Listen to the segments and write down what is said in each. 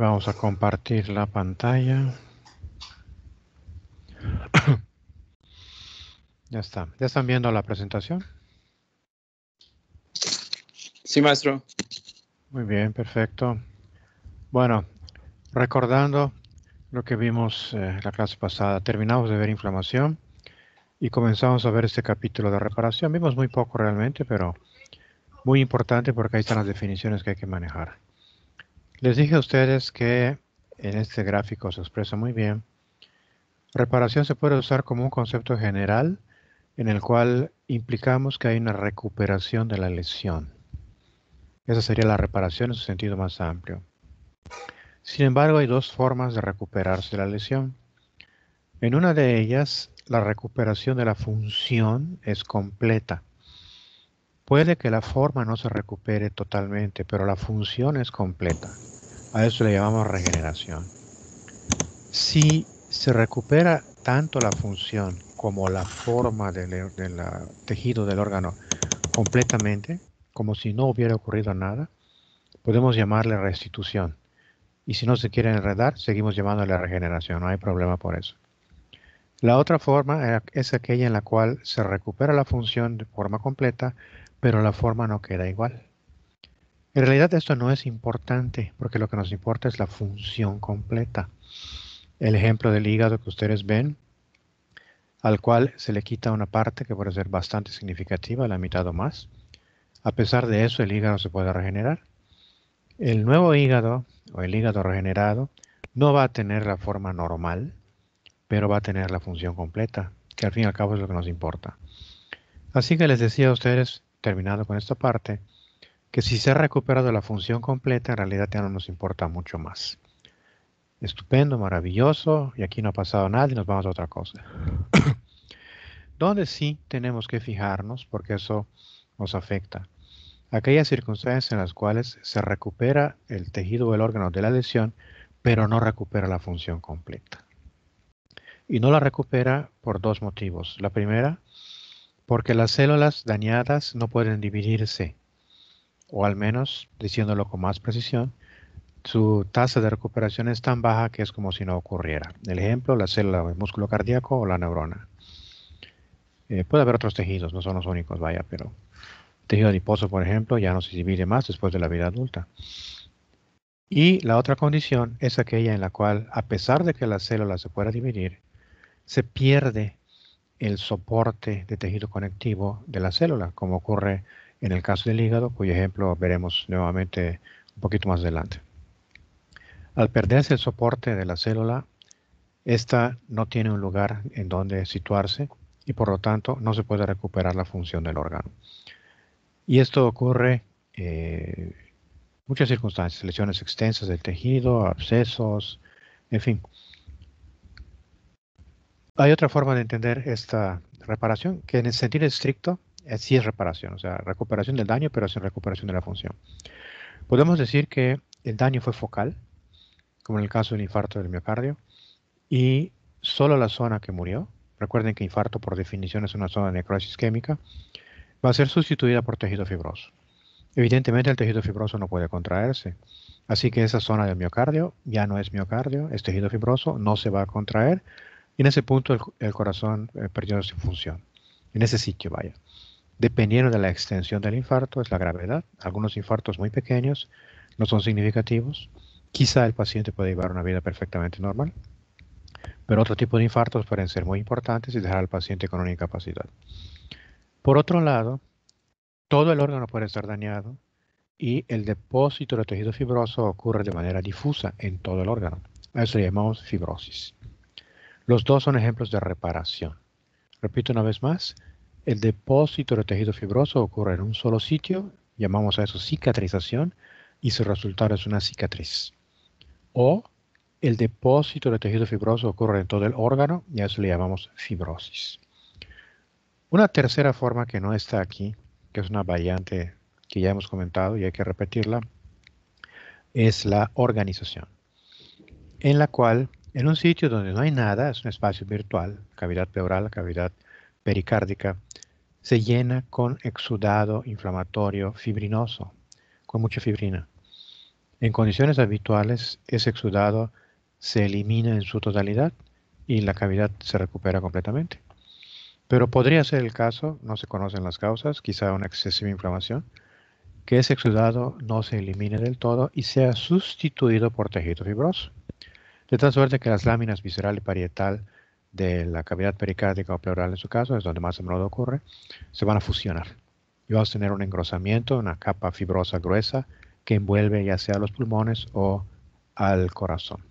Vamos a compartir la pantalla. ya está. ¿Ya están viendo la presentación? Sí, maestro. Muy bien, perfecto. Bueno, recordando lo que vimos eh, la clase pasada, terminamos de ver inflamación y comenzamos a ver este capítulo de reparación. Vimos muy poco realmente, pero muy importante porque ahí están las definiciones que hay que manejar. Les dije a ustedes que en este gráfico se expresa muy bien. Reparación se puede usar como un concepto general en el cual implicamos que hay una recuperación de la lesión. Esa sería la reparación en su sentido más amplio. Sin embargo, hay dos formas de recuperarse de la lesión. En una de ellas, la recuperación de la función es completa. Puede que la forma no se recupere totalmente, pero la función es completa. A eso le llamamos regeneración. Si se recupera tanto la función como la forma del, tejido del órgano completamente, como si no hubiera ocurrido nada, podemos llamarle restitución. Y si no se quiere enredar, seguimos llamándole regeneración, no hay problema por eso. La otra forma eh, es aquella en la cual se recupera la función de forma completa, pero la forma no queda igual. En realidad esto no es importante, porque lo que nos importa es la función completa. El ejemplo del hígado que ustedes ven, al cual se le quita una parte que puede ser bastante significativa, la mitad o más. A pesar de eso, el hígado se puede regenerar. El nuevo hígado o el hígado regenerado no va a tener la forma normal, pero va a tener la función completa, que al fin y al cabo es lo que nos importa. Así que les decía a ustedes, Terminado con esta parte, que si se ha recuperado la función completa, en realidad ya no nos importa mucho más. Estupendo, maravilloso, y aquí no ha pasado nada y nos vamos a otra cosa. Donde sí tenemos que fijarnos, porque eso nos afecta. Aquellas circunstancias en las cuales se recupera el tejido o el órgano de la lesión, pero no recupera la función completa. Y no la recupera por dos motivos. La primera, porque las células dañadas no pueden dividirse, o al menos, diciéndolo con más precisión, su tasa de recuperación es tan baja que es como si no ocurriera. El ejemplo, la célula del músculo cardíaco o la neurona. Eh, puede haber otros tejidos, no son los únicos, vaya, pero el tejido adiposo, por ejemplo, ya no se divide más después de la vida adulta. Y la otra condición es aquella en la cual, a pesar de que la célula se pueda dividir, se pierde el soporte de tejido conectivo de la célula, como ocurre en el caso del hígado, cuyo ejemplo veremos nuevamente un poquito más adelante. Al perderse el soporte de la célula, esta no tiene un lugar en donde situarse y por lo tanto no se puede recuperar la función del órgano. Y esto ocurre en eh, muchas circunstancias, lesiones extensas del tejido, abscesos, en fin hay otra forma de entender esta reparación, que en el sentido estricto eh, sí es reparación, o sea, recuperación del daño, pero sin recuperación de la función. Podemos decir que el daño fue focal, como en el caso del infarto del miocardio, y solo la zona que murió, recuerden que infarto por definición es una zona de necrosis química, va a ser sustituida por tejido fibroso. Evidentemente el tejido fibroso no puede contraerse, así que esa zona del miocardio ya no es miocardio, es tejido fibroso, no se va a contraer, en ese punto el, corazón eh, perdió su función, en ese sitio vaya. Dependiendo de la extensión del infarto, es la gravedad. Algunos infartos muy pequeños no son significativos. Quizá el paciente puede llevar una vida perfectamente normal, pero otro tipo de infartos pueden ser muy importantes y dejar al paciente con una incapacidad. Por otro lado, todo el órgano puede estar dañado y el depósito de tejido fibroso ocurre de manera difusa en todo el órgano. A eso le llamamos fibrosis. Los dos son ejemplos de reparación. Repito una vez más, el depósito de tejido fibroso ocurre en un solo sitio, llamamos a eso cicatrización, y su resultado es una cicatriz. O el depósito de tejido fibroso ocurre en todo el órgano y a eso le llamamos fibrosis. Una tercera forma que no está aquí, que es una variante que ya hemos comentado y hay que repetirla, es la organización, en la cual en un sitio donde no hay nada, es un espacio virtual, cavidad pleural, cavidad pericárdica, se llena con exudado inflamatorio fibrinoso, con mucha fibrina. En condiciones habituales, ese exudado se elimina en su totalidad y la cavidad se recupera completamente. Pero podría ser el caso, no se conocen las causas, quizá una excesiva inflamación, que ese exudado no se elimine del todo y sea sustituido por tejido fibroso de tal suerte que las láminas visceral y parietal de la cavidad pericárdica o pleural en su caso, es donde más a menudo ocurre, se van a fusionar. Y vamos a tener un engrosamiento, una capa fibrosa gruesa que envuelve ya sea los pulmones o al corazón.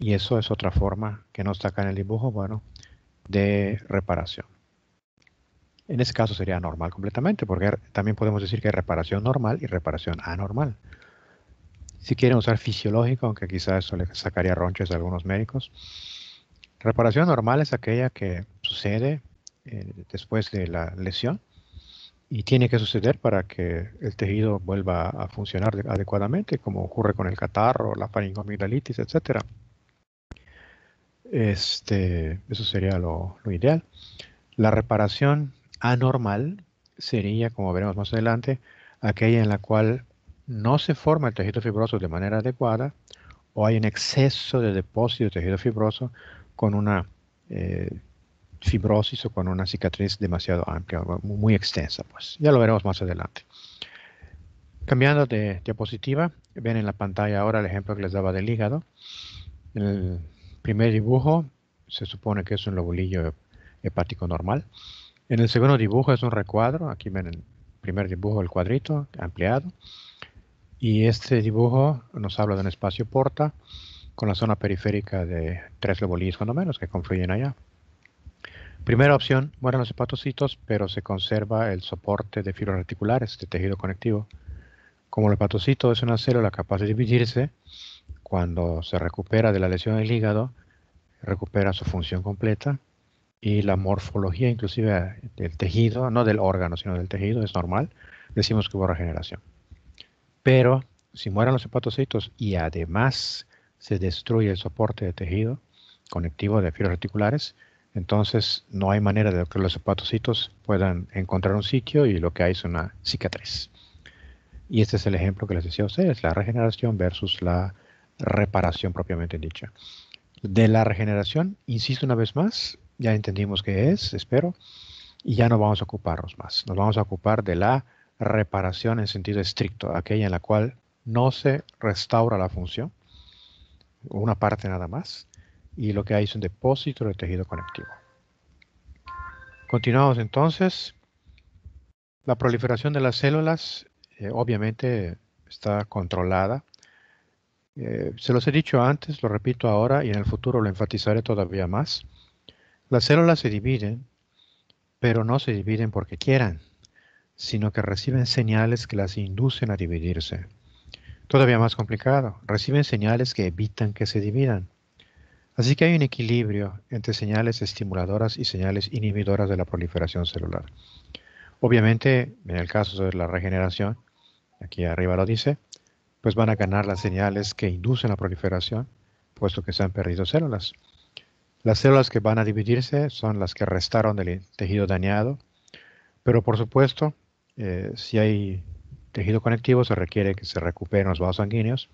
Y eso es otra forma que no está acá en el dibujo, bueno, de reparación. En ese caso sería normal completamente, porque también podemos decir que hay reparación normal y reparación anormal. Si quieren usar fisiológico, aunque quizás eso le sacaría ronches a algunos médicos. Reparación normal es aquella que sucede eh, después de la lesión y tiene que suceder para que el tejido vuelva a funcionar adecuadamente, como ocurre con el catarro, la faringitis etc. Este, eso sería lo ideal. La reparación anormal sería, como veremos más adelante, aquella en la cual no se forma el tejido fibroso de manera adecuada o hay un exceso de depósito de tejido fibroso con una eh, fibrosis o con una cicatriz demasiado amplia, muy extensa. Pues. Ya lo veremos más adelante. Cambiando de diapositiva, ven en la pantalla ahora el ejemplo que les daba del hígado. El primer dibujo se supone que es un lobulillo hepático normal. En el segundo dibujo es un recuadro, aquí ven el primer dibujo el cuadrito ampliado. Y este dibujo nos habla de un espacio porta con la zona periférica de tres lobulillos cuando menos que confluyen allá. Primera opción, mueren los hepatocitos, pero se conserva el soporte de fibras reticulares de tejido conectivo. Como el hepatocito es una célula capaz de dividirse, cuando se recupera de la lesión del hígado, recupera su función completa y la morfología inclusive del tejido, no del órgano, sino del tejido, es normal. Decimos que hubo regeneración. Pero si mueren los hepatocitos y además se destruye el soporte de tejido conectivo de fibras reticulares, entonces no hay manera de que los hepatocitos puedan encontrar un sitio y lo que hay es una cicatriz. Y este es el ejemplo que les decía a ustedes, la regeneración versus la reparación propiamente dicha. De la regeneración, insisto una vez más, ya entendimos qué es, espero, y ya no vamos a ocuparnos más. Nos vamos a ocupar de la reparación en sentido estricto, aquella en la cual no se restaura la función, una parte nada más, y lo que hay es un depósito de tejido conectivo. Continuamos entonces. La proliferación de las células eh, obviamente está controlada. Eh, se los he dicho antes, lo repito ahora y en el futuro lo enfatizaré todavía más. Las células se dividen, pero no se dividen porque quieran sino que reciben señales que las inducen a dividirse. Todavía más complicado, reciben señales que evitan que se dividan. Así que hay un equilibrio entre señales estimuladoras y señales inhibidoras de la proliferación celular. Obviamente, en el caso de la regeneración, aquí arriba lo dice, pues van a ganar las señales que inducen la proliferación, puesto que se han perdido células. Las células que van a dividirse son las que restaron del tejido dañado, pero por supuesto, eh, si hay tejido conectivo se requiere que se recuperen los vasos sanguíneos,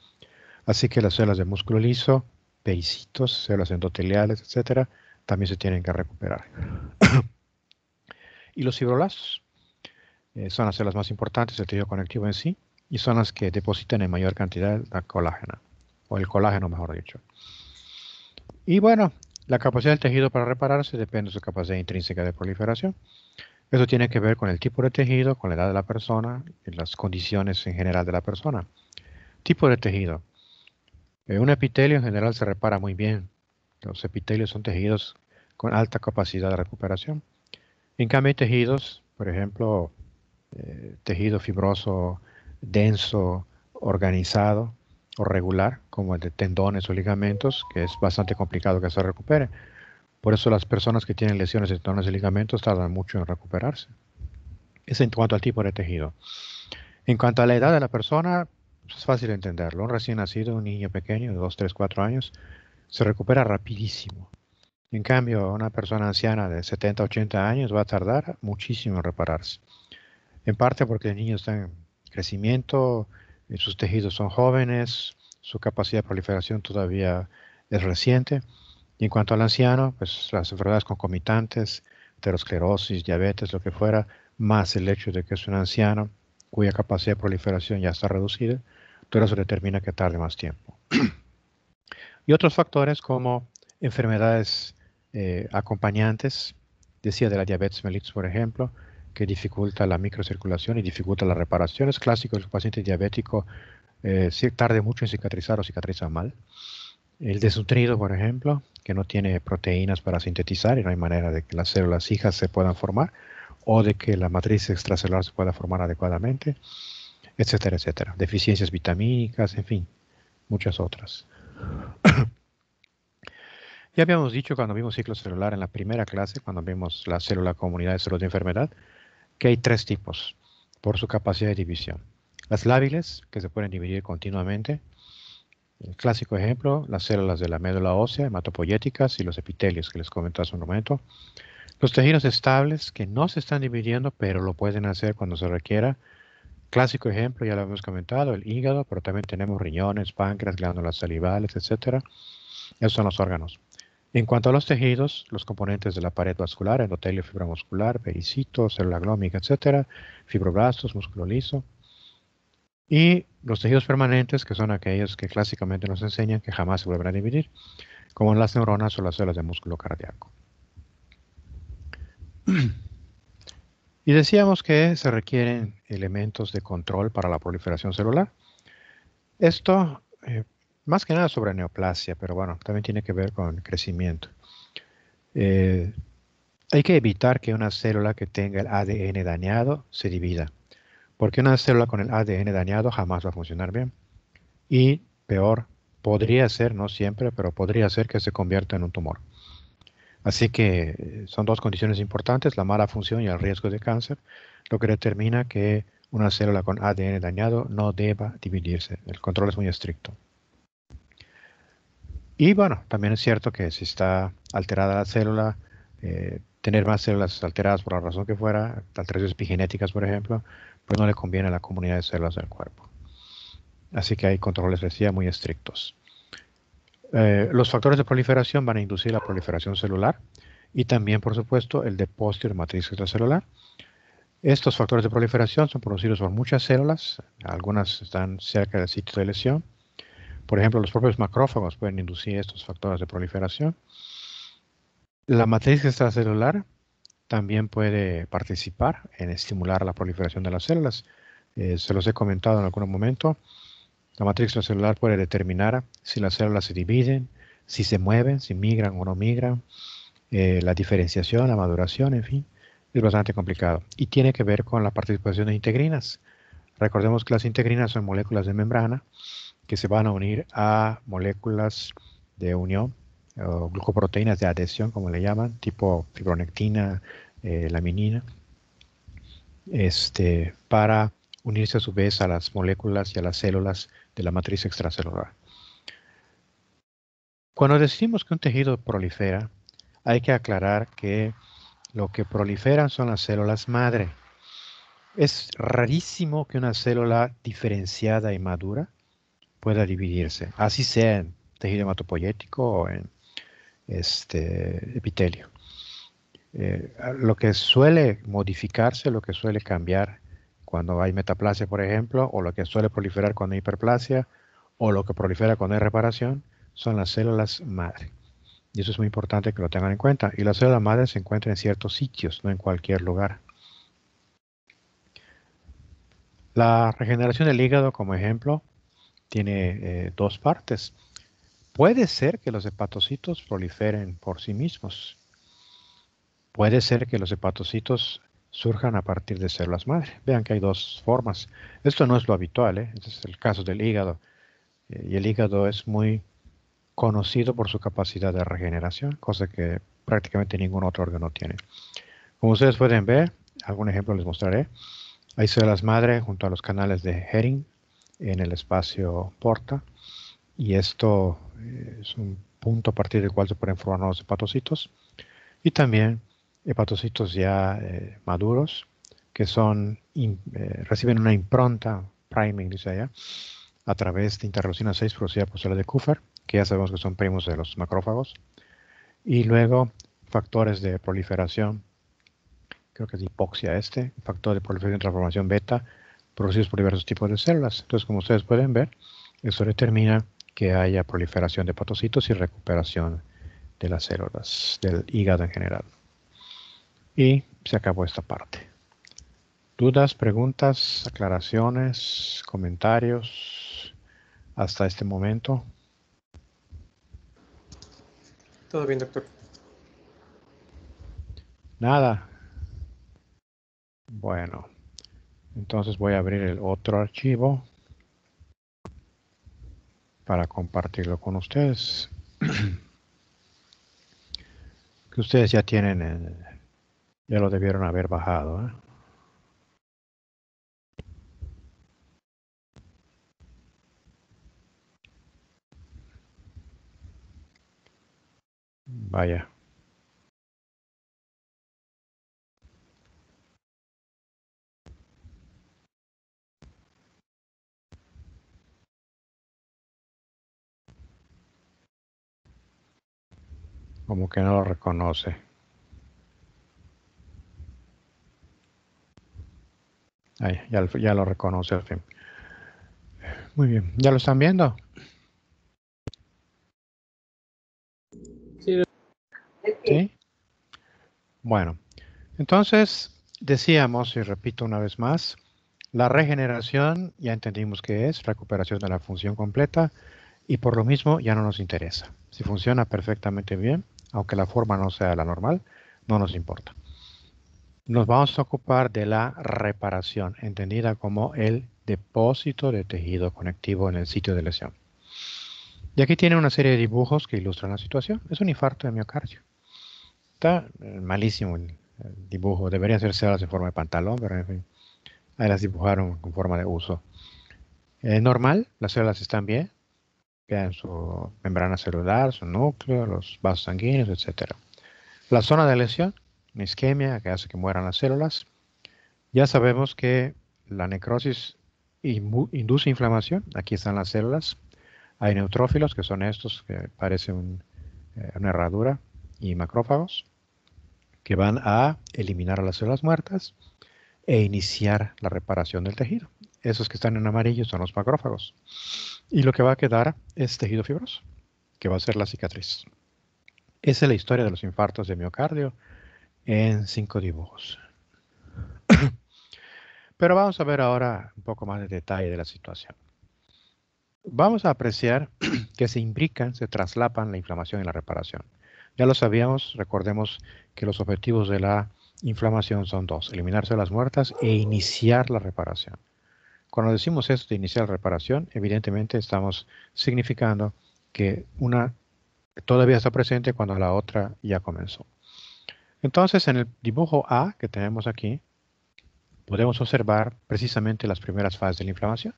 así que las células de músculo liso, peicitos, células endoteliales, etcétera, también se tienen que recuperar. y los fibroblastos eh, son las células más importantes del tejido conectivo en sí y son las que depositan en mayor cantidad la colágena, o el colágeno mejor dicho. Y bueno, la capacidad del tejido para repararse depende de su capacidad intrínseca de proliferación. Eso tiene que ver con el tipo de tejido, con la edad de la persona y las condiciones en general de la persona. Tipo de tejido. Eh, un epitelio en general se repara muy bien. Los epitelios son tejidos con alta capacidad de recuperación. En cambio, hay tejidos, por ejemplo, eh, tejido fibroso, denso, organizado o regular, como el de tendones o ligamentos, que es bastante complicado que se recupere. Por eso las personas que tienen lesiones en tonos y ligamentos tardan mucho en recuperarse. Es en cuanto al tipo de tejido. En cuanto a la edad de la persona, pues, es fácil entenderlo. Un recién nacido, un niño pequeño de 2, 3, 4 años, se recupera rapidísimo. En cambio, una persona anciana de 70, 80 años va a tardar muchísimo en repararse. En parte porque el niño está en crecimiento, eh, sus tejidos son jóvenes, su capacidad de proliferación todavía es reciente y en cuanto al anciano, pues las enfermedades concomitantes, aterosclerosis, diabetes, lo que fuera, más el hecho de que es un anciano cuya capacidad de proliferación ya está reducida, todo eso determina que tarde más tiempo. y otros factores como enfermedades eh, acompañantes, decía de la diabetes mellitus, por ejemplo, que dificulta la microcirculación y dificulta las reparaciones. clásico el paciente diabético eh, si tarde mucho en cicatrizar o cicatriza mal. El desnutrido, por ejemplo, que no tiene proteínas para sintetizar y no hay manera de que las células hijas se puedan formar o de que la matriz extracelular se pueda formar adecuadamente, etcétera, etcétera. Deficiencias vitamínicas, en fin, muchas otras. ya habíamos dicho cuando vimos ciclo celular en la primera clase, cuando vimos la célula comunidad de células de enfermedad, que hay tres tipos por su capacidad de división. Las lábiles, que se pueden dividir continuamente, el clásico ejemplo, las células de la médula ósea, hematopoyéticas y los epitelios que les comenté hace un momento. Los tejidos estables que no se están dividiendo, pero lo pueden hacer cuando se requiera. Clásico ejemplo, ya lo hemos comentado, el hígado, pero también tenemos riñones, páncreas, glándulas salivales, etc. Esos son los órganos. En cuanto a los tejidos, los componentes de la pared vascular, endotelio fibromuscular, pericito, célula glómica, etc., fibroblastos, músculo liso, y los tejidos permanentes, que son aquellos que clásicamente nos enseñan que jamás se vuelven a dividir, como las neuronas o las células de músculo cardíaco. Y decíamos que se requieren elementos de control para la proliferación celular. Esto, eh, más que nada sobre neoplasia, pero bueno, también tiene que ver con crecimiento. Eh, hay que evitar que una célula que tenga el ADN dañado se divida porque una célula con el ADN dañado jamás va a funcionar bien. Y peor, podría ser, no siempre, pero podría ser que se convierta en un tumor. Así que eh, son dos condiciones importantes, la mala función y el riesgo de cáncer, lo que determina que una célula con ADN dañado no deba dividirse. El control es muy estricto. Y bueno, también es cierto que si está alterada la célula, eh, tener más células alteradas por la razón que fuera, alteraciones epigenéticas, por ejemplo, pues no le conviene a la comunidad de células del cuerpo. Así que hay controles, decía, muy estrictos. Eh, los factores de proliferación van a inducir la proliferación celular y también, por supuesto, el depósito de matriz extracelular. Estos factores de proliferación son producidos por muchas células, algunas están cerca del sitio de lesión. Por ejemplo, los propios macrófagos pueden inducir estos factores de proliferación. La matriz extracelular también puede participar en estimular la proliferación de las células. Eh, se los he comentado en algún momento. La matriz celular puede determinar si las células se dividen, si se mueven, si migran o no migran, eh, la diferenciación, la maduración, en fin, es bastante complicado. Y tiene que ver con la participación de integrinas. Recordemos que las integrinas son moléculas de membrana que se van a unir a moléculas de unión glucoproteínas de adhesión, como le llaman, tipo fibronectina, eh, laminina, este, para unirse a su vez a las moléculas y a las células de la matriz extracelular. Cuando decimos que un tejido prolifera, hay que aclarar que lo que proliferan son las células madre. Es rarísimo que una célula diferenciada y madura pueda dividirse, así sea en tejido hematopoyético o en este epitelio. Eh, lo que suele modificarse, lo que suele cambiar cuando hay metaplasia, por ejemplo, o lo que suele proliferar con hiperplasia, o lo que prolifera con hay reparación, son las células madre. Y eso es muy importante que lo tengan en cuenta. Y las células madre se encuentran en ciertos sitios, no en cualquier lugar. La regeneración del hígado, como ejemplo, tiene eh, dos partes. Puede ser que los hepatocitos proliferen por sí mismos. Puede ser que los hepatocitos surjan a partir de células madre. Vean que hay dos formas. Esto no es lo habitual, ¿eh? este es el caso del hígado. Eh, y el hígado es muy conocido por su capacidad de regeneración, cosa que prácticamente ningún otro órgano tiene. Como ustedes pueden ver, algún ejemplo les mostraré. Hay células madre junto a los canales de Herring en el espacio porta y esto eh, es un punto a partir del cual se pueden formar nuevos hepatocitos y también hepatocitos ya eh, maduros que son eh, reciben una impronta priming dice allá a través de interleucina 6 producida por células de Kupffer que ya sabemos que son primos de los macrófagos y luego factores de proliferación creo que es hipoxia este factor de proliferación y transformación beta producidos por diversos tipos de células entonces como ustedes pueden ver eso determina que haya proliferación de patocitos y recuperación de las células, del hígado en general. Y se acabó esta parte. ¿Dudas, preguntas, aclaraciones, comentarios hasta este momento? Todo bien, doctor. Nada. Bueno, entonces voy a abrir el otro archivo para compartirlo con ustedes. que ustedes ya tienen, eh, ya lo debieron haber bajado. ¿eh? Vaya. como que no lo reconoce. Ahí, ya, lo reconoce al fin. Muy bien, ¿ya lo están viendo? ¿Sí? Bueno, entonces decíamos, y repito una vez más, la regeneración ya entendimos que es recuperación de la función completa y por lo mismo ya no nos interesa. Si funciona perfectamente bien, aunque la forma no sea la normal, no nos importa. Nos vamos a ocupar de la reparación, entendida como el depósito de tejido conectivo en el sitio de lesión. Y aquí tiene una serie de dibujos que ilustran la situación. Es un infarto de miocardio. Está eh, malísimo el dibujo. Deberían ser células en forma de pantalón, pero en fin. Ahí las dibujaron con forma de uso. Es normal, las células están bien, en su membrana celular, su núcleo, los vasos sanguíneos, etc. La zona de lesión, isquemia, que hace que mueran las células. Ya sabemos que la necrosis induce inflamación. Aquí están las células. Hay neutrófilos, que son estos que parecen eh, una herradura, y macrófagos, que van a eliminar a las células muertas e iniciar la reparación del tejido. Esos que están en amarillo son los macrófagos. Y lo que va a quedar es tejido fibroso, que va a ser la cicatriz. Esa es la historia de los infartos de miocardio en cinco dibujos. Pero vamos a ver ahora un poco más de detalle de la situación. Vamos a apreciar que se imbrican, se traslapan la inflamación y la reparación. Ya lo sabíamos, recordemos que los objetivos de la inflamación son dos, eliminar las muertas e iniciar la reparación. Cuando decimos esto de iniciar reparación, evidentemente estamos significando que una todavía está presente cuando la otra ya comenzó. Entonces, en el dibujo A que tenemos aquí, podemos observar precisamente las primeras fases de la inflamación.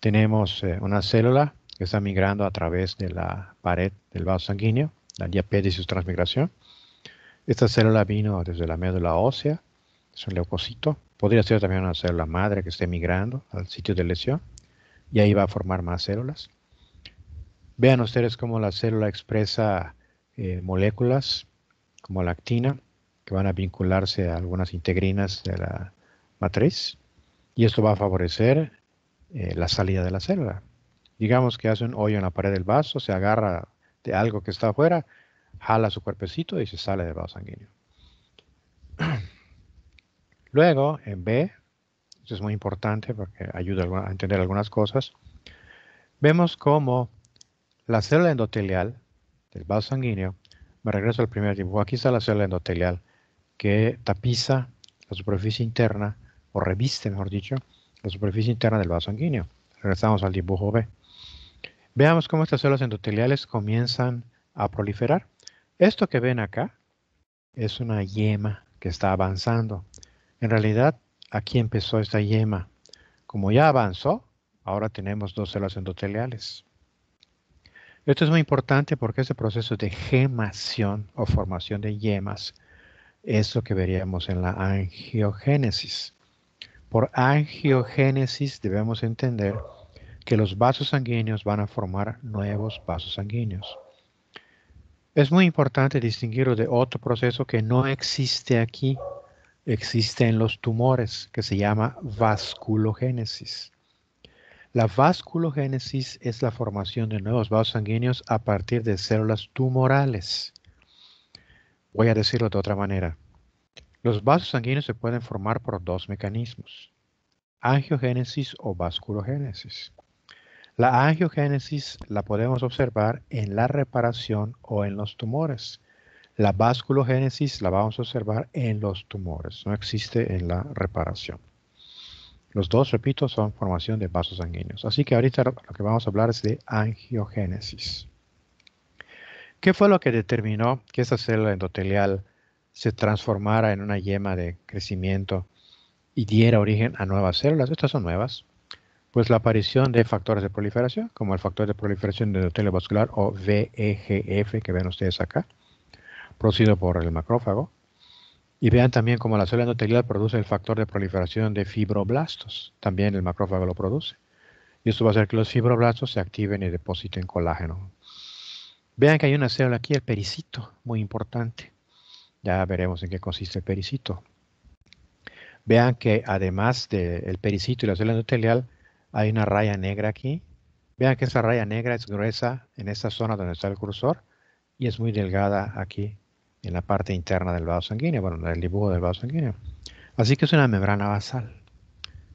Tenemos eh, una célula que está migrando a través de la pared del vaso sanguíneo, la diapedesis y su transmigración. Esta célula vino desde la médula ósea, es un leucocito, Podría ser también una célula madre que esté migrando al sitio de lesión y ahí va a formar más células. Vean ustedes cómo la célula expresa eh, moléculas como la actina, que van a vincularse a algunas integrinas de la matriz y esto va a favorecer eh, la salida de la célula. Digamos que hace un hoyo en la pared del vaso, se agarra de algo que está afuera, jala su cuerpecito y se sale del vaso sanguíneo. Luego, en B, esto es muy importante porque ayuda a entender algunas cosas, vemos cómo la célula endotelial del vaso sanguíneo, me regreso al primer dibujo, aquí está la célula endotelial que tapiza la superficie interna, o reviste, mejor dicho, la superficie interna del vaso sanguíneo. Regresamos al dibujo B. Veamos cómo estas células endoteliales comienzan a proliferar. Esto que ven acá es una yema que está avanzando. En realidad, aquí empezó esta yema. Como ya avanzó, ahora tenemos dos células endoteliales. Esto es muy importante porque ese proceso de gemación o formación de yemas es lo que veríamos en la angiogénesis. Por angiogénesis debemos entender que los vasos sanguíneos van a formar nuevos vasos sanguíneos. Es muy importante distinguirlo de otro proceso que no existe aquí, Existen los tumores, que se llama vasculogénesis. La vasculogénesis es la formación de nuevos vasos sanguíneos a partir de células tumorales. Voy a decirlo de otra manera. Los vasos sanguíneos se pueden formar por dos mecanismos, angiogénesis o vasculogénesis. La angiogénesis la podemos observar en la reparación o en los tumores la vasculogénesis la vamos a observar en los tumores, no existe en la reparación. Los dos, repito, son formación de vasos sanguíneos. Así que ahorita lo que vamos a hablar es de angiogénesis. ¿Qué fue lo que determinó que esta célula endotelial se transformara en una yema de crecimiento y diera origen a nuevas células? Estas son nuevas. Pues la aparición de factores de proliferación, como el factor de proliferación de endotelio vascular o VEGF que ven ustedes acá producido por el macrófago. Y vean también cómo la célula endotelial produce el factor de proliferación de fibroblastos. También el macrófago lo produce. Y esto va a hacer que los fibroblastos se activen y depositen colágeno. Vean que hay una célula aquí, el pericito, muy importante. Ya veremos en qué consiste el pericito. Vean que además del pericito y la célula endotelial, hay una raya negra aquí. Vean que esa raya negra es gruesa en esta zona donde está el cursor y es muy delgada aquí en la parte interna del vaso sanguíneo, bueno, en el dibujo del vaso sanguíneo. Así que es una membrana basal.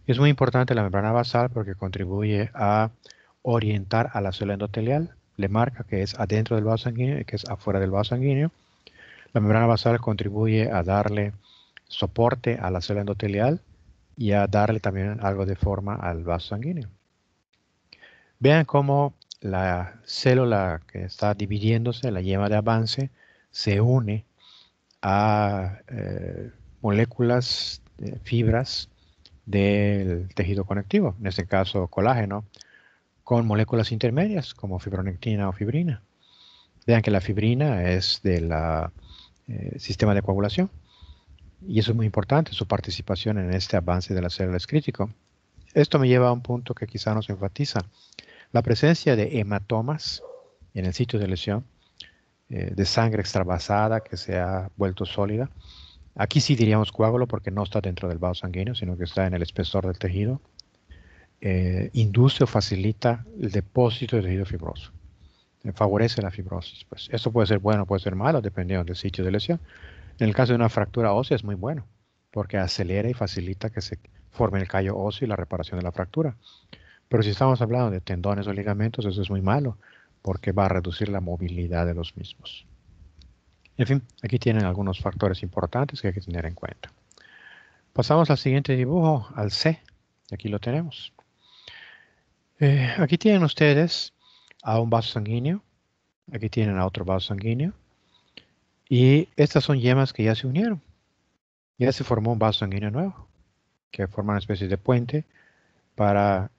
Es muy importante la membrana basal porque contribuye a orientar a la célula endotelial, le marca que es adentro del vaso sanguíneo y que es afuera del vaso sanguíneo. La membrana basal contribuye a darle soporte a la célula endotelial y a darle también algo de forma al vaso sanguíneo. Vean cómo la célula que está dividiéndose, la yema de avance, se une a eh, moléculas, eh, fibras del tejido conectivo, en este caso colágeno, con moléculas intermedias como fibronectina o fibrina. Vean que la fibrina es del eh, sistema de coagulación y eso es muy importante, su participación en este avance de la células es crítico. Esto me lleva a un punto que quizá nos enfatiza, la presencia de hematomas en el sitio de lesión eh, de sangre extravasada que se ha vuelto sólida. Aquí sí diríamos coágulo porque no está dentro del vaso sanguíneo, sino que está en el espesor del tejido. Eh, induce o facilita el depósito de tejido fibroso. Eh, favorece la fibrosis. Pues esto puede ser bueno, puede ser malo, dependiendo del sitio de lesión. En el caso de una fractura ósea es muy bueno, porque acelera y facilita que se forme el callo óseo y la reparación de la fractura. Pero si estamos hablando de tendones o ligamentos, eso es muy malo, porque va a reducir la movilidad de los mismos. En fin, aquí tienen algunos factores importantes que hay que tener en cuenta. Pasamos al siguiente dibujo, al C. Aquí lo tenemos. Eh, aquí tienen ustedes a un vaso sanguíneo. Aquí tienen a otro vaso sanguíneo. Y estas son yemas que ya se unieron. Ya se formó un vaso sanguíneo nuevo, que forma una especie de puente para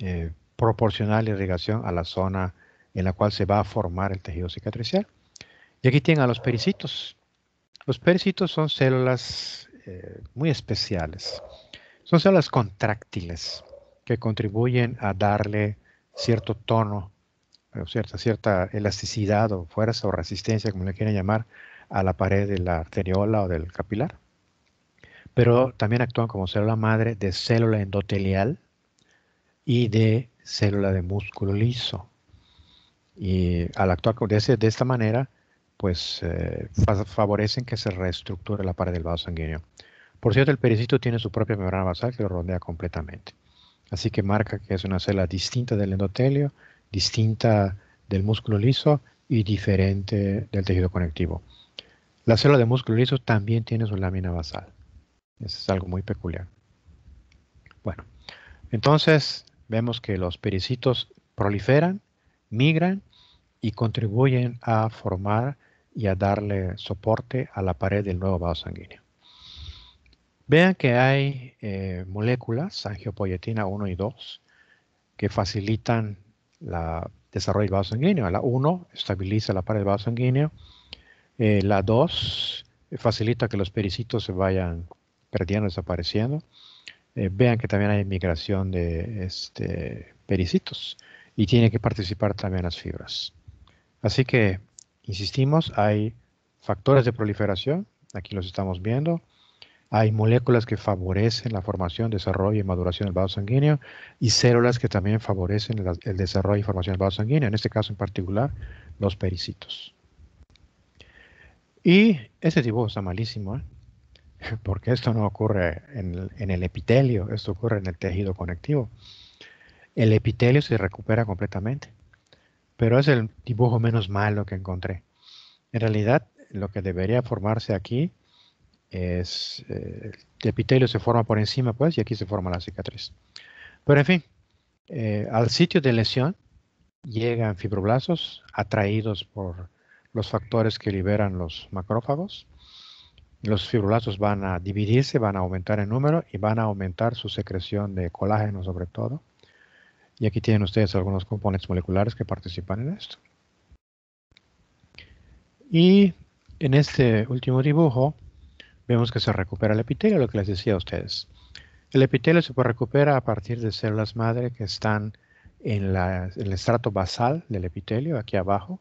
eh, proporcionar la irrigación a la zona en la cual se va a formar el tejido cicatricial. Y aquí tienen a los pericitos. Los pericitos son células eh, muy especiales. Son células contráctiles que contribuyen a darle cierto tono, eh, o cierta, cierta elasticidad o fuerza o resistencia, como le quieren llamar, a la pared de la arteriola o del capilar. Pero también actúan como célula madre de célula endotelial y de célula de músculo liso. Y al actuar de, esta manera, pues eh, favorecen que se reestructure la pared del vaso sanguíneo. Por cierto, el pericito tiene su propia membrana basal que lo rodea completamente. Así que marca que es una célula distinta del endotelio, distinta del músculo liso y diferente del tejido conectivo. La célula de músculo liso también tiene su lámina basal. Eso es algo muy peculiar. Bueno, entonces vemos que los pericitos proliferan migran y contribuyen a formar y a darle soporte a la pared del nuevo vaso sanguíneo. Vean que hay eh, moléculas, angiopoyetina 1 y 2, que facilitan el desarrollo del vaso sanguíneo. La 1 estabiliza la pared del vaso sanguíneo. Eh, la 2 facilita que los pericitos se vayan perdiendo, desapareciendo. Eh, vean que también hay migración de este, pericitos y tiene que participar también las fibras. Así que, insistimos, hay factores de proliferación, aquí los estamos viendo, hay moléculas que favorecen la formación, desarrollo y maduración del vaso sanguíneo y células que también favorecen el desarrollo y formación del vaso sanguíneo, en este caso en particular los pericitos. Y ese dibujo está malísimo, ¿eh? porque esto no ocurre en el epitelio, esto ocurre en el tejido conectivo el epitelio se recupera completamente. Pero es el dibujo menos malo que encontré. En realidad, lo que debería formarse aquí es eh, el epitelio se forma por encima, pues, y aquí se forma la cicatriz. Pero en fin, eh, al sitio de lesión llegan fibroblastos atraídos por los factores que liberan los macrófagos. Los fibroblastos van a dividirse, van a aumentar en número y van a aumentar su secreción de colágeno sobre todo. Y aquí tienen ustedes algunos componentes moleculares que participan en esto. Y en este último dibujo vemos que se recupera el epitelio, lo que les decía a ustedes. El epitelio se recupera a partir de células madre que están en, el estrato basal del epitelio, aquí abajo,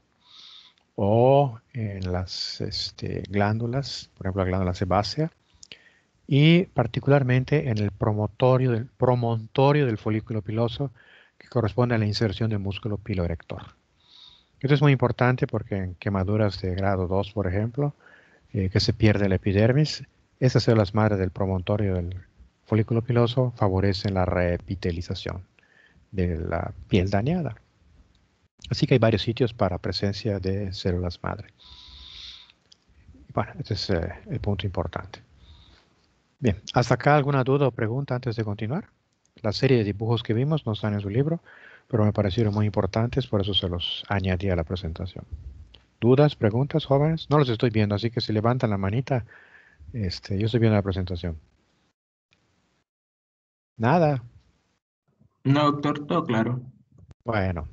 o en las este, glándulas, por ejemplo la glándula sebácea, y particularmente en el promotorio del, promontorio del folículo piloso, corresponde a la inserción del músculo piloerector. Esto es muy importante porque en quemaduras de grado 2, por ejemplo, eh, que se pierde la epidermis, esas células madre del promontorio del folículo piloso favorecen la reepitelización de la piel dañada. Así que hay varios sitios para presencia de células madre. Bueno, este es eh, el punto importante. Bien, ¿hasta acá alguna duda o pregunta antes de continuar? la serie de dibujos que vimos no están en su libro, pero me parecieron muy importantes, por eso se los añadí a la presentación. ¿Dudas, preguntas, jóvenes? No los estoy viendo, así que si levantan la manita, este, yo estoy viendo la presentación. Nada. No, doctor, todo claro. Bueno,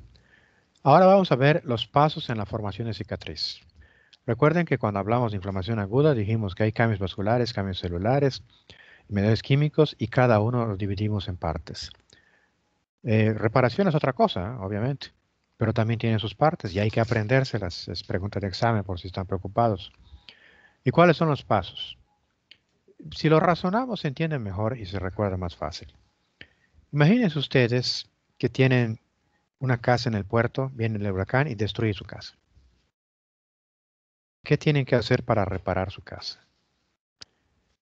ahora vamos a ver los pasos en la formación de cicatriz. Recuerden que cuando hablamos de inflamación aguda dijimos que hay cambios vasculares, cambios celulares, medios químicos y cada uno los dividimos en partes. Eh, reparación es otra cosa, obviamente, pero también tiene sus partes y hay que aprendérselas. Es pregunta de examen por si están preocupados. ¿Y cuáles son los pasos? Si lo razonamos, se entiende mejor y se recuerda más fácil. Imagínense ustedes que tienen una casa en el puerto, viene el huracán y destruye su casa. ¿Qué tienen que hacer para reparar su casa?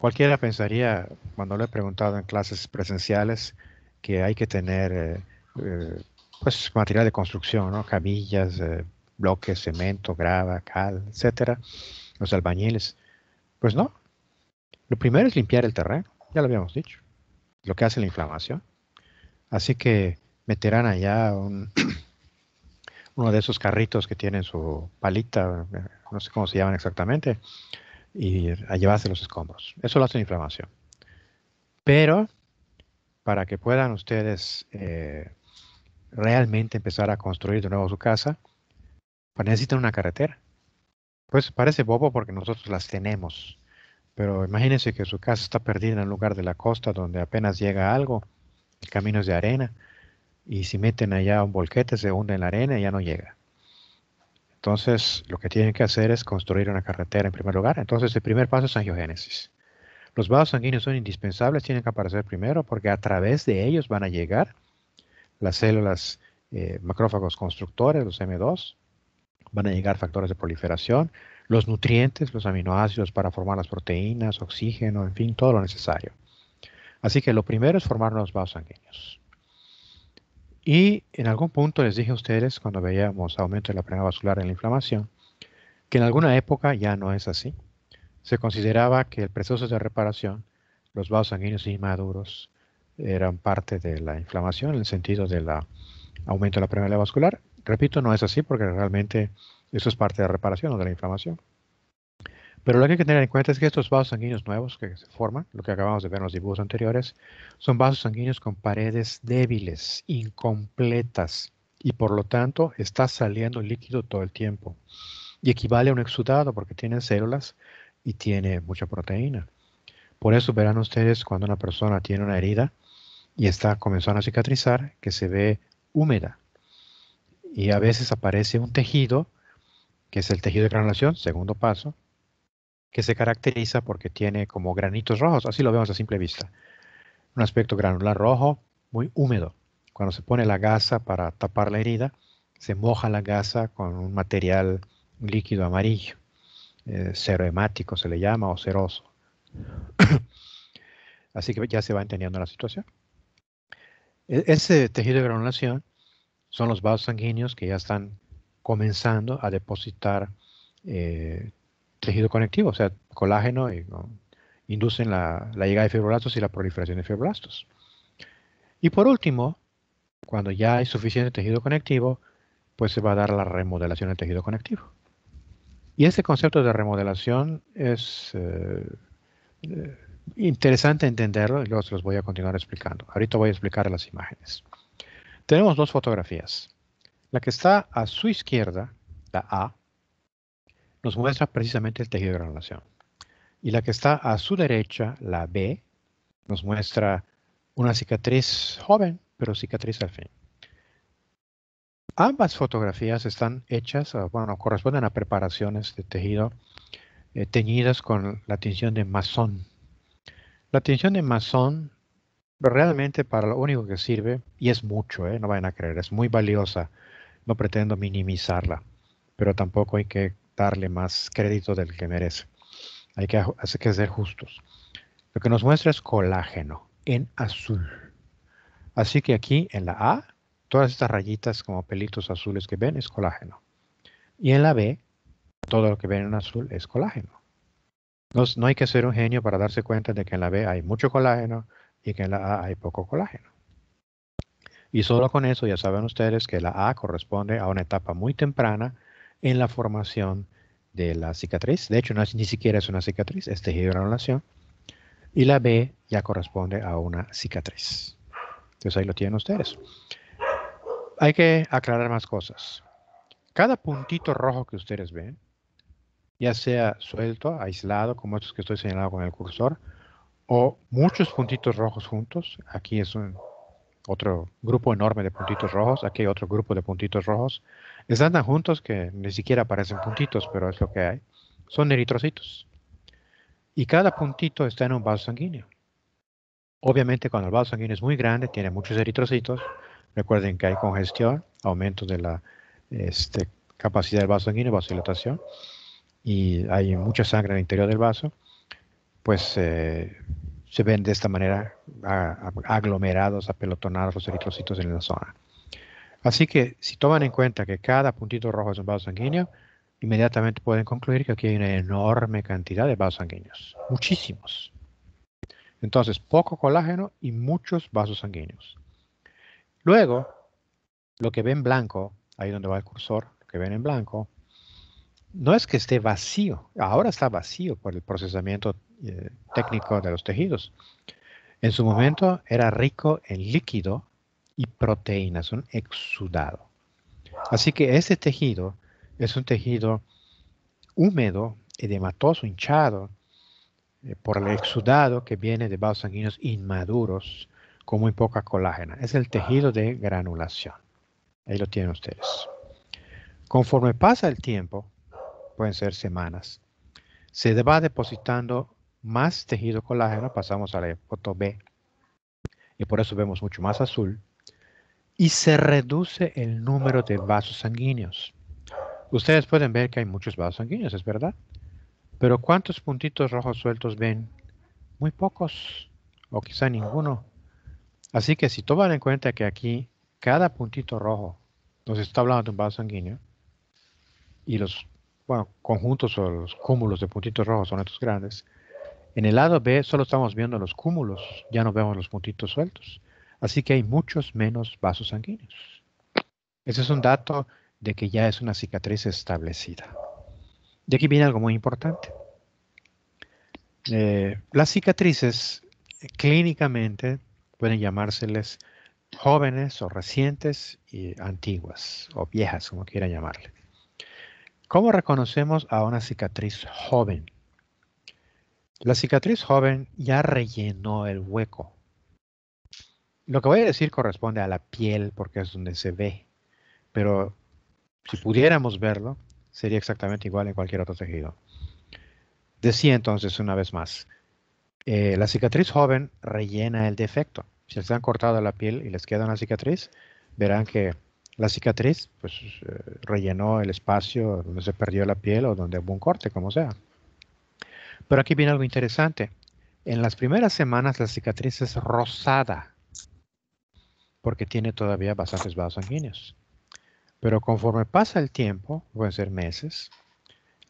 Cualquiera pensaría, cuando lo he preguntado en clases presenciales, que hay que tener eh, eh, pues material de construcción, ¿no? camillas, eh, bloques, cemento, grava, cal, etcétera, los albañiles. Pues no. Lo primero es limpiar el terreno, ya lo habíamos dicho, lo que hace la inflamación. Así que meterán allá uno de esos carritos que tienen su palita, no sé cómo se llaman exactamente, y a llevarse los escombros. Eso lo hace la inflamación. Pero para que puedan ustedes eh, realmente empezar a construir de nuevo su casa, pues necesitan una carretera. Pues parece bobo porque nosotros las tenemos, pero imagínense que su casa está perdida en un lugar de la costa donde apenas llega algo, el camino es de arena, y si meten allá un volquete se hunde en la arena y ya no llega. Entonces, lo que tienen que hacer es construir una carretera en primer lugar. Entonces, el primer paso es angiogénesis. Los vasos sanguíneos son indispensables, tienen que aparecer primero porque a través de ellos van a llegar las células eh, macrófagos constructores, los M2, van a llegar factores de proliferación, los nutrientes, los aminoácidos para formar las proteínas, oxígeno, en fin, todo lo necesario. Así que lo primero es formar los vasos sanguíneos. Y en algún punto les dije a ustedes, cuando veíamos aumento de la presión vascular en la inflamación, que en alguna época ya no es así. Se consideraba que el proceso de reparación, los vasos sanguíneos inmaduros, eran parte de la inflamación en el sentido del aumento de la presión vascular. Repito, no es así porque realmente eso es parte de la reparación o de la inflamación. Pero lo que hay que tener en cuenta es que estos vasos sanguíneos nuevos que se forman, lo que acabamos de ver en los dibujos anteriores, son vasos sanguíneos con paredes débiles, incompletas, y por lo tanto está saliendo líquido todo el tiempo. Y equivale a un exudado porque tiene células y tiene mucha proteína. Por eso verán ustedes cuando una persona tiene una herida y está comenzando a cicatrizar, que se ve húmeda. Y a veces aparece un tejido, que es el tejido de granulación, segundo paso, que se caracteriza porque tiene como granitos rojos, así lo vemos a simple vista. Un aspecto granular rojo, muy húmedo. Cuando se pone la gasa para tapar la herida, se moja la gasa con un material líquido amarillo, eh, se le llama o seroso. Así que ya se va entendiendo la situación. E, ese tejido de granulación son los vasos sanguíneos que ya están comenzando a depositar eh, tejido conectivo, o sea, colágeno, y, inducen la, llegada de fibroblastos y la proliferación de fibroblastos. Y por último, cuando ya hay suficiente tejido conectivo, pues se va a dar la remodelación del tejido conectivo. Y este concepto de remodelación es eh, eh, interesante entenderlo y luego se los voy a continuar explicando. Ahorita voy a explicar las imágenes. Tenemos dos fotografías. La que está a su izquierda, la A, nos muestra precisamente el tejido de granulación. Y la que está a su derecha, la B, nos muestra una cicatriz joven, pero cicatriz al fin. Ambas fotografías están hechas, bueno, corresponden a preparaciones de tejido eh, teñidas con la tinción de masón. La tinción de masón realmente para lo único que sirve, y es mucho, eh, no vayan a creer, es muy valiosa, no pretendo minimizarla, pero tampoco hay que darle más crédito del que merece. Hay que, hacer que ser justos. Lo que nos muestra es colágeno en azul. Así que aquí en la A, todas estas rayitas como pelitos azules que ven es colágeno. Y en la B, todo lo que ven en azul es colágeno. No, no hay que ser un genio para darse cuenta de que en la B hay mucho colágeno y que en la A hay poco colágeno. Y solo con eso ya saben ustedes que la A corresponde a una etapa muy temprana en la formación de la cicatriz. De hecho, no es, ni siquiera es una cicatriz, es tejido de granulación. Y la B ya corresponde a una cicatriz. Entonces ahí lo tienen ustedes. Hay que aclarar más cosas. Cada puntito rojo que ustedes ven, ya sea suelto, aislado, como estos que estoy señalando con el cursor, o muchos puntitos rojos juntos, aquí es un, otro grupo enorme de puntitos rojos, aquí otro grupo de puntitos rojos, están tan juntos que ni siquiera parecen puntitos, pero es lo que hay. Son eritrocitos. Y cada puntito está en un vaso sanguíneo. Obviamente cuando el vaso sanguíneo es muy grande, tiene muchos eritrocitos. Recuerden que hay congestión, aumento de la este, capacidad del vaso sanguíneo, vasodilatación, y hay mucha sangre en el interior del vaso, pues eh, se ven de esta manera aglomerados, apelotonados los eritrocitos en la zona. Así que si toman en cuenta que cada puntito rojo es un vaso sanguíneo, inmediatamente pueden concluir que aquí hay una enorme cantidad de vasos sanguíneos, muchísimos. Entonces, poco colágeno y muchos vasos sanguíneos. Luego, lo que ven blanco, ahí donde va el cursor, lo que ven en blanco, no es que esté vacío, ahora está vacío por el procesamiento eh, técnico de los tejidos. En su momento era rico en líquido y proteínas, son exudado. Así que ese tejido es un tejido húmedo, edematoso, hinchado, eh, por el exudado que viene de vasos sanguíneos inmaduros con muy poca colágena. Es el tejido de granulación. Ahí lo tienen ustedes. Conforme pasa el tiempo, pueden ser semanas, se va depositando más tejido colágeno, pasamos a la foto B, y por eso vemos mucho más azul, y se reduce el número de vasos sanguíneos. Ustedes pueden ver que hay muchos vasos sanguíneos, es verdad. Pero ¿cuántos puntitos rojos sueltos ven? Muy pocos, o quizá ninguno. Así que si toman en cuenta que aquí cada puntito rojo nos está hablando de un vaso sanguíneo y los conjuntos o los cúmulos de puntitos rojos son estos grandes, en el lado B solo estamos viendo los cúmulos, ya no vemos los puntitos sueltos. Así que hay muchos menos vasos sanguíneos. Ese es un dato de que ya es una cicatriz establecida. De aquí viene algo muy importante. Eh, las cicatrices eh, clínicamente pueden llamárseles jóvenes o recientes y antiguas o viejas, como quieran llamarle. ¿Cómo reconocemos a una cicatriz joven? La cicatriz joven ya rellenó el hueco lo que voy a decir corresponde a la piel porque es donde se ve, pero si pudiéramos verlo, sería exactamente igual en cualquier otro tejido. Decía entonces una vez más, eh, la cicatriz joven rellena el defecto. Si les han cortado la piel y les queda una cicatriz, verán que la cicatriz pues, eh, rellenó el espacio donde se perdió la piel o donde hubo un corte, como sea. Pero aquí viene algo interesante. En las primeras semanas la cicatriz es rosada, porque tiene todavía bastantes vasos sanguíneos. Pero conforme pasa el tiempo, pueden ser meses,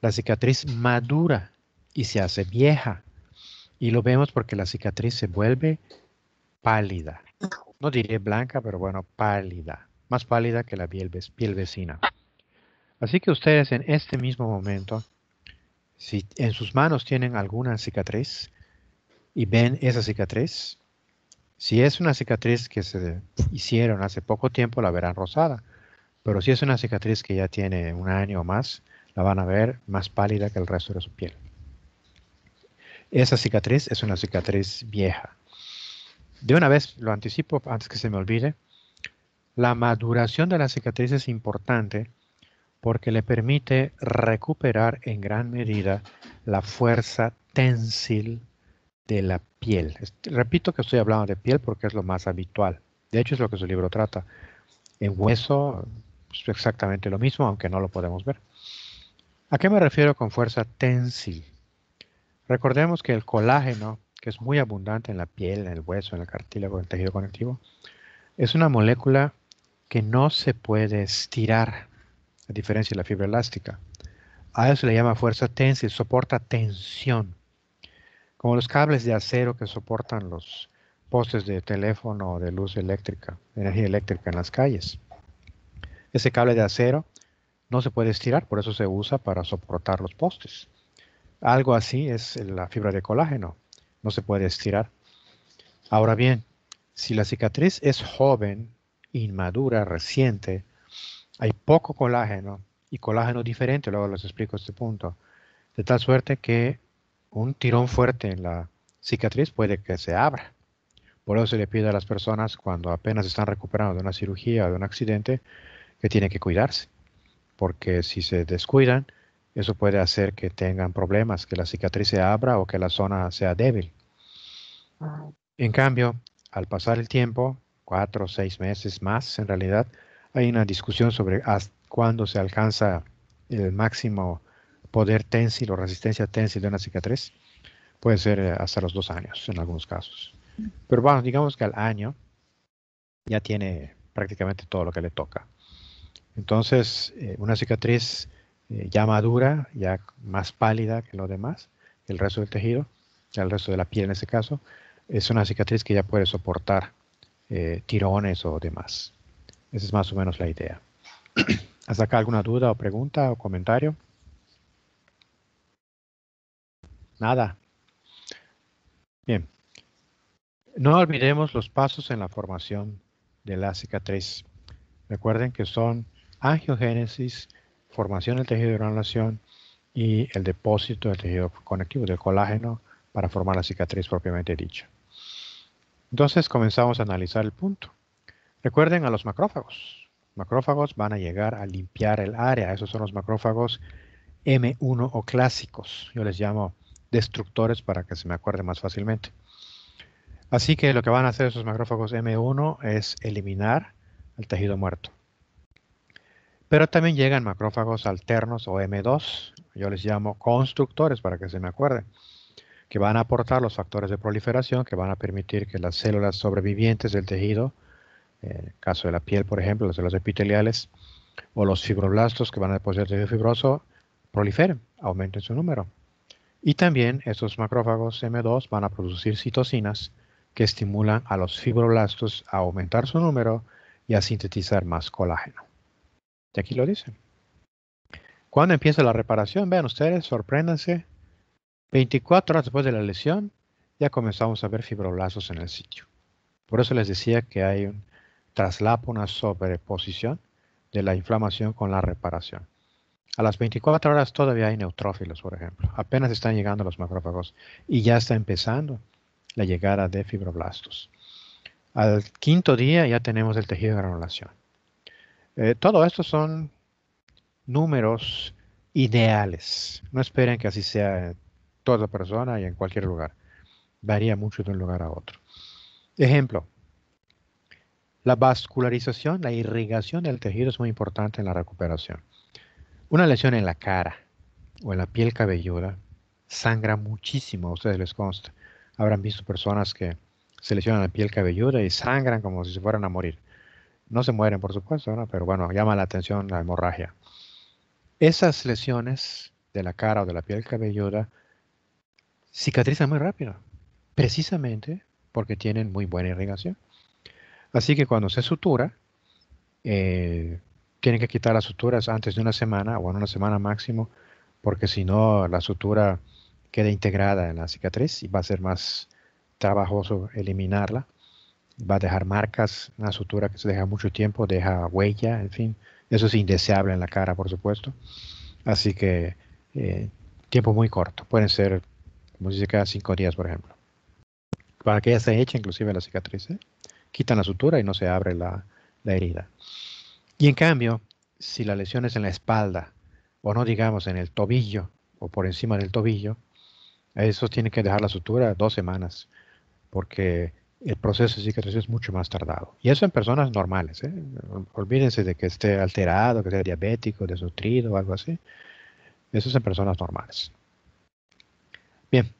la cicatriz madura y se hace vieja. Y lo vemos porque la cicatriz se vuelve pálida. No diré blanca, pero bueno, pálida. Más pálida que la piel, piel vecina. Así que ustedes en este mismo momento, si en sus manos tienen alguna cicatriz y ven esa cicatriz, si es una cicatriz que se hicieron hace poco tiempo, la verán rosada. Pero si es una cicatriz que ya tiene un año o más, la van a ver más pálida que el resto de su piel. Esa cicatriz es una cicatriz vieja. De una vez, lo anticipo antes que se me olvide, la maduración de la cicatriz es importante porque le permite recuperar en gran medida la fuerza tensil de la piel. Repito que estoy hablando de piel porque es lo más habitual. De hecho, es lo que su libro trata. En hueso es pues, exactamente lo mismo, aunque no lo podemos ver. ¿A qué me refiero con fuerza tensil? Recordemos que el colágeno, que es muy abundante en la piel, en el hueso, en el cartílago, en el tejido conectivo, es una molécula que no se puede estirar, a diferencia de la fibra elástica. A eso se le llama fuerza tensil, soporta tensión como los cables de acero que soportan los postes de teléfono o de luz eléctrica, energía eléctrica en las calles. Ese cable de acero no se puede estirar, por eso se usa para soportar los postes. Algo así es la fibra de colágeno, no se puede estirar. Ahora bien, si la cicatriz es joven, inmadura, reciente, hay poco colágeno y colágeno diferente, luego les explico este punto, de tal suerte que un tirón fuerte en la cicatriz puede que se abra. Por eso se le pide a las personas cuando apenas están recuperando de una cirugía o de un accidente que tienen que cuidarse, porque si se descuidan, eso puede hacer que tengan problemas, que la cicatriz se abra o que la zona sea débil. Ah. En cambio, al pasar el tiempo, cuatro o seis meses más en realidad, hay una discusión sobre cuándo se alcanza el máximo poder tensil o resistencia tensil de una cicatriz puede ser eh, hasta los dos años en algunos casos. Pero vamos, digamos que al año ya tiene prácticamente todo lo que le toca. Entonces, eh, una cicatriz eh, ya madura, ya más pálida que lo demás, el resto del tejido, el resto de la piel en ese caso, es una cicatriz que ya puede soportar tirones o demás. Esa es más o menos la idea. ¿Hasta acá alguna duda o pregunta o comentario? Nada. Bien. No olvidemos los pasos en la formación de la cicatriz. Recuerden que son angiogénesis, formación del tejido de granulación y el depósito del tejido conectivo, del colágeno, para formar la cicatriz propiamente dicha. Entonces comenzamos a analizar el punto. Recuerden a los macrófagos. Macrófagos van a llegar a limpiar el área. Esos son los macrófagos M1 o clásicos. Yo les llamo destructores para que se me acuerde más fácilmente. Así que lo que van a hacer esos macrófagos M1 es eliminar el tejido muerto. Pero también llegan macrófagos alternos o M2, yo les llamo constructores para que se me acuerden, que van a aportar los factores de proliferación que van a permitir que las células sobrevivientes del tejido, en el caso de la piel, por ejemplo, las células epiteliales, o los fibroblastos que van a depositar tejido fibroso, proliferen, aumenten su número. Y también estos macrófagos M2 van a producir citocinas que estimulan a los fibroblastos a aumentar su número y a sintetizar más colágeno. Y aquí lo dicen. Cuando empieza la reparación? Vean ustedes, sorpréndanse. 24 horas después de la lesión, ya comenzamos a ver fibroblastos en el sitio. Por eso les decía que hay un traslapo, una sobreposición de la inflamación con la reparación. A las 24 horas todavía hay neutrófilos, por ejemplo. Apenas están llegando los macrófagos y ya está empezando la llegada de fibroblastos. Al quinto día ya tenemos el tejido de granulación. Eh, todo esto son números ideales. No esperen que así sea en toda persona y en cualquier lugar. Varía mucho de un lugar a otro. Ejemplo, la vascularización, la irrigación del tejido es muy importante en la recuperación. Una lesión en la cara o en la piel cabelluda sangra muchísimo, a ustedes les consta. Habrán visto personas que se lesionan la piel cabelluda y sangran como si se fueran a morir. No se mueren, por supuesto, pero bueno, llama la atención la hemorragia. Esas lesiones de la cara o de la piel cabelluda cicatrizan muy rápido, precisamente porque tienen muy buena irrigación. Así que cuando se sutura, eh, tienen que quitar las suturas antes de una semana, o en una semana máximo, porque si no, la sutura queda integrada en la cicatriz y va a ser más trabajoso eliminarla. Va a dejar marcas, una sutura que se deja mucho tiempo, deja huella, en fin. Eso es indeseable en la cara, por supuesto. Así que eh, tiempo muy corto. Pueden ser, como se dice, cada cinco días, por ejemplo. Para que ya se eche inclusive la cicatriz. ¿eh? Quitan la sutura y no se abre la herida. Y en cambio, si la lesión es en la espalda, o no digamos en el tobillo, o por encima del tobillo, esos tiene que dejar la sutura dos semanas, porque el proceso de cicatrización es mucho más tardado. Y eso en personas normales. ¿eh? Olvídense de que esté alterado, que sea diabético, desnutrido o algo así. Eso es en personas normales. Bien,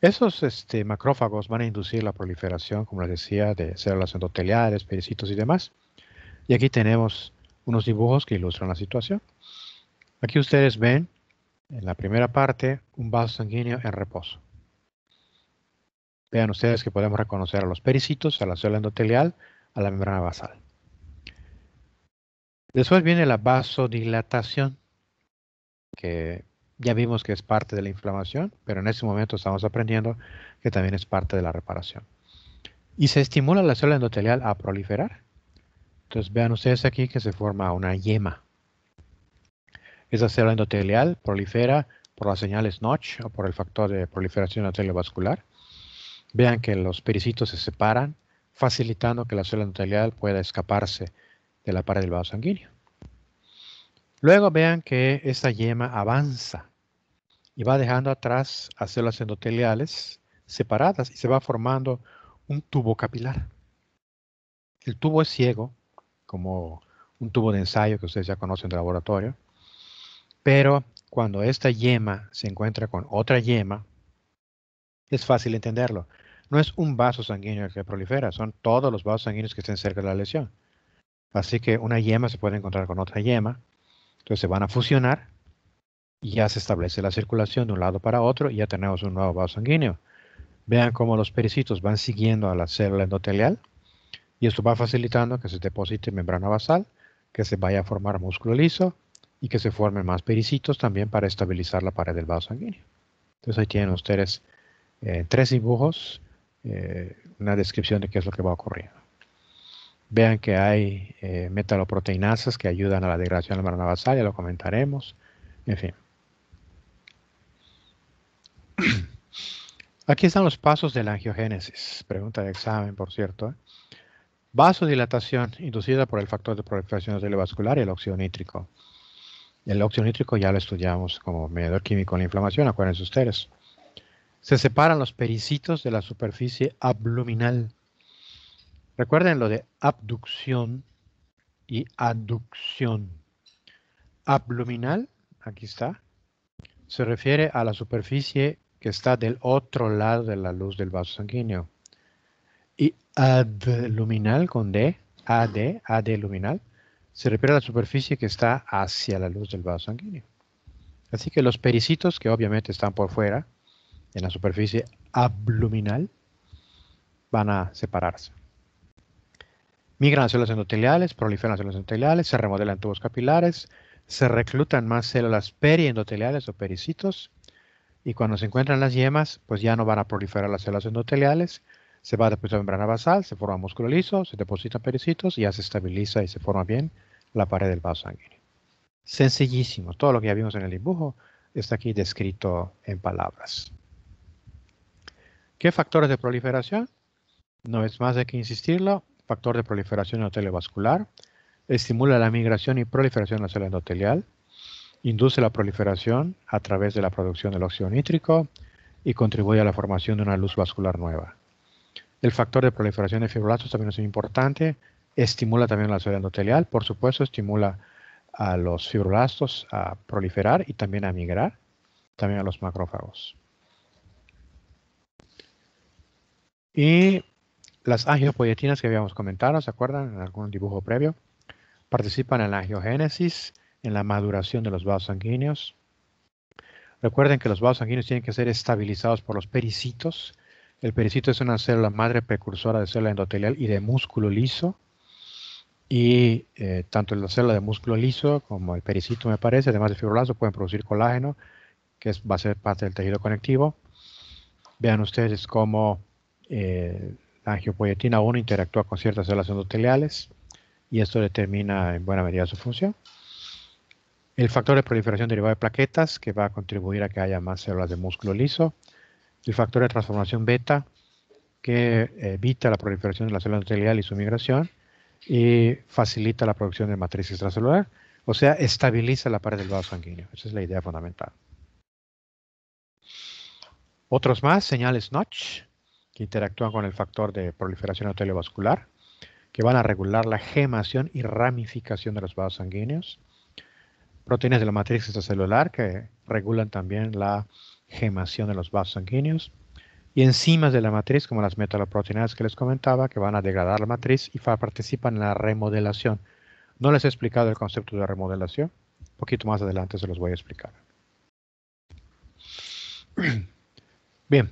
esos este, macrófagos van a inducir la proliferación, como les decía, de células endoteliales, pericitos y demás. Y aquí tenemos unos dibujos que ilustran la situación. Aquí ustedes ven en la primera parte un vaso sanguíneo en reposo. Vean ustedes que podemos reconocer a los pericitos, a la célula endotelial, a la membrana basal. Después viene la vasodilatación, que ya vimos que es parte de la inflamación, pero en este momento estamos aprendiendo que también es parte de la reparación. Y se estimula la célula endotelial a proliferar. Entonces vean ustedes aquí que se forma una yema. Esa célula endotelial prolifera por las señales Notch o por el factor de proliferación vascular. Vean que los pericitos se separan, facilitando que la célula endotelial pueda escaparse de la pared del vaso sanguíneo. Luego vean que esta yema avanza y va dejando atrás a células endoteliales separadas y se va formando un tubo capilar. El tubo es ciego como un tubo de ensayo que ustedes ya conocen de laboratorio. Pero cuando esta yema se encuentra con otra yema, es fácil entenderlo. No es un vaso sanguíneo el que prolifera, son todos los vasos sanguíneos que estén cerca de la lesión. Así que una yema se puede encontrar con otra yema, entonces se van a fusionar y ya se establece la circulación de un lado para otro y ya tenemos un nuevo vaso sanguíneo. Vean cómo los pericitos van siguiendo a la célula endotelial y esto va facilitando que se deposite membrana basal, que se vaya a formar músculo liso y que se formen más pericitos también para estabilizar la pared del vaso sanguíneo. Entonces ahí tienen ustedes eh, tres dibujos, eh, una descripción de qué es lo que va ocurriendo. Vean que hay eh, metaloproteinasas que ayudan a la degradación de la membrana basal, ya lo comentaremos. En fin. Aquí están los pasos de la angiogénesis. Pregunta de examen, por cierto vasodilatación inducida por el factor de proliferación vascular y el óxido nítrico. El óxido nítrico ya lo estudiamos como mediador químico en la inflamación, acuérdense ustedes. Se separan los pericitos de la superficie abdominal. Recuerden lo de abducción y aducción. Abluminal, aquí está, se refiere a la superficie que está del otro lado de la luz del vaso sanguíneo y luminal con D, AD, AD luminal, se refiere a la superficie que está hacia la luz del vaso sanguíneo. Así que los pericitos, que obviamente están por fuera, en la superficie abluminal, van a separarse. Migran a células endoteliales, proliferan las células endoteliales, se remodelan tubos capilares, se reclutan más células periendoteliales o pericitos, y cuando se encuentran las yemas, pues ya no van a proliferar las células endoteliales, se va después de la membrana basal, se forma musculo liso, se depositan pericitos y ya se estabiliza y se forma bien la pared del vaso sanguíneo. Sencillísimo, todo lo que ya vimos en el dibujo está aquí descrito en palabras. ¿Qué factores de proliferación? No es más de que insistirlo, factor de proliferación endoteliovascular, estimula la migración y proliferación de la célula endotelial, induce la proliferación a través de la producción del óxido nítrico y contribuye a la formación de una luz vascular nueva. El factor de proliferación de fibroblastos también es importante. Estimula también la célula endotelial, por supuesto, estimula a los fibroblastos a proliferar y también a migrar, también a los macrófagos. Y las angiopoyetinas que habíamos comentado, ¿se acuerdan? En algún dibujo previo, participan en la angiogénesis, en la maduración de los vasos sanguíneos. Recuerden que los vasos sanguíneos tienen que ser estabilizados por los pericitos, el pericito es una célula madre precursora de célula endotelial y de músculo liso. Y eh, tanto la célula de músculo liso como el pericito, me parece, además de fibroblasto, pueden producir colágeno, que va a ser parte del tejido conectivo. Vean ustedes cómo eh, la angiopoietina 1 interactúa con ciertas células endoteliales y esto determina en buena medida su función. El factor de proliferación derivado de plaquetas, que va a contribuir a que haya más células de músculo liso el factor de transformación beta que eh, evita la proliferación de la célula endotelial y su migración y facilita la producción de matriz extracelular, o sea, estabiliza la pared del vaso sanguíneo. Esa es la idea fundamental. Otros más, señales Notch, que interactúan con el factor de proliferación endoteliovascular, que van a regular la gemación y ramificación de los vasos sanguíneos. Proteínas de la matriz extracelular que regulan también la gemación de los vasos sanguíneos y enzimas de la matriz como las metaloproteínas que les comentaba que van a degradar la matriz y participan en la remodelación. No les he explicado el concepto de remodelación, un poquito más adelante se los voy a explicar. Bien,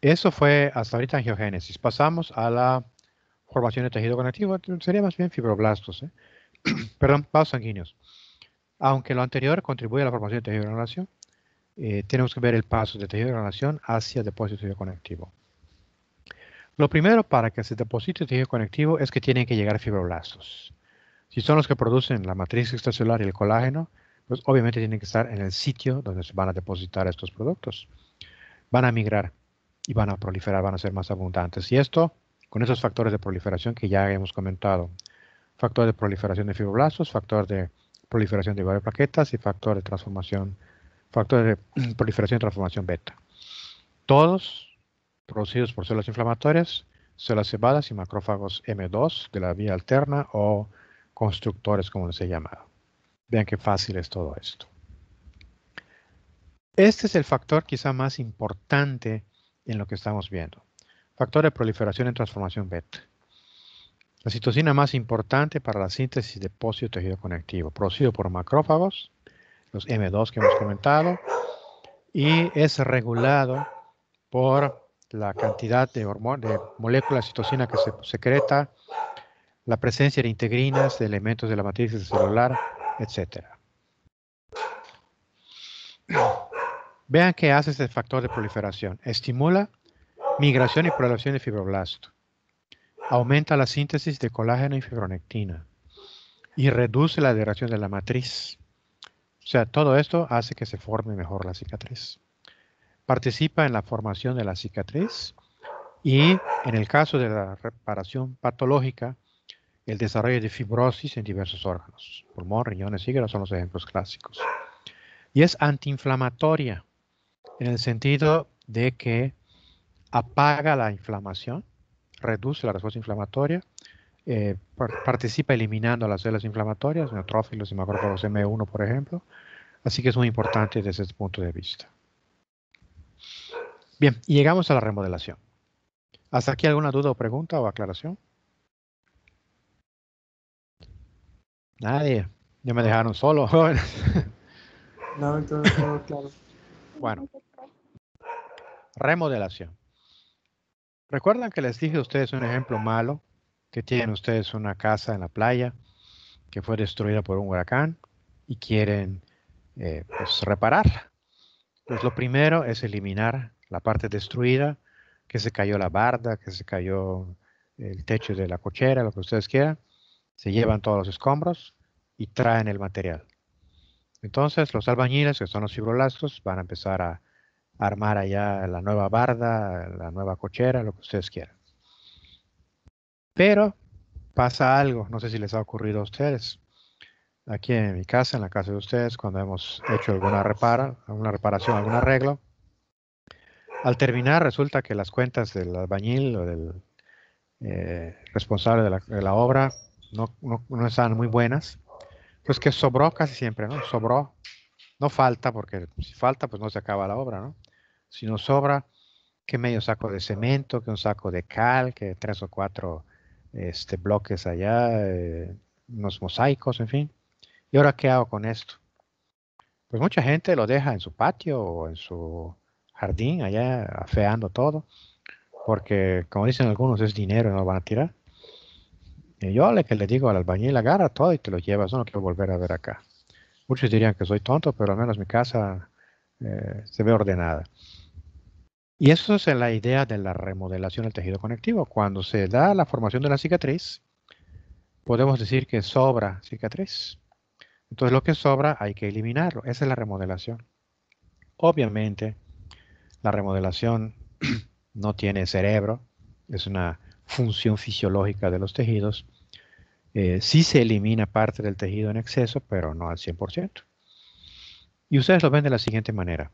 eso fue hasta ahorita angiogénesis. Pasamos a la formación de tejido conectivo, sería más bien fibroblastos, ¿eh? perdón, vasos sanguíneos. Aunque lo anterior contribuye a la formación de tejido de relación, eh, tenemos que ver el paso de tejido de relación hacia depósito de tejido conectivo. Lo primero para que se deposite tejido conectivo es que tienen que llegar fibroblastos. Si son los que producen la matriz extracelular y el colágeno, pues obviamente tienen que estar en el sitio donde se van a depositar estos productos. Van a migrar y van a proliferar, van a ser más abundantes. Y esto con esos factores de proliferación que ya hemos comentado. Factor de proliferación de fibroblastos, factor de proliferación de varias plaquetas y factor de transformación factores de proliferación y transformación beta. Todos producidos por células inflamatorias, células cebadas y macrófagos M2 de la vía alterna o constructores, como se llamado. Vean qué fácil es todo esto. Este es el factor quizá más importante en lo que estamos viendo. Factor de proliferación en transformación beta. La citocina más importante para la síntesis de posio tejido conectivo, producido por macrófagos, los M2 que hemos comentado, y es regulado por la cantidad de, de moléculas citocina que se secreta, la presencia de integrinas, de elementos de la matriz celular, etc. Vean qué hace este factor de proliferación. Estimula migración y proliferación de fibroblasto. Aumenta la síntesis de colágeno y fibronectina. Y reduce la degradación de la matriz. O sea, todo esto hace que se forme mejor la cicatriz. Participa en la formación de la cicatriz y en el caso de la reparación patológica, el desarrollo de fibrosis en diversos órganos. Pulmón, riñones, hígado son los ejemplos clásicos. Y es antiinflamatoria en el sentido de que apaga la inflamación, reduce la respuesta inflamatoria eh, participa eliminando las células inflamatorias, neutrófilos y macrófagos M1, por ejemplo. Así que es muy importante desde ese punto de vista. Bien, y llegamos a la remodelación. ¿Hasta aquí alguna duda o pregunta o aclaración? Nadie. Ya me dejaron solo, No, entonces, claro. Bueno. Remodelación. Recuerdan que les dije a ustedes un ejemplo malo que tienen ustedes una casa en la playa que fue destruida por un huracán y quieren eh, pues, repararla. Pues lo primero es eliminar la parte destruida, que se cayó la barda, que se cayó el techo de la cochera, lo que ustedes quieran. Se llevan todos los escombros y traen el material. Entonces los albañiles, que son los fibrolastros, van a empezar a armar allá la nueva barda, la nueva cochera, lo que ustedes quieran. Pero pasa algo, no sé si les ha ocurrido a ustedes. Aquí en mi casa, en la casa de ustedes, cuando hemos hecho alguna repara, alguna reparación, algún arreglo, al terminar resulta que las cuentas del albañil o del eh, responsable de la, obra no, no, muy buenas. Pues que sobró casi siempre, ¿no? Sobró. No falta, porque si falta, pues no se acaba la obra, ¿no? Si no sobra, que medio saco de cemento, que un saco de cal, que tres o cuatro este, bloques allá, eh, unos mosaicos, en fin. ¿Y ahora qué hago con esto? Pues mucha gente lo deja en su patio o en su jardín, allá afeando todo, porque como dicen algunos es dinero y no lo van a tirar. Y yo le que le digo al albañil, agarra todo y te lo llevas, no lo quiero volver a ver acá. Muchos dirían que soy tonto, pero al menos mi casa eh, se ve ordenada. Y eso es la idea de la remodelación del tejido conectivo. Cuando se da la formación de la cicatriz, podemos decir que sobra cicatriz. Entonces lo que sobra hay que eliminarlo. Esa es la remodelación. Obviamente, la remodelación no tiene cerebro, es una función fisiológica de los tejidos. Eh, sí se elimina parte del tejido en exceso, pero no al 100%. Y ustedes lo ven de la siguiente manera.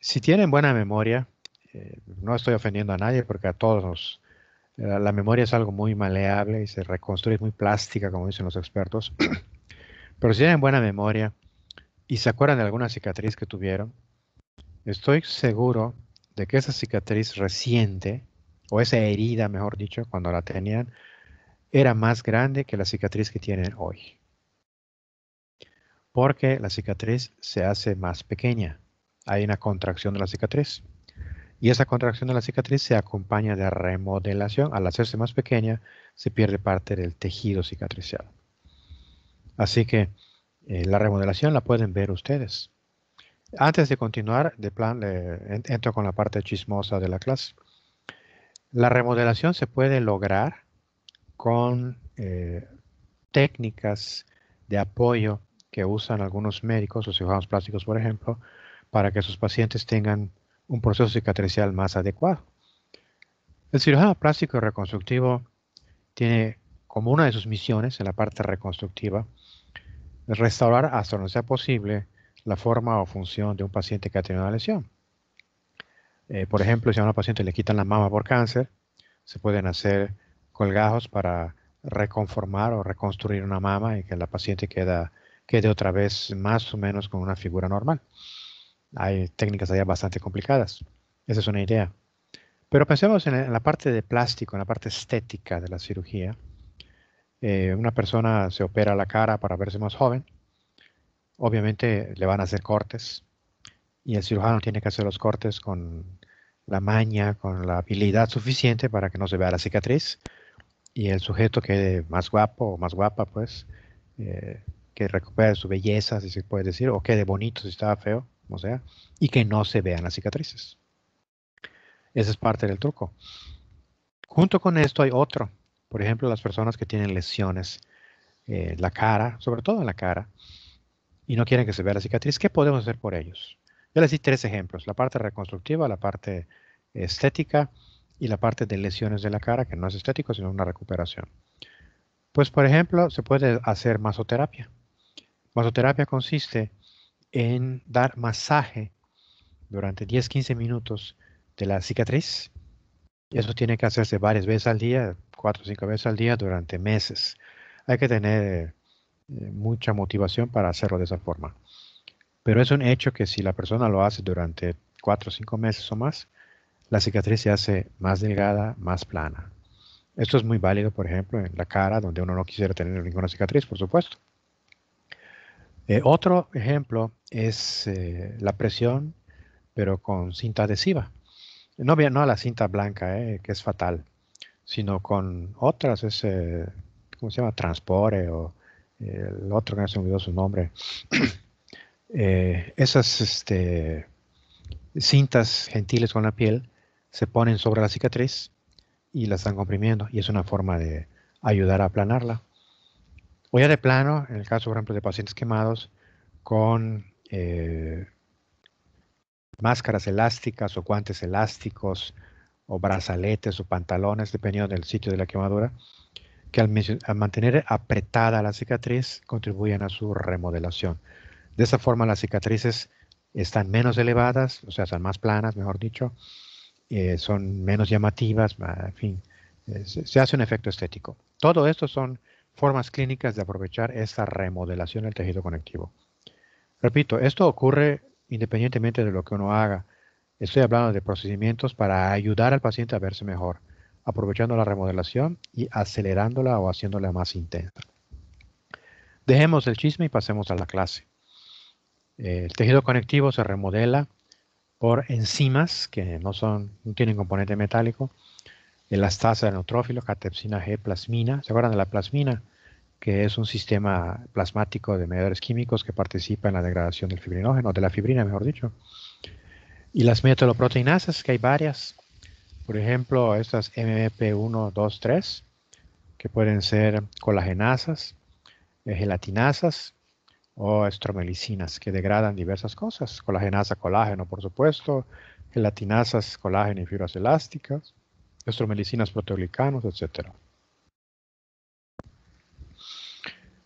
Si tienen buena memoria, no estoy ofendiendo a nadie porque a todos eh, la, memoria es algo muy maleable y se reconstruye, muy plástica, como dicen los expertos. Pero si tienen buena memoria y se acuerdan de alguna cicatriz que tuvieron, estoy seguro de que esa cicatriz reciente, o esa herida, mejor dicho, cuando la tenían, era más grande que la cicatriz que tienen hoy. Porque la cicatriz se hace más pequeña. Hay una contracción de la cicatriz y esa contracción de la cicatriz se acompaña de remodelación. Al hacerse más pequeña, se pierde parte del tejido cicatricial. Así que eh, la remodelación la pueden ver ustedes. Antes de continuar, de plan, entro con la parte chismosa de la clase. La remodelación se puede lograr con eh, técnicas de apoyo que usan algunos médicos los cirujanos plásticos, por ejemplo, para que sus pacientes tengan un proceso cicatricial más adecuado. El cirujano plástico reconstructivo tiene como una de sus misiones en la parte reconstructiva restaurar hasta donde sea posible la forma o función de un paciente que ha tenido una lesión. Eh, por ejemplo, si a una paciente le quitan la mama por cáncer, se pueden hacer colgajos para reconformar o reconstruir una mama y que la paciente quede otra vez más o menos con una figura normal. Hay técnicas allá bastante complicadas. Esa es una idea. Pero pensemos en la parte de plástico, en la parte estética de la cirugía. Eh, una persona se opera la cara para verse más joven. Obviamente le van a hacer cortes y el cirujano tiene que hacer los cortes con la maña, con la habilidad suficiente para que no se vea la cicatriz y el sujeto quede más guapo o más guapa, pues, eh, que recupere su belleza, si se puede decir, o quede bonito si estaba feo. O sea, y que no se vean las cicatrices. Ese es parte del truco. Junto con esto hay otro. Por ejemplo, las personas que tienen lesiones, eh, la cara, sobre todo en la cara, y no quieren que se vea la cicatriz, ¿qué podemos hacer por ellos? Yo les di tres ejemplos, la parte reconstructiva, la parte estética y la parte de lesiones de la cara, que no es estético, sino una recuperación. Pues, por ejemplo, se puede hacer masoterapia. Masoterapia consiste en dar masaje durante 10-15 minutos de la cicatriz. Eso tiene que hacerse varias veces al día, cuatro o cinco veces al día durante meses. Hay que tener eh, mucha motivación para hacerlo de esa forma. Pero es un hecho que si la persona lo hace durante cuatro o cinco meses o más, la cicatriz se hace más delgada, más plana. Esto es muy válido, por ejemplo, en la cara, donde uno no quisiera tener ninguna cicatriz, por supuesto. Eh, otro ejemplo es eh, la presión, pero con cinta adhesiva. No, no a la cinta blanca, eh, que es fatal, sino con otras, es, ¿cómo se llama? Transpore o el otro que no se olvidó su nombre. esas este, cintas gentiles con la piel se ponen sobre la cicatriz y la están comprimiendo y es una forma de ayudar a aplanarla. O ya de plano, en el caso, por ejemplo, de pacientes quemados con eh, máscaras elásticas o guantes elásticos o brazaletes o pantalones, dependiendo del sitio de la quemadura, que al, mantener apretada la cicatriz contribuyen a su remodelación. De esa forma las cicatrices están menos elevadas, o sea, están más planas, mejor dicho, eh, son menos llamativas, en fin, eh, se, hace un efecto estético. Todo esto son formas clínicas de aprovechar esta remodelación del tejido conectivo. Repito, esto ocurre independientemente de lo que uno haga. Estoy hablando de procedimientos para ayudar al paciente a verse mejor, aprovechando la remodelación y acelerándola o haciéndola más intensa. Dejemos el chisme y pasemos a la clase. El tejido conectivo se remodela por enzimas que no, son, tienen componente metálico elastasa, neutrófilo, catepsina G, plasmina. ¿Se acuerdan de la plasmina? Que es un sistema plasmático de mediadores químicos que participa en la degradación del fibrinógeno, de la fibrina, mejor dicho. Y las metaloproteinasas, que hay varias. Por ejemplo, estas MMP1, 2, 3, que pueden ser colagenasas, eh, gelatinasas o estromelicinas, que degradan diversas cosas. Colagenasa, colágeno, por supuesto. Gelatinasas, colágeno y fibras elásticas medicinas proteoglicanos, etc.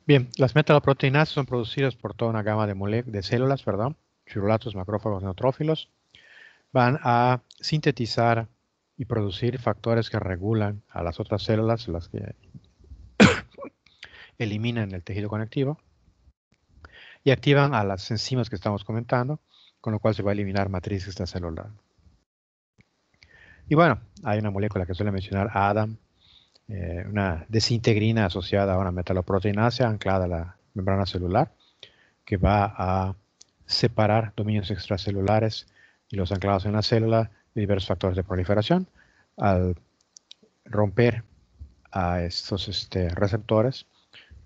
Bien, las metaloproteínas son producidas por toda una gama de, células, perdón, Chirulatos, macrófagos, neutrófilos. Van a sintetizar y producir factores que regulan a las otras células, las que eliminan el tejido conectivo y activan a las enzimas que estamos comentando, con lo cual se va a eliminar matriz extracelular. Y bueno, hay una molécula que suele mencionar Adam, eh, una desintegrina asociada a una metaloproteinasa anclada a la membrana celular, que va a separar dominios extracelulares y los anclados en la célula de diversos factores de proliferación. Al romper a estos este, receptores,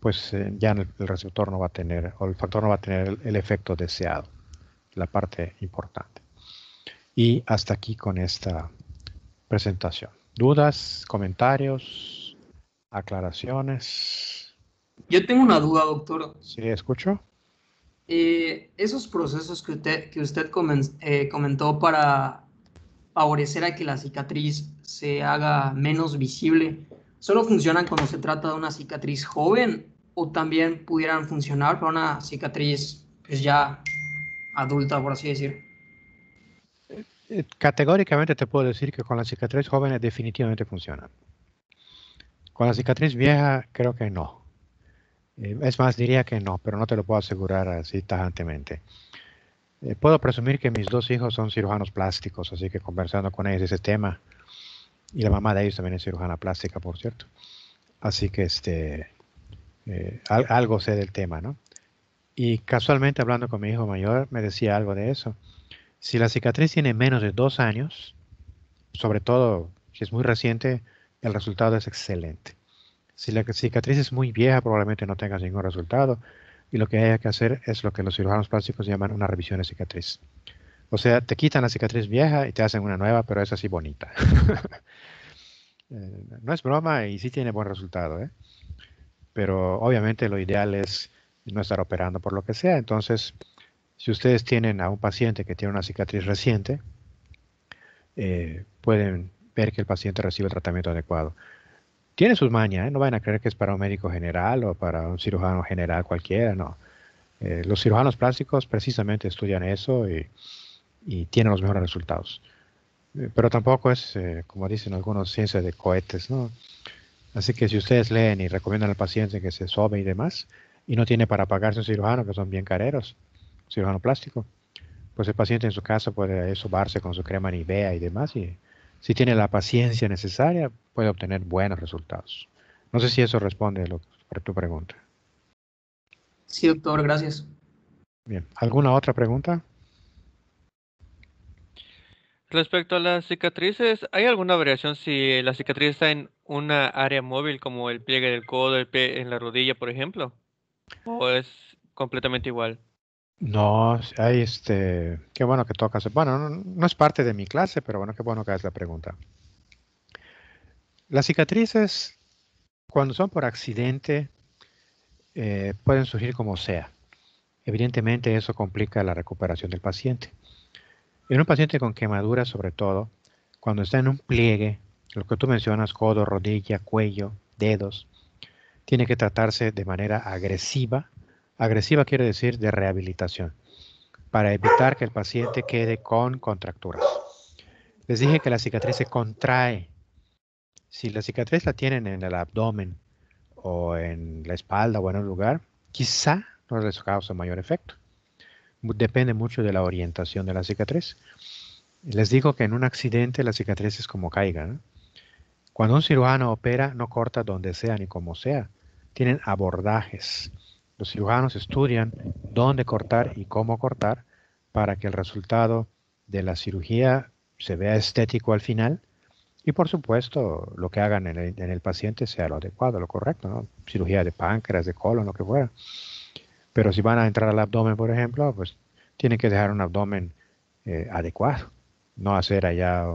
pues eh, ya el, receptor no va a tener, o el factor no va a tener el efecto deseado, la parte importante. Y hasta aquí con esta presentación. ¿Dudas, comentarios, aclaraciones? Yo tengo una duda, doctor. Sí, escucho. Eh, esos procesos que usted, que usted eh, comentó para favorecer a que la cicatriz se haga menos visible, ¿solo funcionan cuando se trata de una cicatriz joven o también pudieran funcionar para una cicatriz pues, ya adulta, por así decir? categóricamente te puedo decir que con la cicatriz jóvenes definitivamente funciona. Con la cicatriz vieja creo que no. Eh, es más, diría que no, pero no te lo puedo asegurar así tajantemente. Eh, puedo presumir que mis dos hijos son cirujanos plásticos, así que conversando con ellos ese tema, y la mamá de ellos también es cirujana plástica, por cierto. Así que este, eh, algo sé del tema, ¿no? Y casualmente hablando con mi hijo mayor, me decía algo de eso. Si la cicatriz tiene menos de dos años, sobre todo si es muy reciente, el resultado es excelente. Si la cicatriz es muy vieja, probablemente no tenga ningún resultado y lo que hay que hacer es lo que los cirujanos plásticos llaman una revisión de cicatriz. O sea, te quitan la cicatriz vieja y te hacen una nueva, pero es así bonita. Eh, no es broma y sí tiene buen resultado, ¿eh? pero obviamente lo ideal es no estar operando por lo que sea, entonces si ustedes tienen a un paciente que tiene una cicatriz reciente, eh, pueden ver que el paciente recibe el tratamiento adecuado. Tiene sus mañas, ¿eh? no van a creer que es para un médico general o para un cirujano general cualquiera, no. Eh, los cirujanos plásticos precisamente estudian eso y, y tienen los mejores resultados. pero tampoco es, como dicen algunos, ciencia de cohetes, ¿no? Así que si ustedes leen y recomiendan al paciente que se sobe y demás, y no tiene para pagarse un cirujano, que son bien careros, cirujano plástico, pues el paciente en su casa puede sobarse con su crema Nivea y demás y si tiene la paciencia necesaria puede obtener buenos resultados. No sé si eso responde a tu pregunta. Sí, doctor, gracias. Bien, ¿alguna otra pregunta? Respecto a las cicatrices, ¿hay alguna variación si la cicatriz está en una área móvil como el pliegue del codo, el pie en la rodilla, por ejemplo? ¿O es completamente igual? No, este, qué bueno que tocas. Bueno, no, es parte de mi clase, pero bueno, qué bueno que haces la pregunta. Las cicatrices, cuando son por accidente, eh, pueden surgir como sea. Evidentemente eso complica la recuperación del paciente. En un paciente con quemaduras, sobre todo, cuando está en un pliegue, lo que tú mencionas, codo, rodilla, cuello, dedos, tiene que tratarse de manera agresiva Agresiva quiere decir de rehabilitación, para evitar que el paciente quede con contracturas. Les dije que la cicatriz se contrae. Si la cicatriz la tienen en el abdomen o en la espalda o en un lugar, quizá no les causa mayor efecto. Depende mucho de la orientación de la cicatriz. Les digo que en un accidente la cicatriz es como caiga. Cuando un cirujano opera, no corta donde sea ni como sea. Tienen abordajes los cirujanos estudian dónde cortar y cómo cortar para que el resultado de la cirugía se vea estético al final y por supuesto lo que hagan en el, paciente sea lo adecuado, lo correcto, cirugía de páncreas, de colon, lo que fuera. Pero si van a entrar al abdomen, por ejemplo, pues tienen que dejar un abdomen eh, adecuado, no hacer allá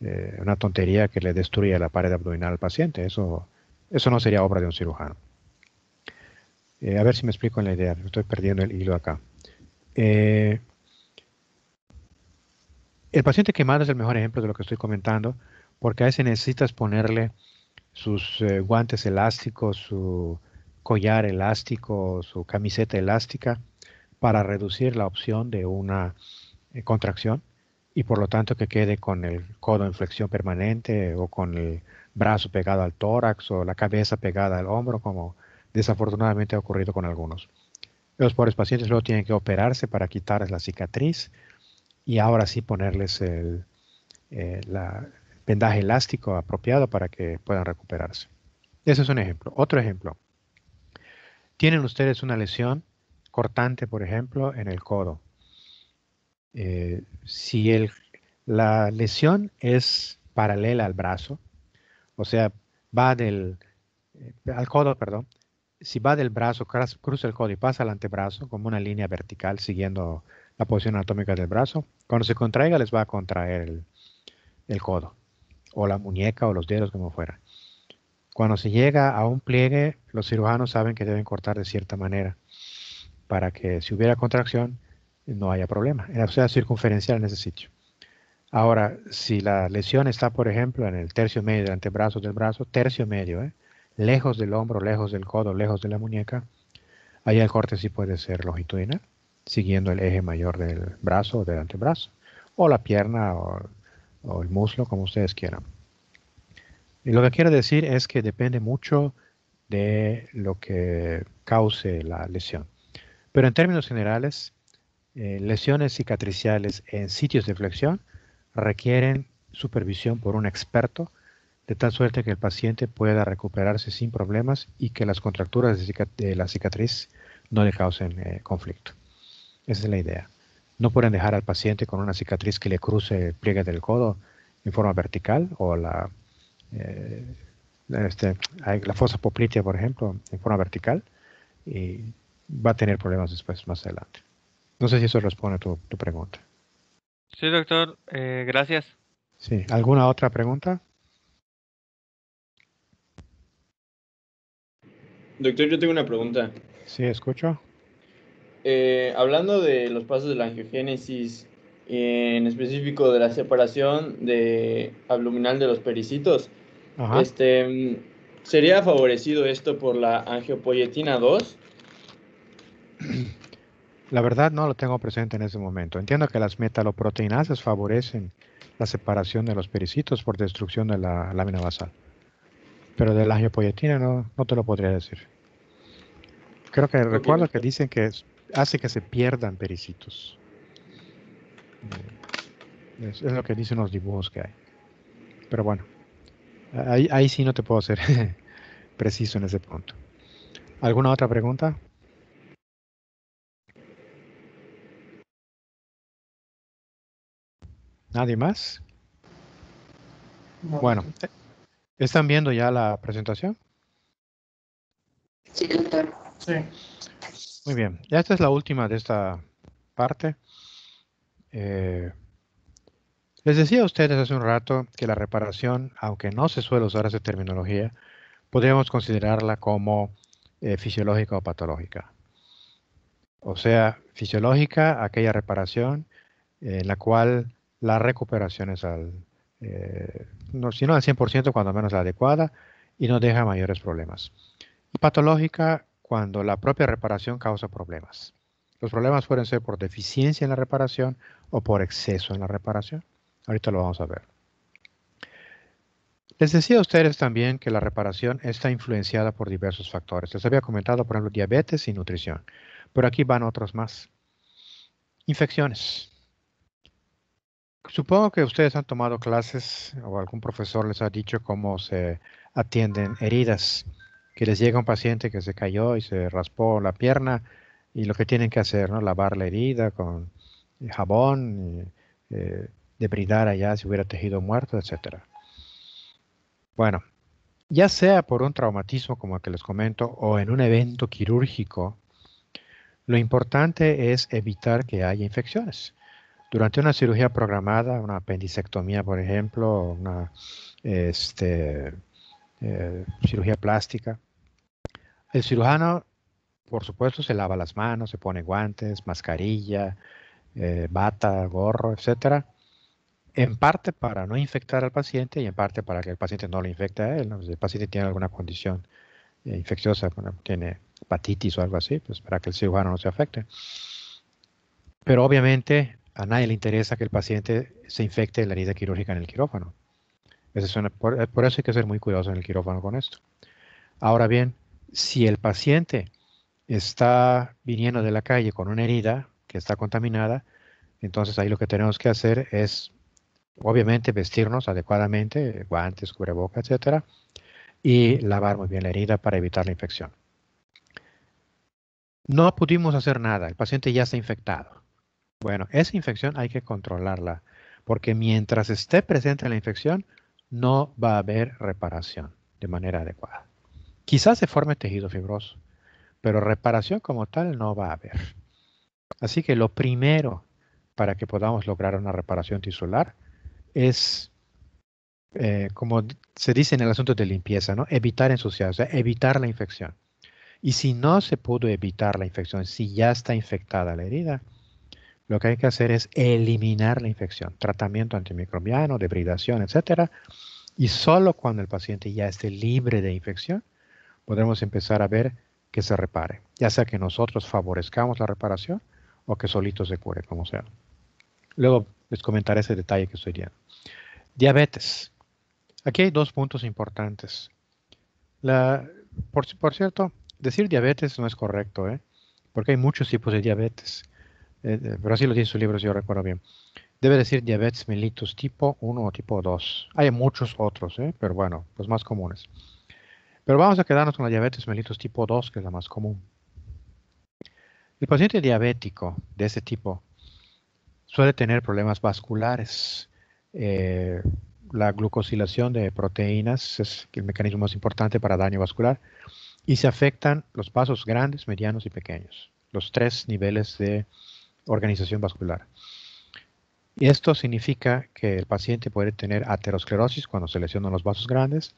eh, una tontería que le destruya la pared abdominal al paciente. Eso, eso no sería obra de un cirujano. Eh, a ver si me explico en la idea, estoy perdiendo el hilo acá. Eh, el paciente quemado es el mejor ejemplo de lo que estoy comentando, porque a veces necesitas ponerle sus eh, guantes elásticos, su collar elástico, su camiseta elástica, para reducir la opción de una contracción y por lo tanto que quede con el codo en flexión permanente o con el brazo pegado al tórax o la cabeza pegada al hombro, como desafortunadamente ha ocurrido con algunos. Los pobres pacientes luego tienen que operarse para quitarles la cicatriz y ahora sí ponerles eh, el, vendaje elástico apropiado para que puedan recuperarse. Ese es un ejemplo. Otro ejemplo. Tienen ustedes una lesión cortante, por ejemplo, en el codo. Eh, si la lesión es paralela al brazo, o sea, va del eh, al codo, perdón, si va del brazo, cruza el codo y pasa al antebrazo como una línea vertical siguiendo la posición anatómica del brazo. Cuando se contraiga les va a contraer el, codo o la muñeca o los dedos como fuera. Cuando se llega a un pliegue, los cirujanos saben que deben cortar de cierta manera para que si hubiera contracción no haya problema. En la circunferencial en ese sitio. Ahora, si la lesión está, por ejemplo, en el tercio medio del antebrazo del brazo, tercio medio, ¿eh? lejos del hombro, lejos del codo, lejos de la muñeca, ahí el corte sí puede ser longitudinal, siguiendo el eje mayor del brazo o del antebrazo, o la pierna o, el muslo, como ustedes quieran. Y lo que quiero decir es que depende mucho de lo que cause la lesión. Pero en términos generales, eh, lesiones cicatriciales en sitios de flexión requieren supervisión por un experto de tal suerte que el paciente pueda recuperarse sin problemas y que las contracturas de, la cicatriz no le causen eh, conflicto. Esa es la idea. No pueden dejar al paciente con una cicatriz que le cruce el pliegue del codo en forma vertical o la, eh, este, la fosa poplitea, por ejemplo, en forma vertical y va a tener problemas después, más adelante. No sé si eso responde a tu, pregunta. Sí, doctor. Eh, gracias. Sí. ¿Alguna otra pregunta? Doctor, yo tengo una pregunta. Sí, escucho. Eh, hablando de los pasos de la angiogénesis, en específico de la separación de abdominal de los pericitos, este, ¿sería favorecido esto por la angiopoyetina 2? La verdad no lo tengo presente en ese momento. Entiendo que las metaloproteinases favorecen la separación de los pericitos por destrucción de la lámina basal. Pero de la angiopoyetina no, no te lo podría decir. Creo que recuerdo que dicen que hace que se pierdan pericitos. Mm. Es, lo que dicen los dibujos que hay. Pero bueno, ahí, ahí sí no te puedo ser preciso en ese punto. ¿Alguna otra pregunta? ¿Nadie más? Bueno, eh, ¿Están viendo ya la presentación? Sí, doctor. Sí. Muy bien. Ya esta es la última de esta parte. Eh, les decía a ustedes hace un rato que la reparación, aunque no se suele usar esa terminología, podríamos considerarla como eh, fisiológica o patológica. O sea, fisiológica, aquella reparación eh, en la cual la recuperación es al eh, no, sino al 100% cuando menos la adecuada y nos deja mayores problemas. patológica cuando la propia reparación causa problemas. Los problemas pueden ser por deficiencia en la reparación o por exceso en la reparación. Ahorita lo vamos a ver. Les decía a ustedes también que la reparación está influenciada por diversos factores. Les había comentado, por ejemplo, diabetes y nutrición, pero aquí van otros más. Infecciones. Supongo que ustedes han tomado clases o algún profesor les ha dicho cómo se atienden heridas, que les llega un paciente que se cayó y se raspó la pierna y lo que tienen que hacer, ¿no? Lavar la herida con eh, jabón, y, eh, debridar allá si hubiera tejido muerto, etcétera. Bueno, ya sea por un traumatismo como el que les comento o en un evento quirúrgico, lo importante es evitar que haya infecciones durante una cirugía programada, una apendicectomía, por ejemplo, una este, eh, cirugía plástica, el cirujano, por supuesto, se lava las manos, se pone guantes, mascarilla, eh, bata, gorro, etc. en parte para no infectar al paciente y en parte para que el paciente no lo infecte a él. Si el paciente tiene alguna condición eh, infecciosa, tiene hepatitis o algo así, pues para que el cirujano no se afecte. Pero obviamente a nadie le interesa que el paciente se infecte de la herida quirúrgica en el quirófano. por, eso hay que ser muy cuidadoso en el quirófano con esto. Ahora bien, si el paciente está viniendo de la calle con una herida que está contaminada, entonces ahí lo que tenemos que hacer es, obviamente, vestirnos adecuadamente, guantes, cubreboca, etcétera, y lavar muy bien la herida para evitar la infección. No pudimos hacer nada, el paciente ya está infectado. Bueno, esa infección hay que controlarla, porque mientras esté presente la infección, no va a haber reparación de manera adecuada. Quizás se forme tejido fibroso, pero reparación como tal no va a haber. Así que lo primero para que podamos lograr una reparación tisular es, eh, como se dice en el asunto de limpieza, ¿no? evitar ensuciar, o sea, evitar la infección. Y si no se pudo evitar la infección, si ya está infectada la herida, lo que hay que hacer es eliminar la infección, tratamiento antimicrobiano, debridación, etcétera. Y solo cuando el paciente ya esté libre de infección, podremos empezar a ver que se repare, ya sea que nosotros favorezcamos la reparación o que solito se cure, como sea. Luego les comentaré ese detalle que estoy viendo Diabetes. Aquí hay dos puntos importantes. por, por, cierto, decir diabetes no es correcto, ¿eh? porque hay muchos tipos de diabetes. Eh, eh, pero así lo dice su libro si yo recuerdo bien. Debe decir diabetes mellitus tipo 1 o tipo 2. Hay muchos otros, ¿eh? pero bueno, los más comunes. Pero vamos a quedarnos con la diabetes mellitus tipo 2, que es la más común. El paciente diabético de ese tipo suele tener problemas vasculares. la glucosilación de proteínas es el mecanismo más importante para daño vascular y se afectan los vasos grandes, medianos y pequeños, los tres niveles de organización vascular. Y esto significa que el paciente puede tener aterosclerosis cuando se lesionan los vasos grandes,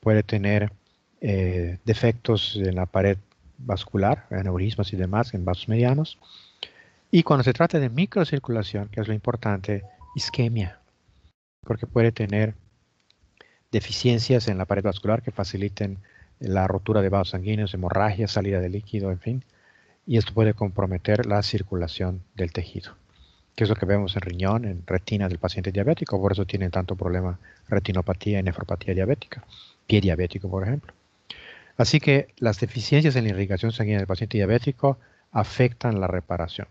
puede tener eh, defectos en la pared vascular, aneurismas y demás en vasos medianos. Y cuando se trata de microcirculación, que es lo importante, isquemia, porque puede tener deficiencias en la pared vascular que faciliten la rotura de vasos sanguíneos, hemorragia, salida de líquido, en fin, y esto puede comprometer la circulación del tejido, que es lo que vemos en riñón, en retina del paciente diabético, por eso tienen tanto problema retinopatía y nefropatía diabética, pie diabético, por ejemplo. Así que las deficiencias en la irrigación sanguínea del paciente diabético afectan la reparación.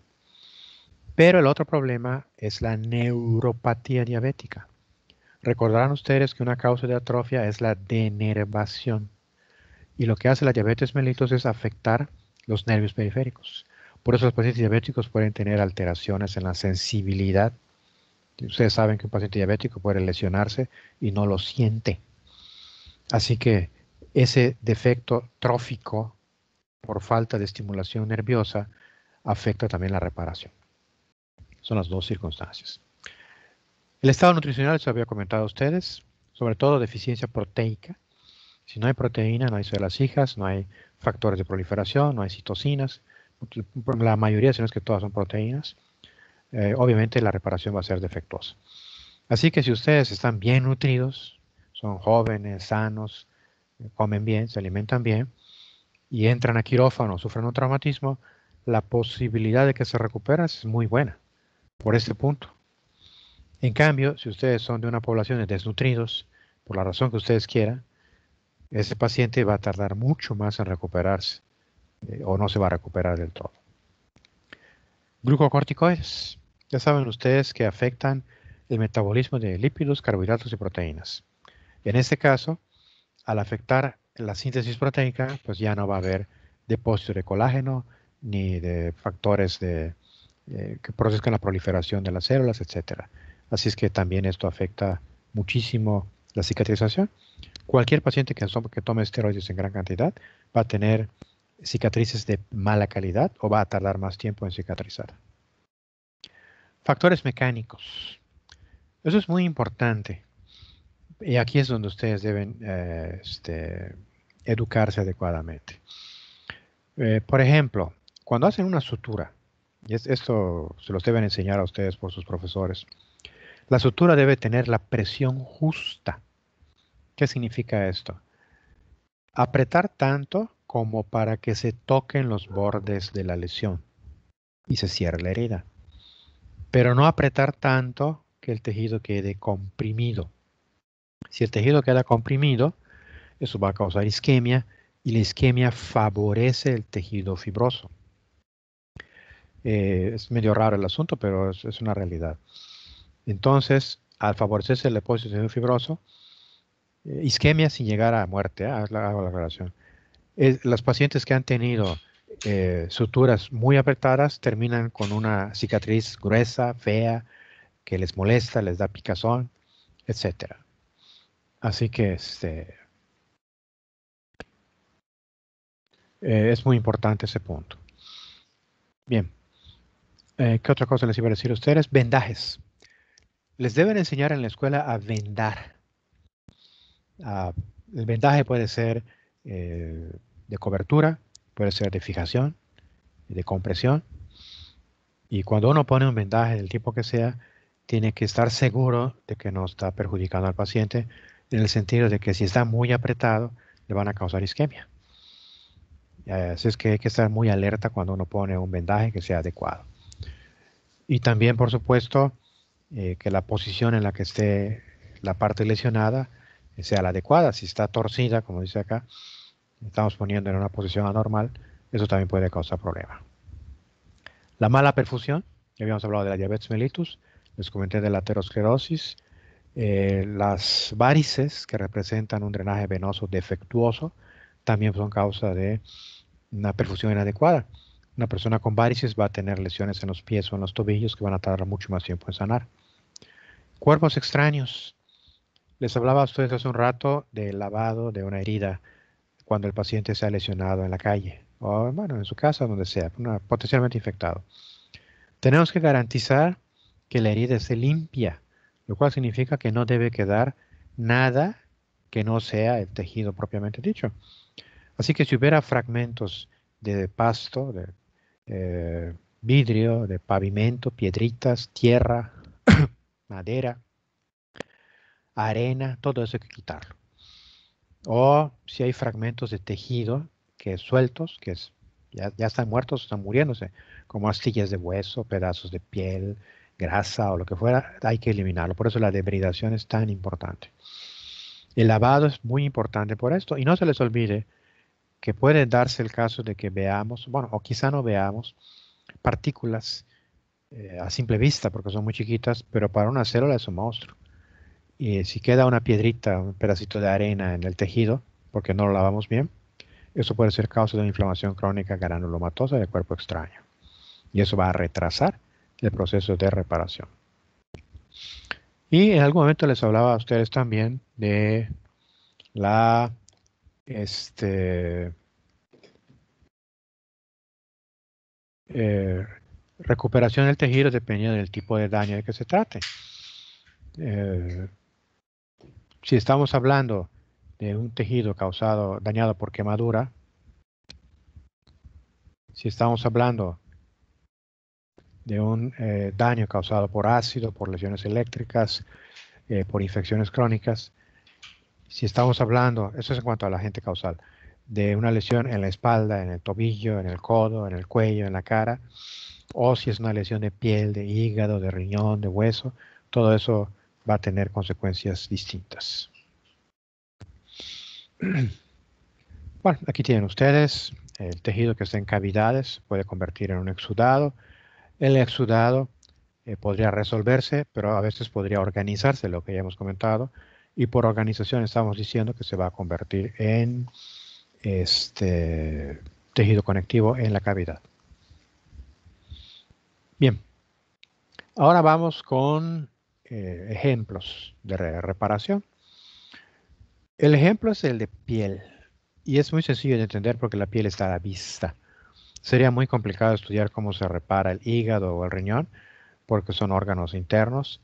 Pero el otro problema es la neuropatía diabética. Recordarán ustedes que una causa de atrofia es la denervación. Y lo que hace la diabetes mellitus es afectar los nervios periféricos. Por eso los pacientes diabéticos pueden tener alteraciones en la sensibilidad. Ustedes saben que un paciente diabético puede lesionarse y no lo siente. Así que ese defecto trófico por falta de estimulación nerviosa afecta también la reparación. Son las dos circunstancias. El estado nutricional se había comentado a ustedes, sobre todo deficiencia proteica, si no hay proteína, no hay células hijas, no hay factores de proliferación, no hay citocinas. La mayoría, si no es que todas son proteínas, eh, obviamente la reparación va a ser defectuosa. Así que si ustedes están bien nutridos, son jóvenes, sanos, eh, comen bien, se alimentan bien, y entran a quirófano, sufren un traumatismo, la posibilidad de que se recuperen es muy buena por este punto. En cambio, si ustedes son de una población de desnutridos, por la razón que ustedes quieran, ese paciente va a tardar mucho más en recuperarse eh, o no se va a recuperar del todo. Glucocorticoides. Ya saben ustedes que afectan el metabolismo de lípidos, carbohidratos y proteínas. En este caso, al afectar la síntesis proteica, pues ya no va a haber depósito de colágeno ni de factores eh, que produzcan la proliferación de las células, etc. Así es que también esto afecta muchísimo la cicatrización Cualquier paciente que, que tome esteroides en gran cantidad va a tener cicatrices de mala calidad o va a tardar más tiempo en cicatrizar. Factores mecánicos. Eso es muy importante. Y aquí es donde ustedes deben eh, este, educarse adecuadamente. Eh, por ejemplo, cuando hacen una sutura, y es, esto se los deben enseñar a ustedes por sus profesores, la sutura debe tener la presión justa ¿Qué significa esto? Apretar tanto como para que se toquen los bordes de la lesión y se cierre la herida. Pero no apretar tanto que el tejido quede comprimido. Si el tejido queda comprimido, eso va a causar isquemia y la isquemia favorece el tejido fibroso. Eh, es medio raro el asunto, pero es, una realidad. Entonces, al favorecerse el depósito de fibroso, eh, isquemia sin llegar a muerte, ah, hago la relación. los pacientes que han tenido eh, suturas muy apretadas terminan con una cicatriz gruesa, fea, que les molesta, les da picazón, etc. Así que este, eh, es muy importante ese punto. Bien. ¿Qué otra cosa les iba a decir a ustedes? Vendajes. Les deben enseñar en la escuela a vendar. Ah, el vendaje puede ser eh, de cobertura, puede ser de fijación, de compresión. Y cuando uno pone un vendaje del tipo que sea, tiene que estar seguro de que no está perjudicando al paciente, en el sentido de que si está muy apretado, le van a causar isquemia. Eh, así es que hay que estar muy alerta cuando uno pone un vendaje que sea adecuado. Y también, por supuesto, eh, que la posición en la que esté la parte lesionada sea la adecuada. Si está torcida, como dice acá, estamos poniendo en una posición anormal, eso también puede causar problema. La mala perfusión, ya habíamos hablado de la diabetes mellitus, les comenté de la aterosclerosis, eh, las varices que representan un drenaje venoso defectuoso también son causa de una perfusión inadecuada. Una persona con varices va a tener lesiones en los pies o en los tobillos que van a tardar mucho más tiempo en sanar. Cuerpos extraños, les hablaba a ustedes hace un rato del lavado de una herida cuando el paciente se ha lesionado en la calle o en su casa, donde sea, potencialmente infectado. Tenemos que garantizar que la herida esté limpia, lo cual significa que no debe quedar nada que no sea el tejido propiamente dicho. Así que si hubiera fragmentos de pasto, de eh, vidrio, de pavimento, piedritas, tierra, madera, arena, todo eso hay que quitarlo. O si hay fragmentos de tejido que sueltos, que ya, están muertos, están muriéndose, como astillas de hueso, pedazos de piel, grasa o lo que fuera, hay que eliminarlo. Por eso la debridación es tan importante. El lavado es muy importante por esto. Y no se les olvide que puede darse el caso de que veamos, bueno, o quizá no veamos partículas eh, a simple vista porque son muy chiquitas, pero para una célula es un monstruo y eh, si queda una piedrita, un pedacito de arena en el tejido, porque no lo lavamos bien, eso puede ser causa de una inflamación crónica granulomatosa del cuerpo extraño. Y eso va a retrasar el proceso de reparación. Y en algún momento les hablaba a ustedes también de la este, eh, recuperación del tejido dependiendo del tipo de daño de que se trate. Eh, si estamos hablando de un tejido causado, dañado por quemadura, si estamos hablando de un eh, daño causado por ácido, por lesiones eléctricas, eh, por infecciones crónicas, si estamos hablando, eso es en cuanto a la gente causal, de una lesión en la espalda, en el tobillo, en el codo, en el cuello, en la cara, o si es una lesión de piel, de hígado, de riñón, de hueso, todo eso va a tener consecuencias distintas. Bueno, aquí tienen ustedes el tejido que está en cavidades, puede convertir en un exudado. El exudado eh, podría resolverse, pero a veces podría organizarse, lo que ya hemos comentado. Y por organización estamos diciendo que se va a convertir en este tejido conectivo en la cavidad. Bien, ahora vamos con eh, ejemplos de reparación. El ejemplo es el de piel y es muy sencillo de entender porque la piel está a la vista. Sería muy complicado estudiar cómo se repara el hígado o el riñón porque son órganos internos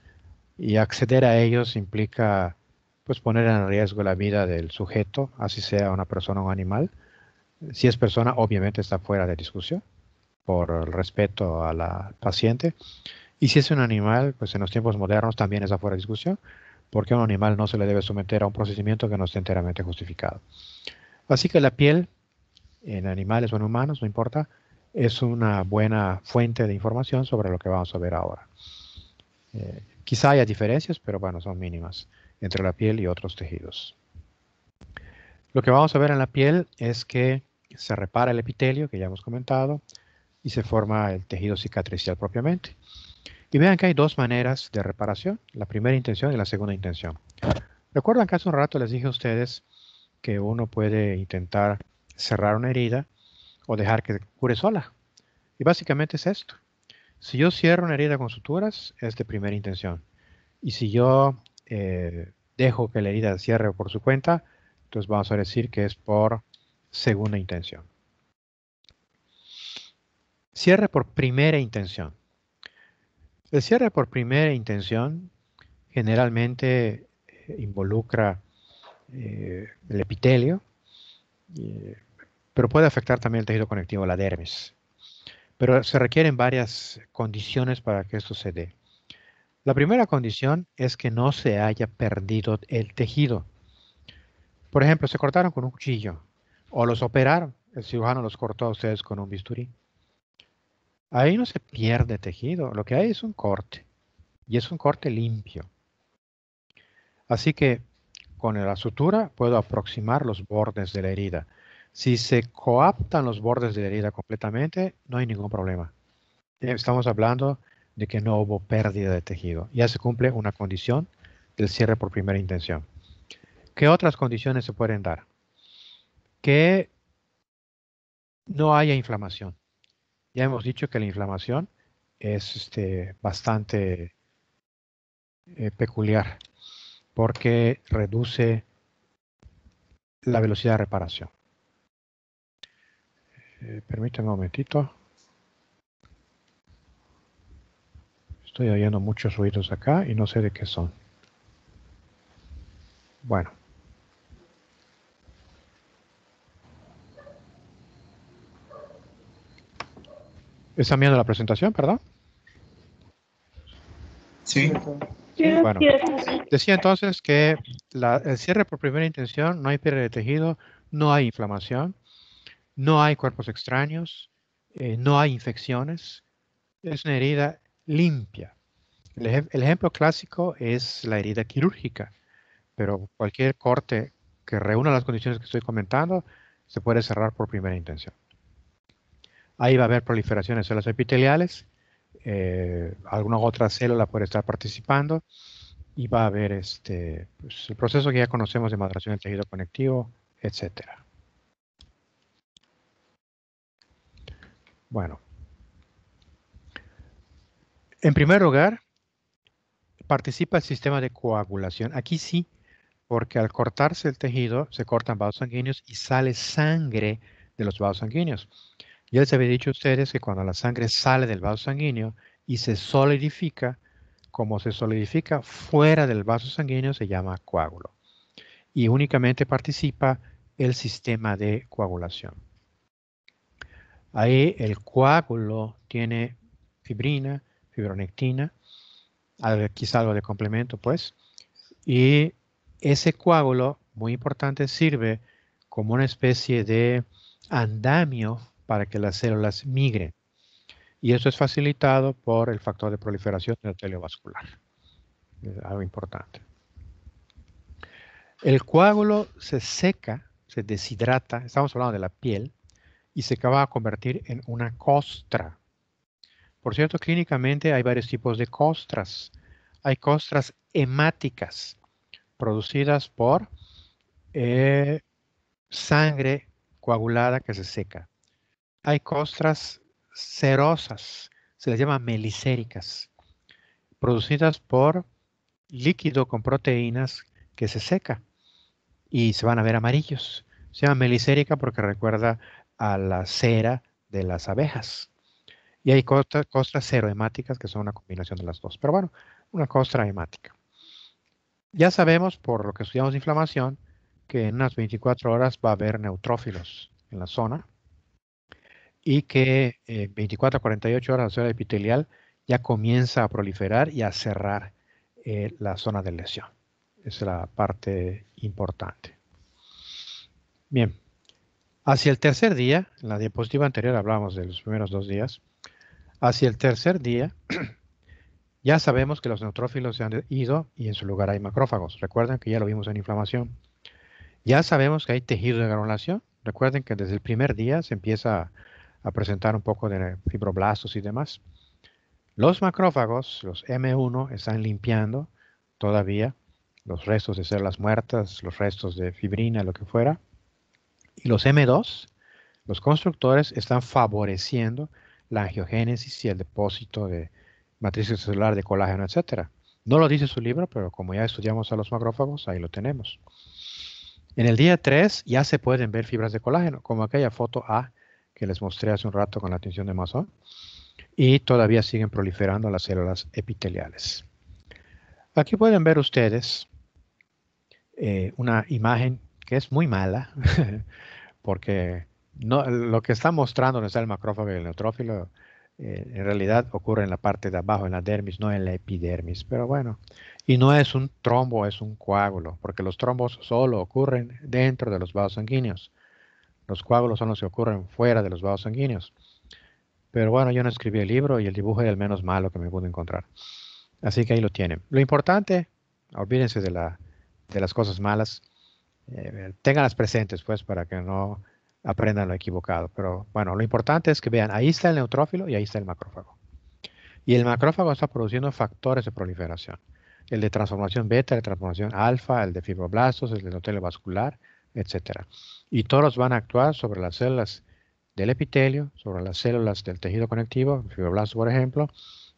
y acceder a ellos implica pues poner en riesgo la vida del sujeto, así sea una persona o un animal. Si es persona, obviamente está fuera de discusión por el respeto a la paciente, y si es un animal, pues en los tiempos modernos también es fuera de discusión, porque a un animal no se le debe someter a un procedimiento que no esté enteramente justificado. Así que la piel, en animales o en humanos, no importa, es una buena fuente de información sobre lo que vamos a ver ahora. Eh, quizá haya diferencias, pero bueno, son mínimas entre la piel y otros tejidos. Lo que vamos a ver en la piel es que se repara el epitelio, que ya hemos comentado, y se forma el tejido cicatricial propiamente. Y vean que hay dos maneras de reparación, la primera intención y la segunda intención. Recuerdan que hace un rato les dije a ustedes que uno puede intentar cerrar una herida o dejar que cure sola. Y básicamente es esto. Si yo cierro una herida con suturas, es de primera intención. Y si yo eh, dejo que la herida cierre por su cuenta, entonces vamos a decir que es por segunda intención. Cierre por primera intención. El cierre por primera intención generalmente eh, involucra eh, el epitelio, eh, pero puede afectar también el tejido conectivo, la dermis. Pero se requieren varias condiciones para que esto se dé. La primera condición es que no se haya perdido el tejido. Por ejemplo, se cortaron con un cuchillo o los operaron. El cirujano los cortó a ustedes con un bisturí. Ahí no se pierde tejido, lo que hay es un corte y es un corte limpio. Así que con la sutura puedo aproximar los bordes de la herida. Si se coaptan los bordes de la herida completamente, no hay ningún problema. Eh, estamos hablando de que no hubo pérdida de tejido. Ya se cumple una condición del cierre por primera intención. ¿Qué otras condiciones se pueden dar? Que no haya inflamación. Ya hemos dicho que la inflamación es este, bastante eh, peculiar porque reduce la velocidad de reparación. Eh, permítanme un momentito. Estoy oyendo muchos ruidos acá y no sé de qué son. Bueno. ¿Están viendo la presentación, perdón? Sí. Bueno, decía entonces que el cierre por primera intención, no hay pérdida de tejido, no hay inflamación, no hay cuerpos extraños, eh, no hay infecciones, es una herida limpia. el ejemplo clásico es la herida quirúrgica, pero cualquier corte que reúna las condiciones que estoy comentando se puede cerrar por primera intención. Ahí va a haber proliferación de células epiteliales, eh, alguna otra célula puede estar participando y va a haber este, pues, el proceso que ya conocemos de maduración del tejido conectivo, etc. Bueno, en primer lugar, participa el sistema de coagulación. Aquí sí, porque al cortarse el tejido, se cortan vasos sanguíneos y sale sangre de los vasos sanguíneos. Ya les había dicho a ustedes que cuando la sangre sale del vaso sanguíneo y se solidifica, como se solidifica fuera del vaso sanguíneo, se llama coágulo. Y únicamente participa el sistema de coagulación. Ahí el coágulo tiene fibrina, fibronectina, quizá algo de complemento, pues. Y ese coágulo, muy importante, sirve como una especie de andamio para que las células migren. Y eso es facilitado por el factor de proliferación neoteliovascular. Es algo importante. El coágulo se seca, se deshidrata, estamos hablando de la piel, y se acaba a convertir en una costra. Por cierto, clínicamente hay varios tipos de costras. Hay costras hemáticas, producidas por eh, sangre coagulada que se seca hay costras cerosas, se les llama melicéricas, producidas por líquido con proteínas que se seca y se van a ver amarillos. Se llama melicérica porque recuerda a la cera de las abejas. Y hay costras, costras que son una combinación de las dos. Pero bueno, una costra hemática. Ya sabemos por lo que estudiamos inflamación que en unas 24 horas va a haber neutrófilos en la zona y que eh, 24 a 48 horas la célula epitelial ya comienza a proliferar y a cerrar eh, la zona de lesión. Esa es la parte importante. Bien, hacia el tercer día, en la diapositiva anterior hablamos de los primeros dos días, hacia el tercer día ya sabemos que los neutrófilos se han ido y en su lugar hay macrófagos. Recuerden que ya lo vimos en inflamación. Ya sabemos que hay tejido de granulación. Recuerden que desde el primer día se empieza a presentar un poco de fibroblastos y demás. Los macrófagos, los M1, están limpiando todavía los restos de células muertas, los restos de fibrina, lo que fuera. Y los M2, los constructores, están favoreciendo la angiogénesis y el depósito de matriz celular de colágeno, etc. No lo dice su libro, pero como ya estudiamos a los macrófagos, ahí lo tenemos. En el día 3 ya se pueden ver fibras de colágeno, como aquella foto A que les mostré hace un rato con la atención de Mason y todavía siguen proliferando las células epiteliales. Aquí pueden ver ustedes eh, una imagen que es muy mala, porque lo que está mostrando no está el macrófago y el neutrófilo, eh, en realidad ocurre en la parte de abajo, en la dermis, no en la epidermis, pero bueno. Y no es un trombo, es un coágulo, porque los trombos solo ocurren dentro de los vasos sanguíneos. Los coágulos son los que ocurren fuera de los vasos sanguíneos. Pero bueno, yo no escribí el libro y el dibujo es el menos malo que me pude encontrar. Así que ahí lo tienen. Lo importante, olvídense de, las cosas malas, eh, tenganlas presentes pues para que no aprendan lo equivocado. Pero bueno, lo importante es que vean, ahí está el neutrófilo y ahí está el macrófago. Y el macrófago está produciendo factores de proliferación. El de transformación beta, el de transformación alfa, el de fibroblastos, el de endotelio vascular, etcétera. Y todos van a actuar sobre las células del epitelio, sobre las células del tejido conectivo, fibroblastos por ejemplo,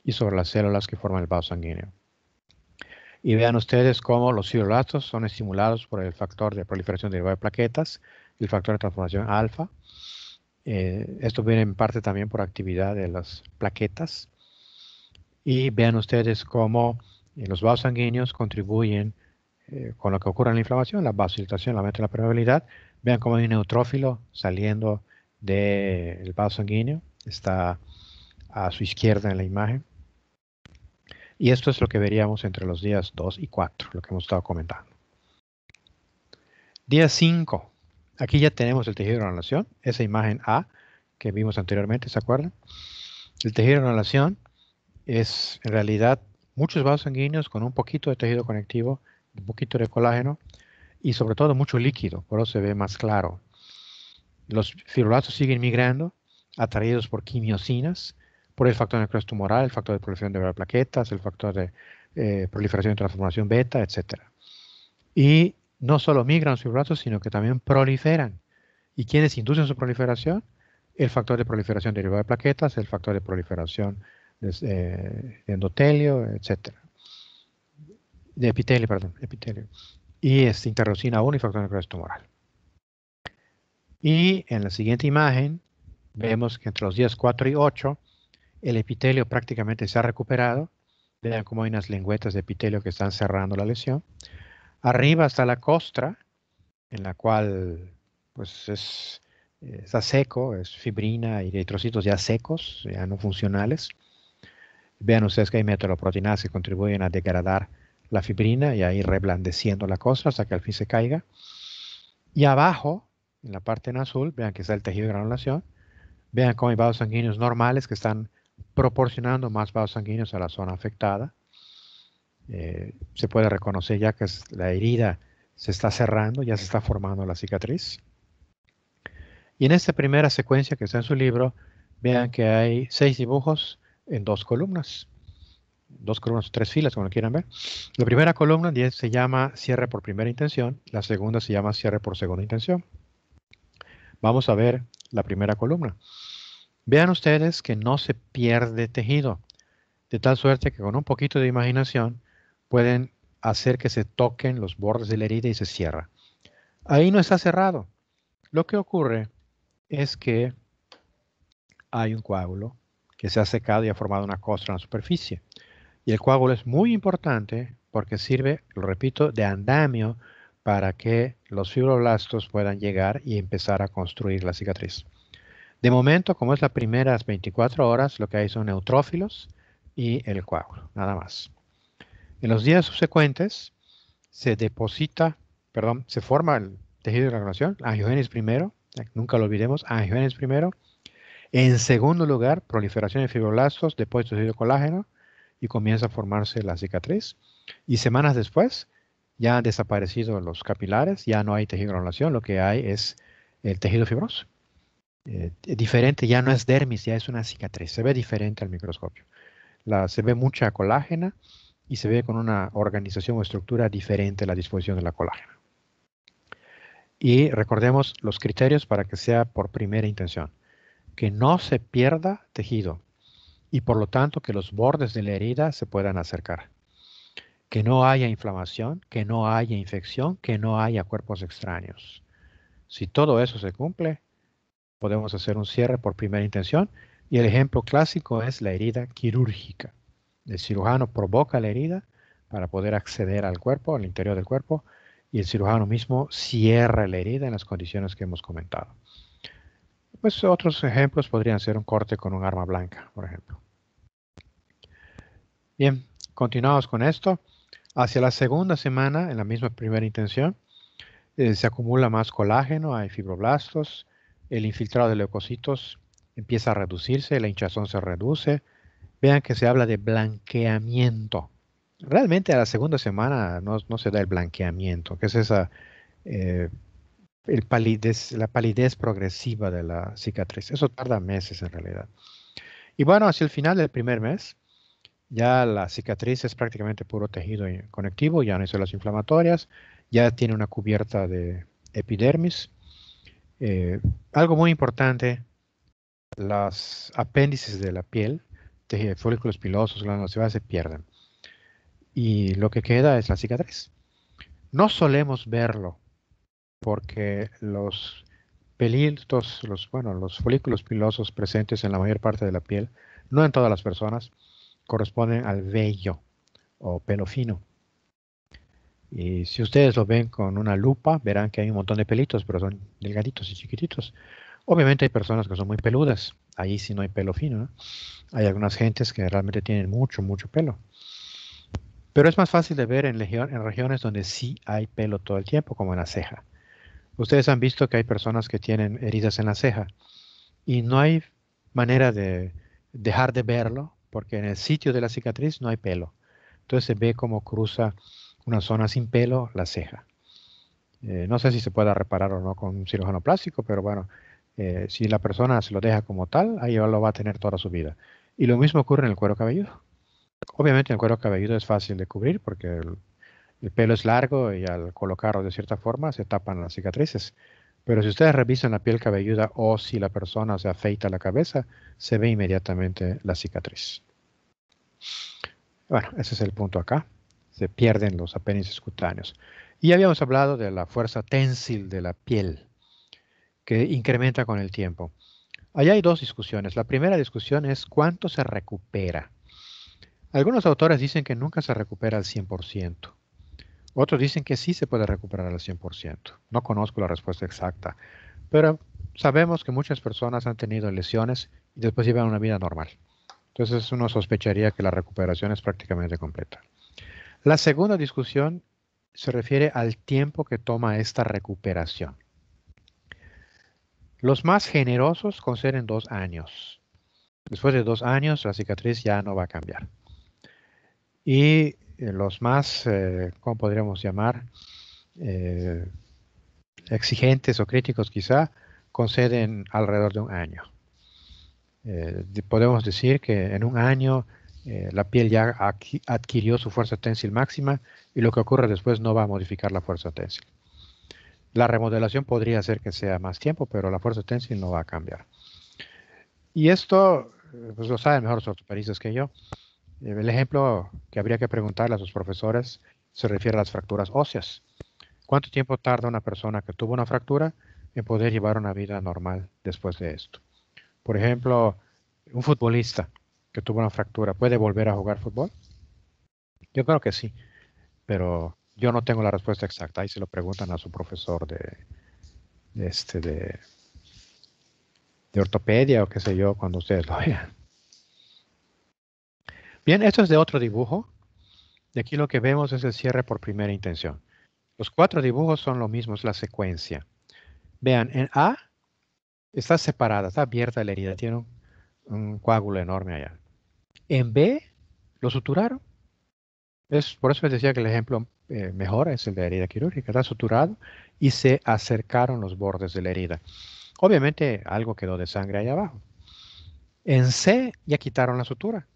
y sobre las células que forman el vaso sanguíneo. Y vean ustedes cómo los fibroblastos son estimulados por el factor de proliferación derivado de plaquetas, el factor de transformación alfa. Eh, esto viene en parte también por actividad de las plaquetas. Y vean ustedes cómo eh, los vasos sanguíneos contribuyen eh, con lo que ocurre en la inflamación, la vasodilatación, la la probabilidad. Vean cómo hay un neutrófilo saliendo del vaso sanguíneo, está a su izquierda en la imagen. Y esto es lo que veríamos entre los días 2 y 4, lo que hemos estado comentando. Día 5. Aquí ya tenemos el tejido de relación. esa imagen A que vimos anteriormente, ¿se acuerdan? El tejido de relación es en realidad muchos vasos sanguíneos con un poquito de tejido conectivo un poquito de colágeno y sobre todo mucho líquido, por eso se ve más claro. Los fibroblastos siguen migrando, atraídos por quimiosinas, por el factor de necrosis tumoral, el factor de proliferación de plaquetas, el factor de eh, proliferación de transformación beta, etc. Y no solo migran los fibroblastos, sino que también proliferan. ¿Y quiénes inducen su proliferación? El factor de proliferación derivado de plaquetas, el factor de proliferación de, eh, de endotelio, etcétera de epitelio, perdón, epitelio, y es interleucina 1 y factor necrosis tumoral. Y en la siguiente imagen vemos que entre los días 4 y 8 el epitelio prácticamente se ha recuperado. Vean cómo hay unas lengüetas de epitelio que están cerrando la lesión. Arriba está la costra, en la cual pues es, está seco, es fibrina y eritrocitos ya secos, ya no funcionales. Vean ustedes que hay metaloproteínas que contribuyen a degradar la fibrina y ahí reblandeciendo la cosa hasta que al fin se caiga. Y abajo, en la parte en azul, vean que está el tejido de granulación, vean cómo hay vasos sanguíneos normales que están proporcionando más vados sanguíneos a la zona afectada. Eh, se puede reconocer ya que la herida se está cerrando, ya se está formando la cicatriz. Y en esta primera secuencia que está en su libro, vean que hay seis dibujos en dos columnas dos columnas o tres filas, como quieran ver. La primera columna se llama cierre por primera intención, la segunda se llama cierre por segunda intención. Vamos a ver la primera columna. Vean ustedes que no se pierde tejido, de tal suerte que con un poquito de imaginación pueden hacer que se toquen los bordes de la herida y se cierra. Ahí no está cerrado. Lo que ocurre es que hay un coágulo que se ha secado y ha formado una costra en la superficie. Y el coágulo es muy importante porque sirve, lo repito, de andamio para que los fibroblastos puedan llegar y empezar a construir la cicatriz. De momento, como es las primeras 24 horas, lo que hay son neutrófilos y el coágulo, nada más. En los días subsecuentes se deposita, perdón, se forma el tejido de la relación, angiogénesis primero, nunca lo olvidemos, angiogénesis primero. En segundo lugar, proliferación de fibroblastos, depósito de colágeno y comienza a formarse la cicatriz. Y semanas después ya han desaparecido los capilares, ya no hay tejido granulación, lo que hay es el tejido fibroso. Eh, diferente, ya no es dermis, ya es una cicatriz, se ve diferente al microscopio. se ve mucha colágena y se ve con una organización o estructura diferente la disposición de la colágena. Y recordemos los criterios para que sea por primera intención, que no se pierda tejido, y por lo tanto que los bordes de la herida se puedan acercar. Que no haya inflamación, que no haya infección, que no haya cuerpos extraños. Si todo eso se cumple, podemos hacer un cierre por primera intención y el ejemplo clásico es la herida quirúrgica. El cirujano provoca la herida para poder acceder al cuerpo, al interior del cuerpo, y el cirujano mismo cierra la herida en las condiciones que hemos comentado. Pues otros ejemplos podrían ser un corte con un arma blanca, por ejemplo. Bien, continuamos con esto. Hacia la segunda semana, en la misma primera intención, eh, se acumula más colágeno, hay fibroblastos, el infiltrado de leucocitos empieza a reducirse, la hinchazón se reduce. Vean que se habla de blanqueamiento. Realmente a la segunda semana no, se da el blanqueamiento, que es esa eh, la palidez progresiva de la cicatriz. Eso tarda meses en realidad. Y bueno, hacia el final del primer mes, ya la cicatriz es prácticamente puro tejido conectivo, ya no hay células inflamatorias, ya tiene una cubierta de epidermis. Eh, algo muy importante, las apéndices de la piel, folículos pilosos, glándulas se pierden. Y lo que queda es la cicatriz. No solemos verlo porque los pelitos, los, bueno, los folículos pilosos presentes en la mayor parte de la piel, no en todas las personas, corresponden al vello o pelo fino. Y si ustedes lo ven con una lupa, verán que hay un montón de pelitos, pero son delgaditos y chiquititos. Obviamente hay personas que son muy peludas, ahí sí no hay pelo fino. Hay algunas gentes que realmente tienen mucho, mucho pelo. Pero es más fácil de ver en, en regiones donde sí hay pelo todo el tiempo, como en la ceja. Ustedes han visto que hay personas que tienen heridas en la ceja y no hay manera de dejar de verlo porque en el sitio de la cicatriz no hay pelo. Entonces se ve como cruza una zona sin pelo la ceja. Eh, no sé si se pueda reparar o no con un cirujano plástico, pero bueno, eh, si la persona se lo deja como tal, ahí lo va a tener toda su vida. Y lo mismo ocurre en el cuero cabelludo. Obviamente el cuero cabelludo es fácil de cubrir porque el pelo es largo y al colocarlo de cierta forma se tapan las cicatrices. Pero si ustedes revisan la piel cabelluda o si la persona se afeita la cabeza, se ve inmediatamente la cicatriz. Bueno, ese es el punto acá. Se pierden los apéndices cutáneos. Y habíamos hablado de la fuerza tensil de la piel, que incrementa con el tiempo. Allá hay dos discusiones. La primera discusión es cuánto se recupera. Algunos autores dicen que nunca se recupera al 100%. Otros dicen que sí se puede recuperar al 100%. No conozco la respuesta exacta, pero sabemos que muchas personas han tenido lesiones y después llevan una vida normal. Entonces uno sospecharía que la recuperación es prácticamente completa. La segunda discusión se refiere al tiempo que toma esta recuperación. Los más generosos conceden dos años. Después de dos años, la cicatriz ya no va a cambiar. Y eh, los más, eh, ¿cómo podríamos llamar? Eh, exigentes o críticos quizá, conceden alrededor de un año. podemos decir que en un año la piel ya adquirió su fuerza tensil máxima y lo que ocurre después no va a modificar la fuerza tensil. La remodelación podría hacer que sea más tiempo, pero la fuerza tensil no va a cambiar. Y esto, pues lo saben mejor los ortopedistas que yo, eh, el ejemplo que habría que preguntarle a sus profesores se refiere a las fracturas óseas. ¿Cuánto tiempo tarda una persona que tuvo una fractura en poder llevar una vida normal después de esto? Por ejemplo, un futbolista que tuvo una fractura, ¿puede volver a jugar fútbol? Yo creo que sí, pero yo no tengo la respuesta exacta. Ahí se lo preguntan a su profesor de, este, de ortopedia o qué sé yo, cuando ustedes lo vean. Bien, esto es de otro dibujo. De aquí lo que vemos es el cierre por primera intención. Los cuatro dibujos son lo mismo, es la secuencia. Vean, en A está separada, está abierta la herida, tiene un, coágulo enorme allá. En B lo suturaron. Es, por eso les decía que el ejemplo eh, mejor es el de la herida quirúrgica. Está suturado y se acercaron los bordes de la herida. Obviamente algo quedó de sangre ahí abajo. En C ya quitaron la sutura.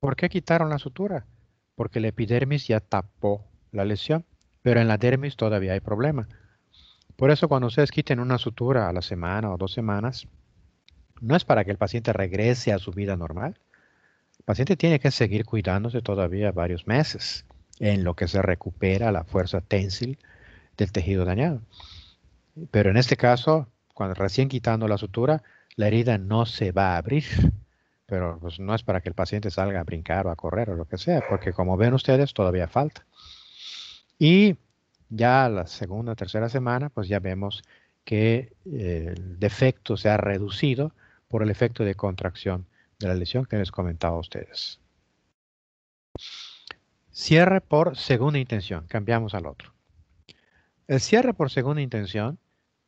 ¿Por qué quitaron la sutura? Porque la epidermis ya tapó la lesión, pero en la dermis todavía hay problema. Por eso cuando ustedes quiten una sutura a la semana o dos semanas, no es para que el paciente regrese a su vida normal. El paciente tiene que seguir cuidándose todavía varios meses en lo que se recupera la fuerza tensil del tejido dañado. Pero en este caso, cuando recién quitando la sutura, la herida no se va a abrir, pero pues, no es para que el paciente salga a brincar o a correr o lo que sea, porque como ven ustedes todavía falta. Y ya la segunda, tercera semana, pues ya vemos que eh, el defecto se ha reducido por el efecto de contracción de la lesión que les comentaba a ustedes. Cierre por segunda intención. Cambiamos al otro. El cierre por segunda intención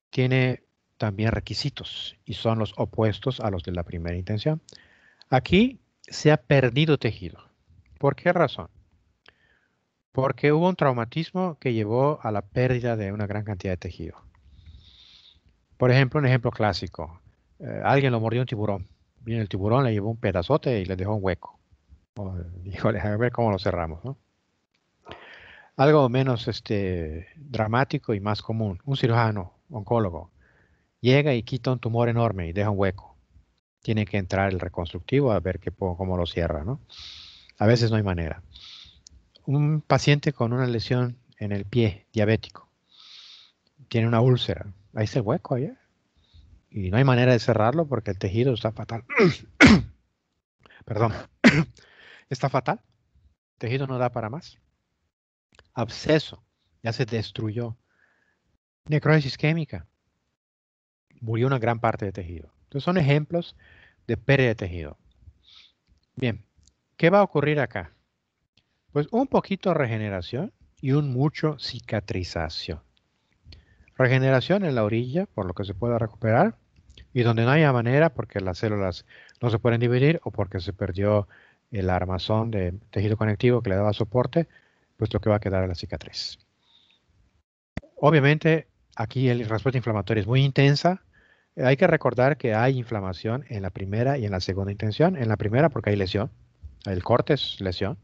tiene también requisitos y son los opuestos a los de la primera intención. Aquí se ha perdido tejido. ¿Por qué razón? Porque hubo un traumatismo que llevó a la pérdida de una gran cantidad de tejido. Por ejemplo, un ejemplo clásico. Eh, alguien lo mordió un tiburón. Viene el tiburón le llevó un pedazote y le dejó un hueco. Dijo, híjole, a ver cómo lo cerramos. Algo menos este, dramático y más común. Un cirujano, oncólogo, llega y quita un tumor enorme y deja un hueco tiene que entrar el reconstructivo a ver qué, cómo lo cierra, ¿no? A veces no hay manera. Un paciente con una lesión en el pie diabético tiene una úlcera, ahí está el hueco Y no hay manera de cerrarlo porque el tejido está fatal. Perdón. está fatal. El tejido no da para más. Absceso. Ya se destruyó. Necrosis química. Murió una gran parte de tejido. Entonces son ejemplos de pérdida de tejido. Bien, ¿qué va a ocurrir acá? Pues un poquito regeneración y un mucho cicatrización. Regeneración en la orilla, por lo que se pueda recuperar, y donde no haya manera porque las células no se pueden dividir o porque se perdió el armazón de tejido conectivo que le daba soporte, pues lo que va a quedar es la cicatriz. Obviamente, aquí la respuesta inflamatoria es muy intensa, hay que recordar que hay inflamación en la primera y en la segunda intención. En la primera porque hay lesión, el corte es lesión.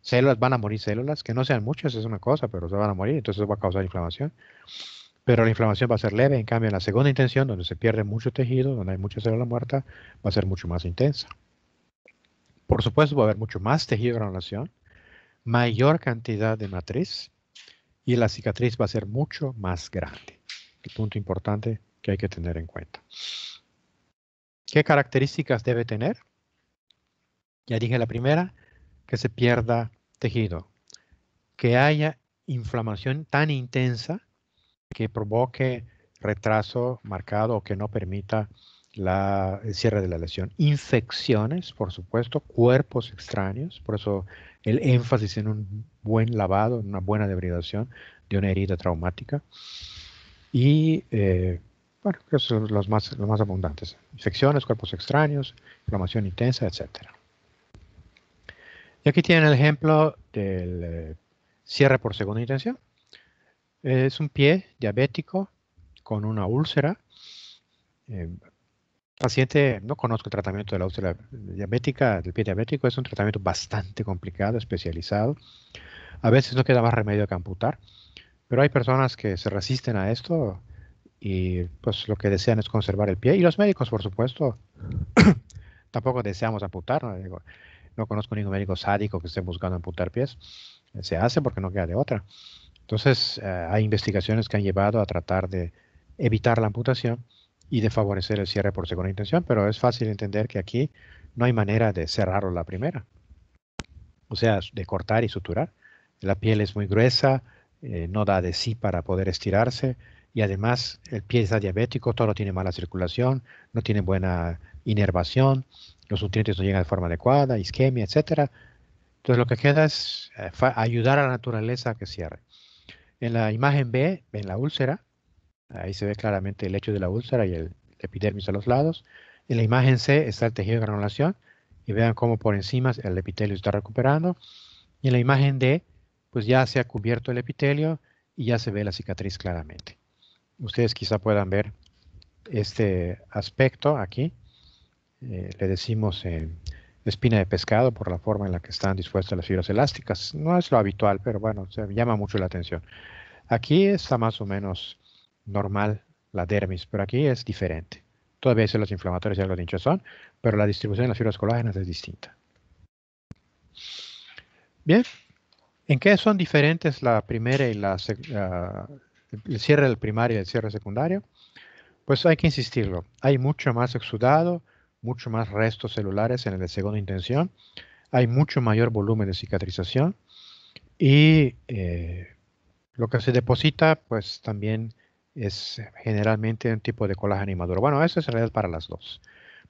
Células, van a morir células, que no sean muchas es una cosa, pero se van a morir, entonces va a causar inflamación. Pero la inflamación va a ser leve, en cambio en la segunda intención, donde se pierde mucho tejido, donde hay mucha célula muerta, va a ser mucho más intensa. Por supuesto va a haber mucho más tejido de granulación, mayor cantidad de matriz y la cicatriz va a ser mucho más grande. Qué punto importante que hay que tener en cuenta. ¿Qué características debe tener? Ya dije la primera, que se pierda tejido, que haya inflamación tan intensa que provoque retraso marcado o que no permita la, el cierre de la lesión. Infecciones, por supuesto, cuerpos extraños, por eso el énfasis en un buen lavado, en una buena debridación de una herida traumática. Y eh, bueno, esos son los más, los más abundantes. Infecciones, cuerpos extraños, inflamación intensa, etc. Y aquí tienen el ejemplo del eh, cierre por segunda intención. es un pie diabético con una úlcera. Eh, paciente, no conozco el tratamiento de la úlcera diabética, del pie diabético, es un tratamiento bastante complicado, especializado. A veces no queda más remedio que amputar, pero hay personas que se resisten a esto y pues lo que desean es conservar el pie. Y los médicos, por supuesto, tampoco deseamos amputar. ¿no? conozco ningún médico sádico que esté buscando amputar pies. Se hace porque no queda de otra. Entonces, eh, hay investigaciones que han llevado a tratar de evitar la amputación y de favorecer el cierre por segunda intención, pero es fácil entender que aquí no hay manera de cerrarlo la primera. O sea, de cortar y suturar. La piel es muy gruesa, eh, no da de sí para poder estirarse y además el pie está diabético, todo tiene mala circulación, no tiene buena inervación, los nutrientes no llegan de forma adecuada, isquemia, etc. Entonces lo que queda es eh, ayudar a la naturaleza a que cierre. En la imagen B, en la úlcera, ahí se ve claramente el hecho de la úlcera y el epidermis a los lados. En la imagen C está el tejido de granulación y vean cómo por encima el epitelio está recuperando. Y en la imagen D, pues ya se ha cubierto el epitelio y ya se ve la cicatriz claramente ustedes quizá puedan ver este aspecto aquí. Eh, le decimos eh, espina de pescado por la forma en la que están dispuestas las fibras elásticas. No es lo habitual, pero bueno, se llama mucho la atención. Aquí está más o menos normal la dermis, pero aquí es diferente. Todavía son los inflamatorios y algo de hinchazón, pero la distribución de las fibras colágenas es distinta. Bien, ¿en qué son diferentes la primera y la, segunda? el cierre del primario y el cierre secundario, pues hay que insistirlo. Hay mucho más exudado, mucho más restos celulares en el de segunda intención, hay mucho mayor volumen de cicatrización y eh, lo que se deposita, pues también es generalmente un tipo de colágeno inmaduro. Bueno, eso es real realidad para las dos,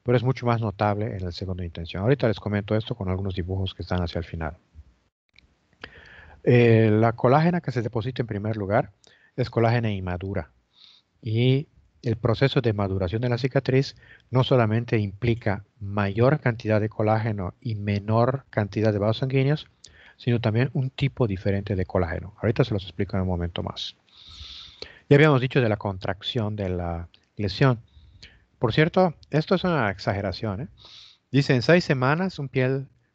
pero es mucho más notable en el segundo intención. Ahorita les comento esto con algunos dibujos que están hacia el final. Eh, la colágena que se deposita en primer lugar colágeno inmadura. Y el proceso de maduración de la cicatriz no solamente implica mayor cantidad de colágeno y menor cantidad de vasos sanguíneos, sino también un tipo diferente de colágeno. Ahorita se los explico en un momento más. Ya habíamos dicho de la contracción de la lesión. Por cierto, esto es una exageración. ¿eh? Dice, en seis semanas un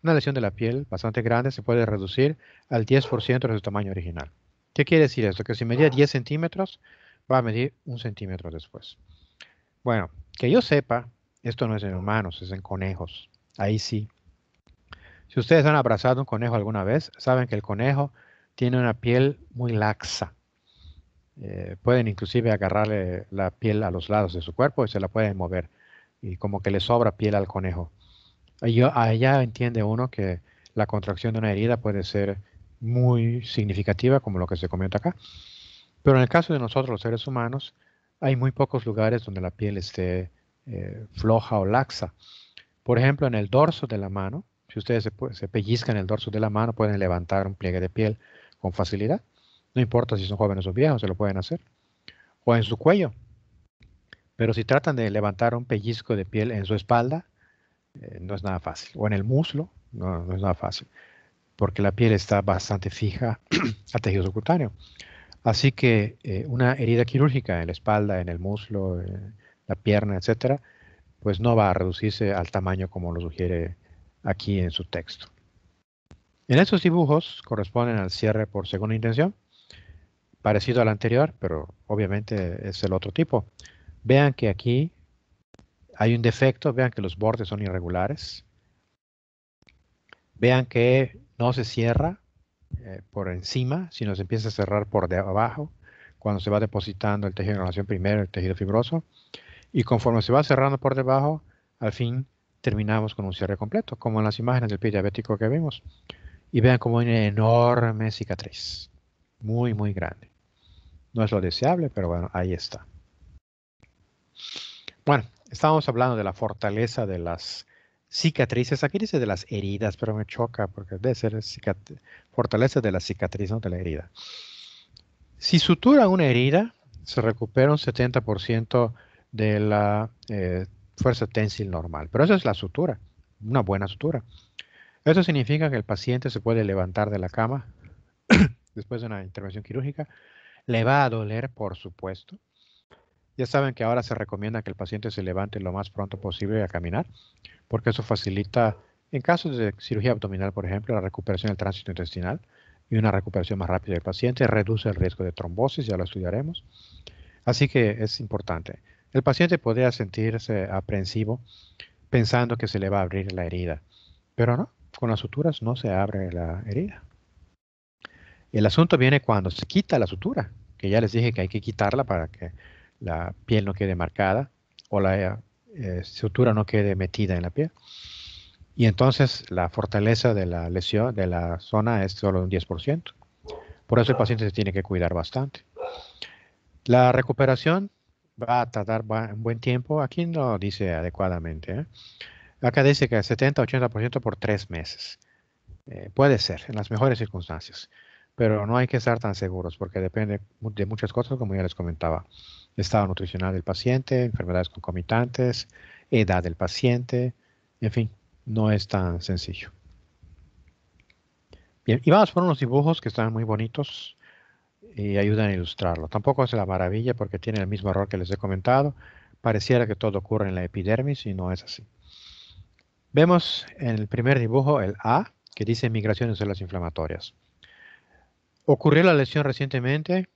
una lesión de la piel bastante grande se puede reducir al 10% de su tamaño original. ¿Qué quiere decir esto? Que si medía 10 ah. centímetros, va a medir un centímetro después. Bueno, que yo sepa, esto no es en humanos, es en conejos. Ahí sí. Si ustedes han abrazado un conejo alguna vez, saben que el conejo tiene una piel muy laxa. Eh, pueden inclusive agarrarle la piel a los lados de su cuerpo y se la pueden mover. Y como que le sobra piel al conejo. Allá entiende uno que la contracción de una herida puede ser muy significativa, como lo que se comenta acá. Pero en el caso de nosotros, los seres humanos, hay muy pocos lugares donde la piel esté eh, floja o laxa. Por ejemplo, en el dorso de la mano, si ustedes se, se, pellizcan el dorso de la mano, pueden levantar un pliegue de piel con facilidad. No importa si son jóvenes o viejos, se lo pueden hacer. O en su cuello. Pero si tratan de levantar un pellizco de piel en su espalda, eh, no es nada fácil. O en el muslo, no es nada fácil porque la piel está bastante fija al tejido subcutáneo. Así que eh, una herida quirúrgica en la espalda, en el muslo, en la pierna, etcétera, pues no va a reducirse al tamaño como lo sugiere aquí en su texto. En estos dibujos corresponden al cierre por segunda intención, parecido al anterior, pero obviamente es el otro tipo. Vean que aquí hay un defecto, vean que los bordes son irregulares. Vean que no se cierra eh, por encima, sino se empieza a cerrar por debajo, cuando se va depositando el tejido de relación primero, el tejido fibroso, y conforme se va cerrando por debajo, al fin terminamos con un cierre completo, como en las imágenes del pie diabético que vemos, Y vean como hay una enorme cicatriz, muy, muy grande. No es lo deseable, pero bueno, ahí está. Bueno, estábamos hablando de la fortaleza de las cicatrices. Aquí dice de las heridas, pero me choca porque debe ser fortaleza de la cicatriz, no de la herida. Si sutura una herida, se recupera un 70% de la eh, fuerza tensil normal. Pero eso es la sutura, una buena sutura. Eso significa que el paciente se puede levantar de la cama después de una intervención quirúrgica. Le va a doler, por supuesto. Ya saben que ahora se recomienda que el paciente se levante lo más pronto posible a caminar, porque eso facilita, en casos de cirugía abdominal, por ejemplo, la recuperación del tránsito intestinal y una recuperación más rápida del paciente, reduce el riesgo de trombosis, ya lo estudiaremos. Así que es importante. El paciente podría sentirse aprensivo pensando que se le va a abrir la herida, pero no, con las suturas no se abre la herida. El asunto viene cuando se quita la sutura, que ya les dije que hay que quitarla para que la piel no quede marcada o la estructura eh, sutura no quede metida en la piel. Y entonces la fortaleza de la lesión, de la zona, es solo un 10%. Por eso el paciente se tiene que cuidar bastante. La recuperación va a tardar un buen tiempo. Aquí no dice adecuadamente. ¿eh? Acá dice que 70-80% por tres meses. Eh, puede ser, en las mejores circunstancias. Pero no hay que estar tan seguros porque depende de muchas cosas, como ya les comentaba estado nutricional del paciente, enfermedades concomitantes, edad del paciente, en fin, no es tan sencillo. Bien, y vamos por unos dibujos que están muy bonitos y ayudan a ilustrarlo. Tampoco es la maravilla porque tiene el mismo error que les he comentado. Pareciera que todo ocurre en la epidermis y no es así. Vemos en el primer dibujo el A, que dice migraciones células inflamatorias. Ocurrió la lesión recientemente.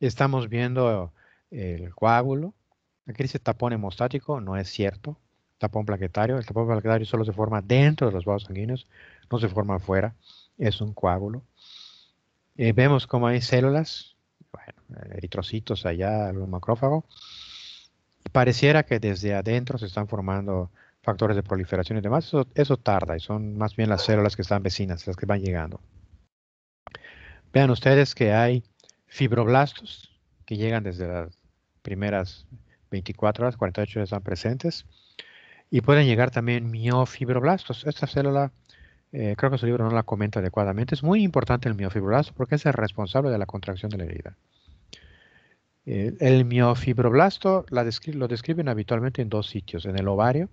Estamos viendo el coágulo. Aquí dice tapón hemostático, no es cierto. Tapón plaquetario, el tapón plaquetario solo se forma dentro de los vasos sanguíneos, no se forma afuera, es un coágulo. Eh, vemos cómo hay células, eritrocitos allá, los macrófago. Pareciera que desde adentro se están formando factores de proliferación y demás. Eso, tarda y son más bien las células que están vecinas, las que van llegando. Vean ustedes que hay fibroblastos que llegan desde la primeras 24 horas, 48 horas están presentes. Y pueden llegar también miofibroblastos. Esta célula, eh, creo que su libro no la comenta adecuadamente, es muy importante el miofibroblasto porque es el responsable de la contracción de la herida. Eh, el miofibroblasto lo describen habitualmente en dos sitios, en el ovario.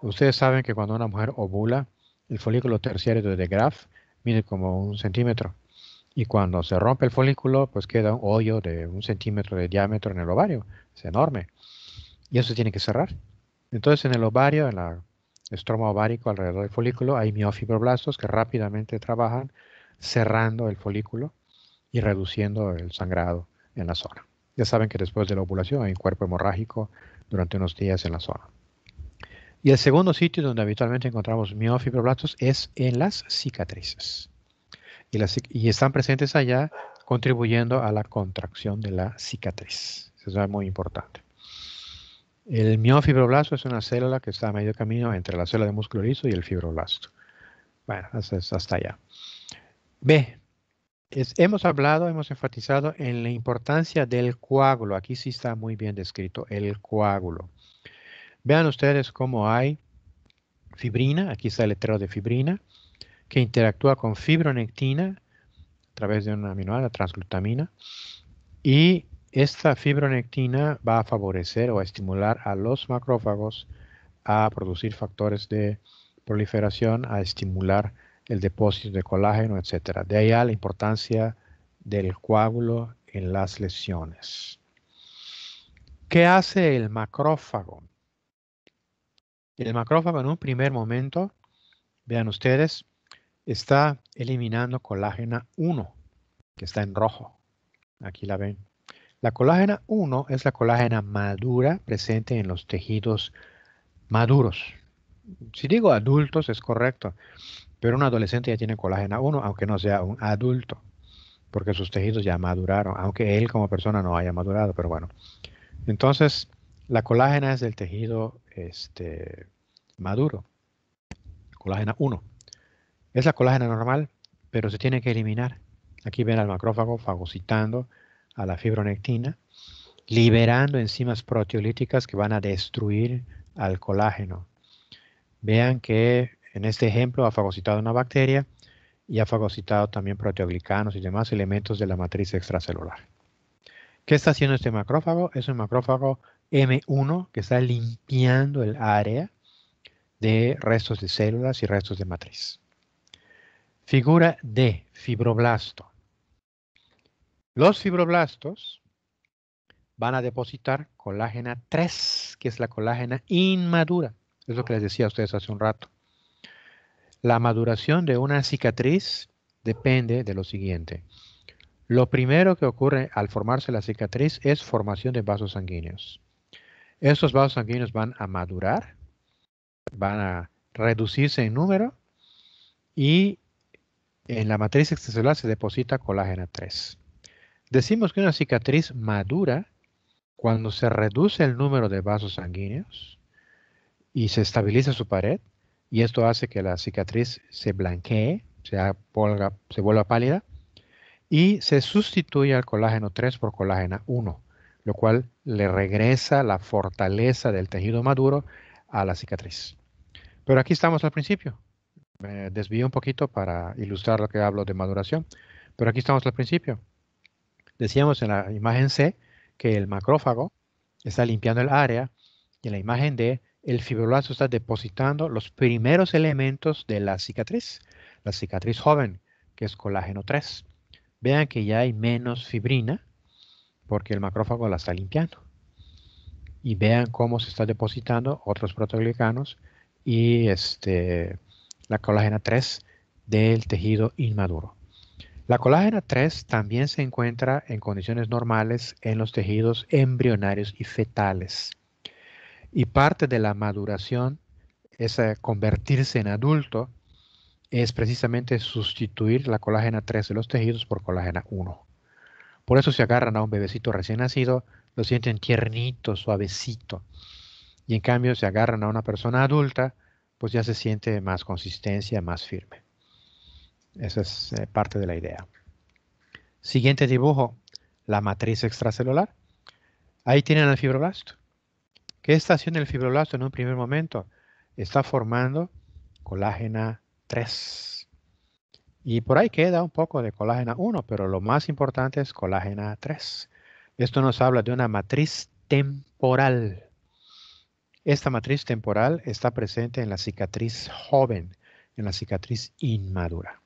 Ustedes saben que cuando una mujer ovula, el folículo terciario de De Graaf mide como un centímetro y cuando se rompe el folículo, pues queda un hoyo de un centímetro de diámetro en el ovario. Es enorme. Y eso tiene que cerrar. Entonces, en el ovario, en el estroma ovárico alrededor del folículo, hay miofibroblastos que rápidamente trabajan cerrando el folículo y reduciendo el sangrado en la zona. Ya saben que después de la ovulación hay un cuerpo hemorrágico durante unos días en la zona. Y el segundo sitio donde habitualmente encontramos miofibroblastos es en las cicatrices y, están presentes allá contribuyendo a la contracción de la cicatriz. Eso es muy importante. El miofibroblasto es una célula que está a medio camino entre la célula de músculo liso y el fibroblasto. Bueno, hasta, allá. B. hemos hablado, hemos enfatizado en la importancia del coágulo. Aquí sí está muy bien descrito el coágulo. Vean ustedes cómo hay fibrina. Aquí está el letrero de fibrina que interactúa con fibronectina a través de una la transglutamina, y esta fibronectina va a favorecer o a estimular a los macrófagos a producir factores de proliferación, a estimular el depósito de colágeno, etc. De ahí a la importancia del coágulo en las lesiones. ¿Qué hace el macrófago? El macrófago en un primer momento, vean ustedes, está eliminando colágena 1, que está en rojo. Aquí la ven. La colágena 1 es la colágena madura presente en los tejidos maduros. Si digo adultos es correcto, pero un adolescente ya tiene colágena 1, aunque no sea un adulto, porque sus tejidos ya maduraron, aunque él como persona no haya madurado, pero bueno. Entonces, la colágena es del tejido este, maduro, colágena 1. Es la colágena normal, pero se tiene que eliminar. Aquí ven al macrófago fagocitando a la fibronectina, liberando enzimas proteolíticas que van a destruir al colágeno. Vean que en este ejemplo ha fagocitado una bacteria y ha fagocitado también proteoglicanos y demás elementos de la matriz extracelular. ¿Qué está haciendo este macrófago? Es un macrófago M1 que está limpiando el área de restos de células y restos de matriz. Figura D, fibroblasto. Los fibroblastos van a depositar colágena 3, que es la colágena inmadura. Es lo que les decía a ustedes hace un rato. La maduración de una cicatriz depende de lo siguiente. Lo primero que ocurre al formarse la cicatriz es formación de vasos sanguíneos. Estos vasos sanguíneos van a madurar, van a reducirse en número y en la matriz extracelular se deposita colágeno 3. Decimos que una cicatriz madura cuando se reduce el número de vasos sanguíneos y se estabiliza su pared, y esto hace que la cicatriz se blanquee, se, vuelva pálida, y se sustituye al colágeno 3 por colágeno 1, lo cual le regresa la fortaleza del tejido maduro a la cicatriz. Pero aquí estamos al principio me desvío un poquito para ilustrar lo que hablo de maduración, pero aquí estamos al principio. Decíamos en la imagen C que el macrófago está limpiando el área y en la imagen D el fibroblasto está depositando los primeros elementos de la cicatriz, la cicatriz joven, que es colágeno 3. Vean que ya hay menos fibrina porque el macrófago la está limpiando. Y vean cómo se está depositando otros protoglicanos y este, la colágena 3 del tejido inmaduro. La colágena 3 también se encuentra en condiciones normales en los tejidos embrionarios y fetales. Y parte de la maduración, es convertirse en adulto, es precisamente sustituir la colágena 3 de los tejidos por colágena 1. Por eso se agarran a un bebecito recién nacido, lo sienten tiernito, suavecito. Y en cambio, si agarran a una persona adulta, pues ya se siente más consistencia, más firme. Esa es eh, parte de la idea. Siguiente dibujo, la matriz extracelular. Ahí tienen el fibroblasto. ¿Qué está haciendo el fibroblasto en un primer momento? Está formando colágena 3. Y por ahí queda un poco de colágena 1, pero lo más importante es colágena 3. Esto nos habla de una matriz temporal. Esta matriz temporal está presente en la cicatriz joven, en la cicatriz inmadura.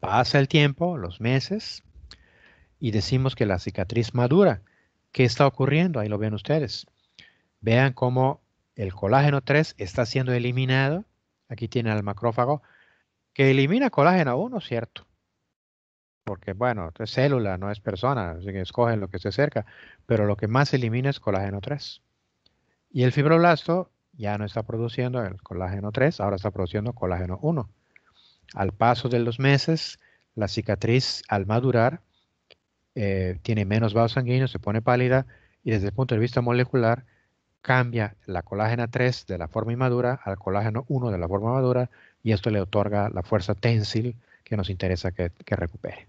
Pasa el tiempo, los meses, y decimos que la cicatriz madura. ¿Qué está ocurriendo? Ahí lo ven ustedes. Vean cómo el colágeno 3 está siendo eliminado. Aquí tiene al macrófago que elimina colágeno 1, ¿cierto? Porque, bueno, es célula, no es persona, así que escogen lo que esté cerca, pero lo que más elimina es colágeno 3. Y el fibroblasto ya no está produciendo el colágeno 3, ahora está produciendo colágeno 1. Al paso de los meses, la cicatriz al madurar eh, tiene menos vasos sanguíneos, se pone pálida y desde el punto de vista molecular cambia la colágena 3 de la forma inmadura al colágeno 1 de la forma madura y esto le otorga la fuerza tensil que nos interesa que, que recupere.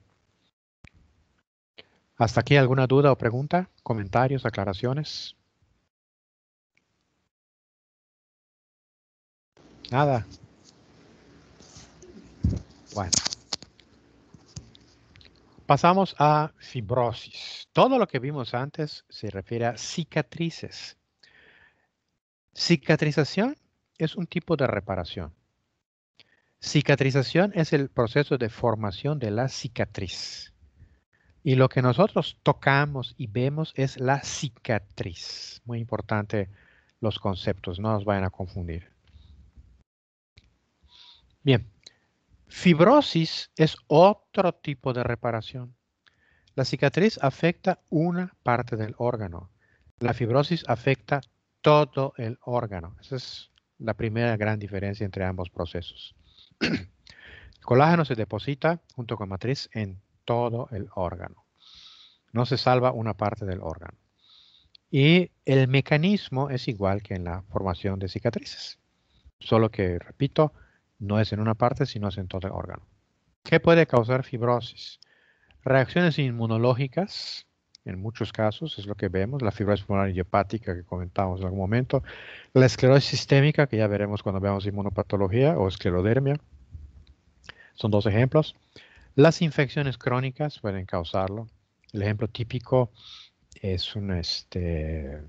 ¿Hasta aquí alguna duda o pregunta? ¿Comentarios, aclaraciones? Nada. Bueno. Pasamos a fibrosis. Todo lo que vimos antes se refiere a cicatrices. Cicatrización es un tipo de reparación. Cicatrización es el proceso de formación de la cicatriz. Y lo que nosotros tocamos y vemos es la cicatriz. Muy importante los conceptos, no nos vayan a confundir. Bien, fibrosis es otro tipo de reparación. La cicatriz afecta una parte del órgano. La fibrosis afecta todo el órgano. Esa es la primera gran diferencia entre ambos procesos. El colágeno se deposita junto con matriz en todo el órgano. No se salva una parte del órgano. Y el mecanismo es igual que en la formación de cicatrices. Solo que, repito, no es en una parte, sino es en todo el órgano. ¿Qué puede causar fibrosis? Reacciones inmunológicas, en muchos casos, es lo que vemos, la fibrosis pulmonar idiopática que comentamos en algún momento, la esclerosis sistémica, que ya veremos cuando veamos inmunopatología o esclerodermia, son dos ejemplos. Las infecciones crónicas pueden causarlo. El ejemplo típico es un, este,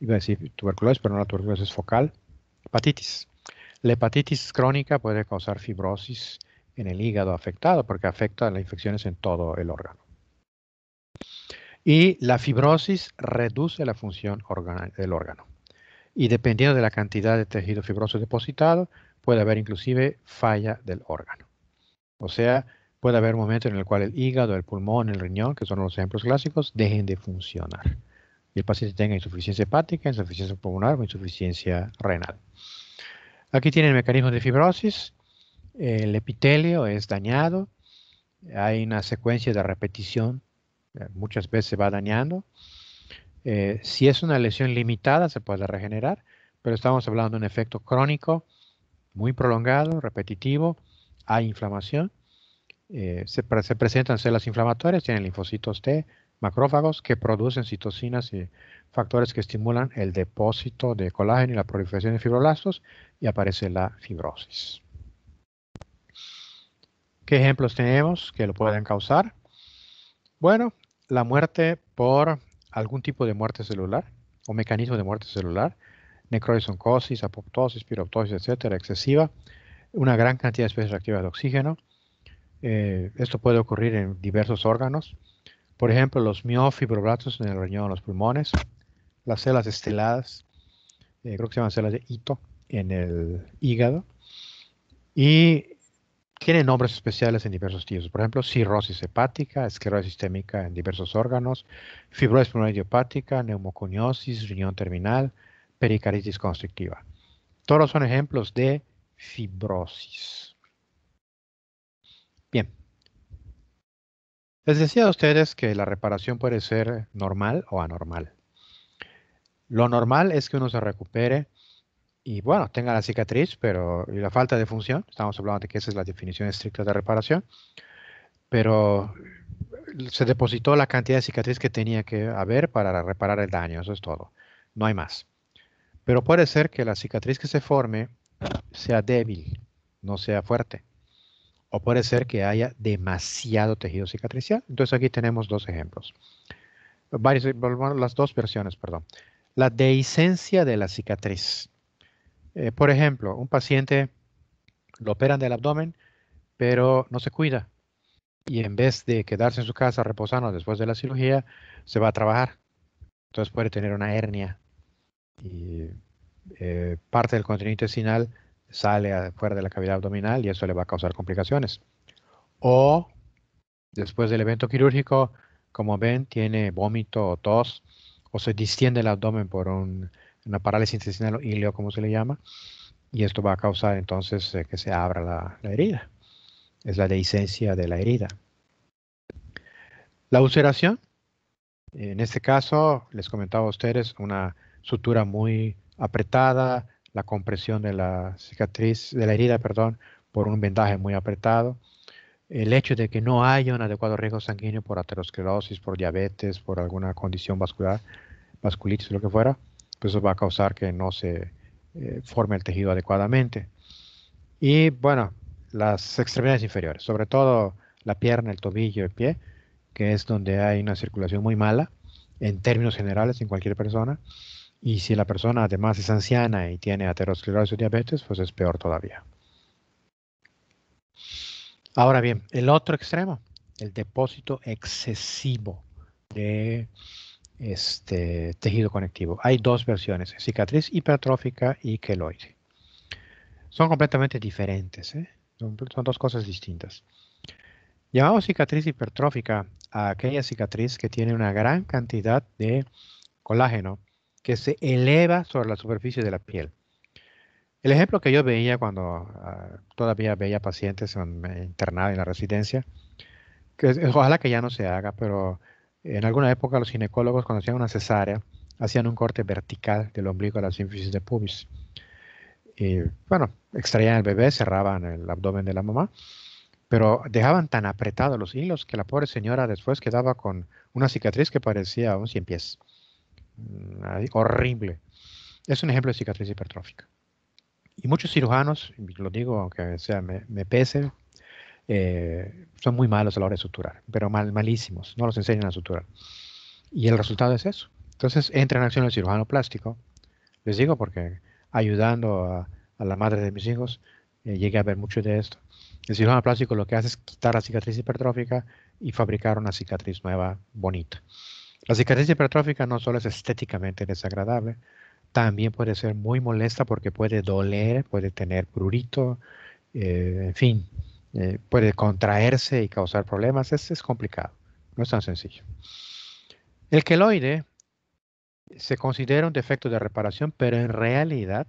decir tuberculosis, pero no la tuberculosis focal, hepatitis. La hepatitis crónica puede causar fibrosis en el hígado afectado porque afecta a las infecciones en todo el órgano. Y la fibrosis reduce la función del órgano. Y dependiendo de la cantidad de tejido fibroso depositado, puede haber inclusive falla del órgano. O sea, puede haber momentos en el cual el hígado, el pulmón, el riñón, que son los ejemplos clásicos, dejen de funcionar. Y el paciente tenga insuficiencia hepática, insuficiencia pulmonar o insuficiencia renal. Aquí tienen mecanismo de fibrosis, el epitelio es dañado, hay una secuencia de repetición, eh, muchas veces se va dañando. Eh, si es una lesión limitada, se puede regenerar, pero estamos hablando de un efecto crónico, muy prolongado, repetitivo, hay inflamación. Eh, se, se, presentan células inflamatorias, tienen linfocitos T, macrófagos, que producen citocinas y factores que estimulan el depósito de colágeno y la proliferación de fibroblastos y aparece la fibrosis. ¿Qué ejemplos tenemos que lo pueden causar? Bueno, la muerte por algún tipo de muerte celular o mecanismo de muerte celular, necroisoncosis, apoptosis, piroptosis, etcétera, excesiva, una gran cantidad de especies reactivas de oxígeno. Eh, esto puede ocurrir en diversos órganos, por ejemplo, los miofibroblastos en el riñón, de los pulmones, las células esteladas, eh, creo que se llaman células de hito, en el hígado. Y tienen nombres especiales en diversos tipos, por ejemplo, cirrosis hepática, esclerosis sistémica en diversos órganos, fibrosis pulmonar idiopática, neumoconiosis, riñón terminal, pericaritis constrictiva. Todos son ejemplos de fibrosis. Bien. Les decía a ustedes que la reparación puede ser normal o anormal. Lo normal es que uno se recupere y bueno, tenga la cicatriz, pero y la falta de función, estamos hablando de que esa es la definición estricta de reparación, pero se depositó la cantidad de cicatriz que tenía que haber para reparar el daño, eso es todo, no hay más. Pero puede ser que la cicatriz que se forme sea débil, no sea fuerte. O puede ser que haya demasiado tejido cicatricial. Entonces aquí tenemos dos ejemplos. las dos versiones, perdón la dehiscencia de la cicatriz. Eh, por ejemplo, un paciente lo operan del abdomen, pero no se cuida. Y en vez de quedarse en su casa reposando después de la cirugía, se va a trabajar. Entonces puede tener una hernia y eh, parte del contenido intestinal sale fuera de la cavidad abdominal y eso le va a causar complicaciones. O después del evento quirúrgico, como ven, tiene vómito o tos o se distiende el abdomen por una parálisis intestinal o híleo, como se le llama, y esto va a causar entonces eh, que se abra la, herida. Es la dehiscencia de la herida. La ulceración, en este caso, les comentaba a ustedes, una sutura muy apretada, la compresión de la cicatriz, de la herida, perdón, por un vendaje muy apretado, el hecho de que no haya un adecuado riesgo sanguíneo por aterosclerosis, por diabetes, por alguna condición vascular, vasculitis o lo que fuera, pues eso va a causar que no se eh, forme el tejido adecuadamente. Y bueno, las extremidades inferiores, sobre todo la pierna, el tobillo, el pie, que es donde hay una circulación muy mala en términos generales en cualquier persona. Y si la persona además es anciana y tiene aterosclerosis o diabetes, pues es peor todavía. Ahora bien, el otro extremo, el depósito excesivo de este tejido conectivo. Hay dos versiones, cicatriz hipertrófica y queloide. Son completamente diferentes, ¿eh? son, dos cosas distintas. Llamamos cicatriz hipertrófica a aquella cicatriz que tiene una gran cantidad de colágeno que se eleva sobre la superficie de la piel. El ejemplo que yo veía cuando ah, todavía veía pacientes internados en la residencia, que ojalá que ya no se haga, pero en alguna época los ginecólogos cuando hacían una cesárea hacían un corte vertical del ombligo a la sínfisis de pubis. Y bueno, extraían al bebé, cerraban el abdomen de la mamá, pero dejaban tan apretados los hilos que la pobre señora después quedaba con una cicatriz que parecía un cien pies. Mm, horrible. Es un ejemplo de cicatriz hipertrófica. Y muchos cirujanos, lo digo aunque sea, me, me pese, eh, son muy malos a la hora de suturar, pero mal, malísimos, no los enseñan a suturar. Y el resultado es eso. Entonces entra en acción el cirujano plástico, les digo porque ayudando a, la madre de mis hijos, eh, llegué a ver mucho de esto. El cirujano plástico lo que hace es quitar la cicatriz hipertrófica y fabricar una cicatriz nueva, bonita. La cicatriz hipertrófica no solo es estéticamente desagradable, también puede ser muy molesta porque puede doler, puede tener prurito, eh, en fin, eh, puede contraerse y causar problemas. Es, es complicado, no es tan sencillo. El queloide se considera un defecto de reparación, pero en realidad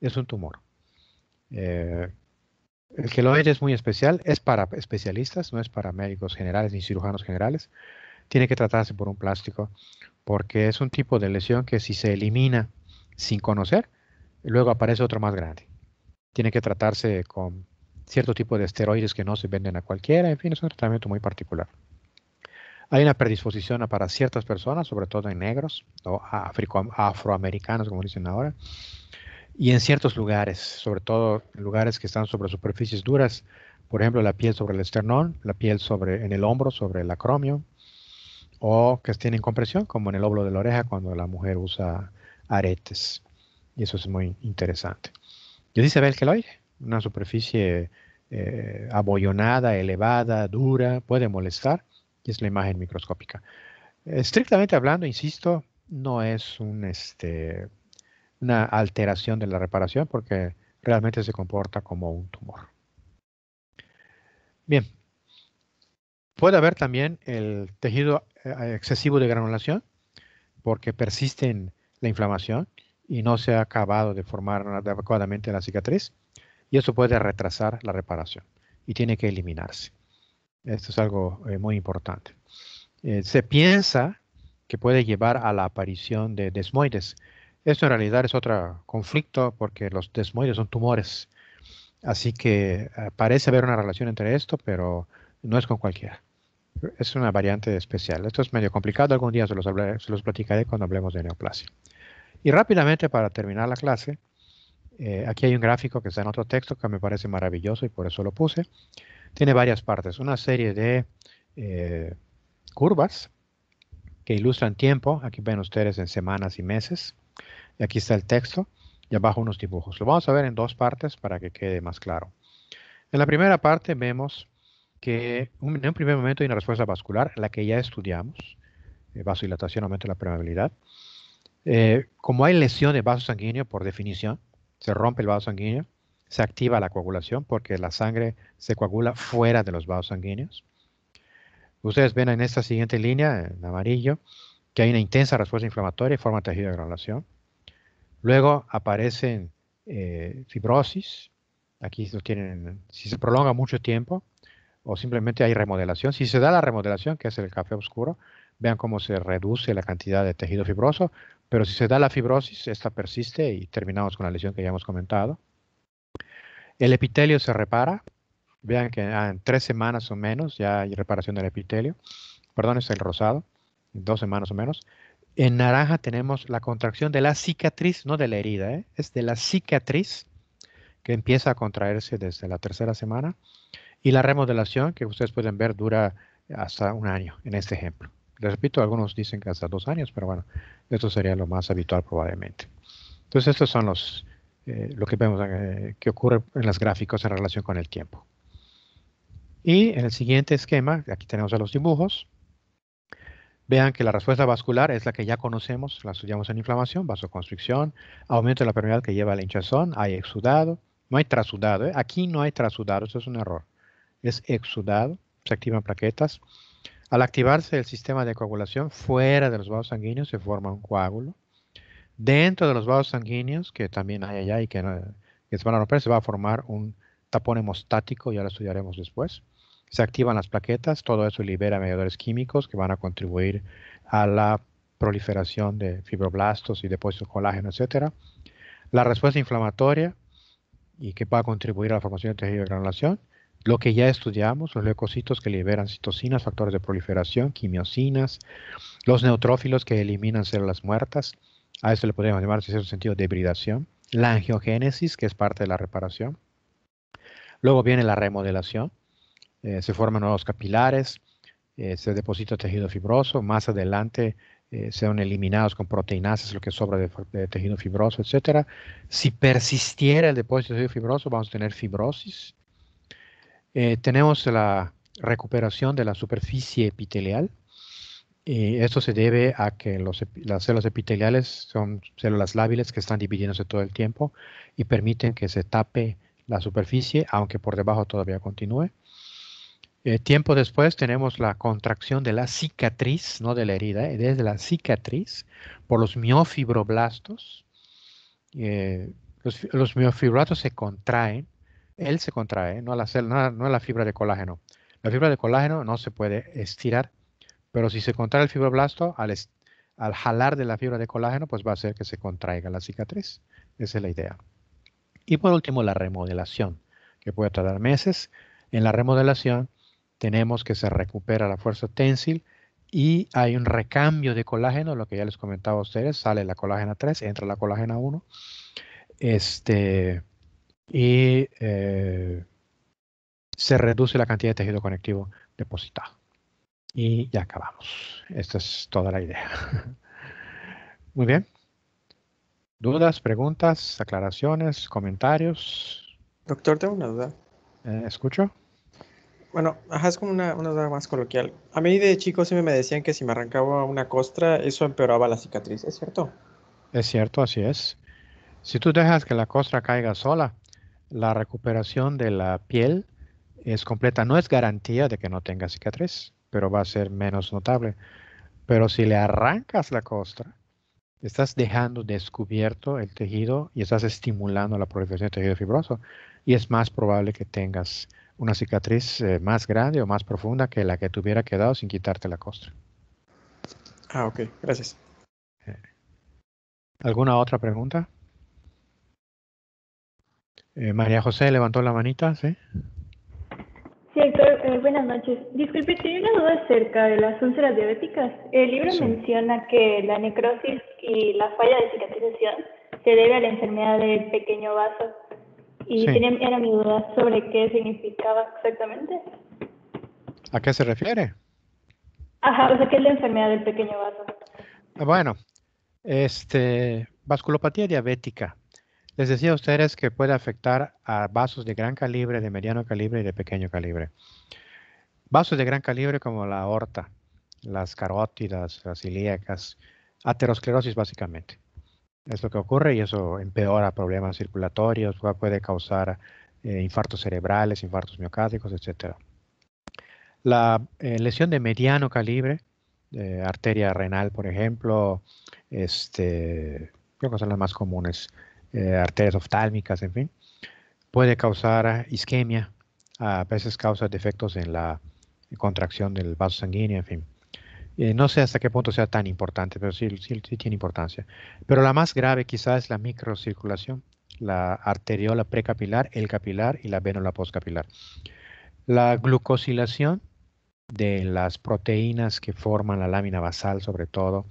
es un tumor. Eh, el queloide es muy especial, es para especialistas, no es para médicos generales ni cirujanos generales. Tiene que tratarse por un plástico porque es un tipo de lesión que si se elimina sin conocer, luego aparece otro más grande. Tiene que tratarse con cierto tipo de esteroides que no se venden a cualquiera, en fin, es un tratamiento muy particular. Hay una predisposición para ciertas personas, sobre todo en negros o afroamericanos, como dicen ahora, y en ciertos lugares, sobre todo en lugares que están sobre superficies duras, por ejemplo, la piel sobre el esternón, la piel sobre, en el hombro, sobre el acromio, o que tienen compresión, como en el óvulo de la oreja cuando la mujer usa aretes. Y eso es muy interesante. Yo dice Bel que una superficie eh, abollonada, elevada, dura, puede molestar, y es la imagen microscópica. Estrictamente hablando, insisto, no es este, una alteración de la reparación porque realmente se comporta como un tumor. Bien, puede haber también el tejido eh, excesivo de granulación porque persiste en la inflamación y no se ha acabado de formar adecuadamente la cicatriz y eso puede retrasar la reparación y tiene que eliminarse. Esto es algo eh, muy importante. Eh, se piensa que puede llevar a la aparición de desmoides. Esto en realidad es otro conflicto porque los desmoides son tumores. Así que eh, parece haber una relación entre esto, pero no es con cualquiera. Es una variante especial. Esto es medio complicado. Algún día se los, se los platicaré cuando hablemos de neoplasia. Y rápidamente para terminar la clase, eh, aquí hay un gráfico que está en otro texto que me parece maravilloso y por eso lo puse. Tiene varias partes, una serie de eh, curvas que ilustran tiempo. Aquí ven ustedes en semanas y meses. Y aquí está el texto y abajo unos dibujos. Lo vamos a ver en dos partes para que quede más claro. En la primera parte vemos que en un primer momento hay una respuesta vascular, la que ya estudiamos. Eh, vasodilatación aumenta la permeabilidad. como hay lesión de vaso sanguíneo por definición, se rompe el vaso sanguíneo, se activa la coagulación porque la sangre se coagula fuera de los vasos sanguíneos. Ustedes ven en esta siguiente línea, en amarillo, que hay una intensa respuesta inflamatoria y forma tejido de granulación. Luego aparecen eh, fibrosis, aquí tienen, si se prolonga mucho tiempo o simplemente hay remodelación, si se da la remodelación, que es el café oscuro, vean cómo se reduce la cantidad de tejido fibroso, pero si se da la fibrosis, esta persiste y terminamos con la lesión que ya hemos comentado. El epitelio se repara. Vean que ah, en tres semanas o menos ya hay reparación del epitelio. Perdón, es el rosado. dos semanas o menos. En naranja tenemos la contracción de la cicatriz, no de la herida, ¿eh? es de la cicatriz que empieza a contraerse desde la tercera semana. Y la remodelación, que ustedes pueden ver, dura hasta un año en este ejemplo. Les repito, algunos dicen que hasta dos años, pero bueno, esto sería lo más habitual probablemente. Entonces, estos son los, eh, lo que vemos eh, que ocurre en las gráficos en relación con el tiempo. Y en el siguiente esquema, aquí tenemos a los dibujos. Vean que la respuesta vascular es la que ya conocemos, la estudiamos en inflamación, vasoconstricción, aumento de la permeabilidad que lleva a la hinchazón, hay exudado, no hay trasudado, ¿eh? aquí no hay trasudado, eso es un error. Es exudado, se activan plaquetas, al activarse el sistema de coagulación fuera de los vasos sanguíneos se forma un coágulo. Dentro de los vasos sanguíneos, que también hay allá y que, se van a romper, se va a formar un tapón hemostático, ya lo estudiaremos después. Se activan las plaquetas, todo eso libera mediadores químicos que van a contribuir a la proliferación de fibroblastos y depósitos de colágeno, etc. La respuesta inflamatoria y que va a contribuir a la formación de tejido de granulación lo que ya estudiamos, los leucocitos que liberan citocinas, factores de proliferación, quimiosinas, los neutrófilos que eliminan células muertas, a eso le podríamos llamar en cierto sentido de hibridación, la angiogénesis, que es parte de la reparación. Luego viene la remodelación, eh, se forman nuevos capilares, eh, se deposita tejido fibroso, más adelante se eh, sean eliminados con proteínas, lo que sobra de, de, tejido fibroso, etc. Si persistiera el depósito de tejido fibroso, vamos a tener fibrosis, eh, tenemos la recuperación de la superficie epitelial. Eh, esto se debe a que las células epiteliales son células lábiles que están dividiéndose todo el tiempo y permiten que se tape la superficie, aunque por debajo todavía continúe. Eh, tiempo después tenemos la contracción de la cicatriz, no de la herida, desde la cicatriz por los miofibroblastos. los, los miofibroblastos se contraen él se contrae, ¿eh? no la, no, la fibra de colágeno. La fibra de colágeno no se puede estirar, pero si se contrae el fibroblasto, al, al jalar de la fibra de colágeno, pues va a hacer que se contraiga la cicatriz. Esa es la idea. Y por último, la remodelación, que puede tardar meses. En la remodelación tenemos que se recupera la fuerza tensil y hay un recambio de colágeno, lo que ya les comentaba a ustedes, sale la colágena 3, entra la colágena 1. Este, y eh, se reduce la cantidad de tejido conectivo depositado. Y ya acabamos. Esta es toda la idea. Muy bien. ¿Dudas, preguntas, aclaraciones, comentarios? Doctor, tengo una duda. Eh, ¿Escucho? Bueno, ajá, es como una, una, duda más coloquial. A mí de chico siempre me decían que si me arrancaba una costra, eso empeoraba la cicatriz. ¿Es cierto? Es cierto, así es. Si tú dejas que la costra caiga sola, la recuperación de la piel es completa. No es garantía de que no tenga cicatriz, pero va a ser menos notable. Pero si le arrancas la costra, estás dejando descubierto el tejido y estás estimulando la proliferación del tejido fibroso. Y es más probable que tengas una cicatriz eh, más grande o más profunda que la que te hubiera quedado sin quitarte la costra. Ah, ok, gracias. Eh, ¿Alguna otra pregunta? Eh, María José levantó la manita, ¿sí? Sí, Héctor, eh, buenas noches. Disculpe, tenía una duda acerca de las úlceras diabéticas. El libro menciona que la necrosis y la falla de cicatrización se debe a la enfermedad del pequeño vaso. Y tenía, era mi duda sobre qué significaba exactamente. ¿A qué se refiere? Ajá, o sea, ¿qué es la enfermedad del pequeño vaso? Ah, bueno, este, vasculopatía diabética les decía a ustedes que puede afectar a vasos de gran calibre, de mediano calibre y de pequeño calibre. Vasos de gran calibre como la aorta, las carótidas, las ilíacas, aterosclerosis básicamente. Es lo que ocurre y eso empeora problemas circulatorios, puede causar eh, infartos cerebrales, infartos miocárdicos, etc. La eh, lesión de mediano calibre, arteria renal, por ejemplo, este, creo que son las más comunes. Eh, arterias oftálmicas, en fin, puede causar isquemia, a veces causa defectos en la contracción del vaso sanguíneo, en fin. Eh, no sé hasta qué punto sea tan importante, pero sí, tiene importancia. Pero la más grave quizás es la microcirculación, la arteriola precapilar, el capilar y la vénula postcapilar. La glucosilación de las proteínas que forman la lámina basal sobre todo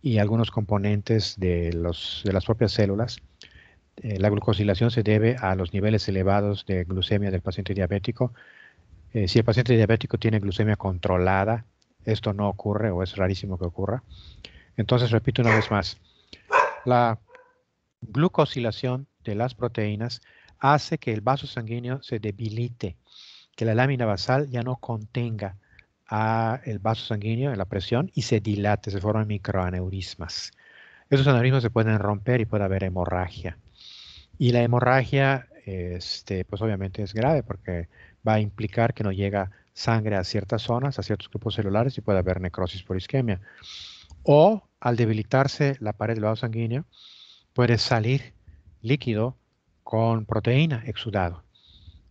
y algunos componentes de las propias células eh, la glucosilación se debe a los niveles elevados de glucemia del paciente diabético. Eh, si el paciente diabético tiene glucemia controlada, esto no ocurre o es rarísimo que ocurra. Entonces, repito una vez más, la glucosilación de las proteínas hace que el vaso sanguíneo se debilite, que la lámina basal ya no contenga a el vaso sanguíneo en la presión y se dilate, se forman microaneurismas. Esos aneurismas se pueden romper y puede haber hemorragia. Y la hemorragia, este, pues obviamente es grave porque va a implicar que no llega sangre a ciertas zonas, a ciertos grupos celulares y puede haber necrosis por isquemia. O al debilitarse la pared del vaso sanguíneo, puede salir líquido con proteína exudado.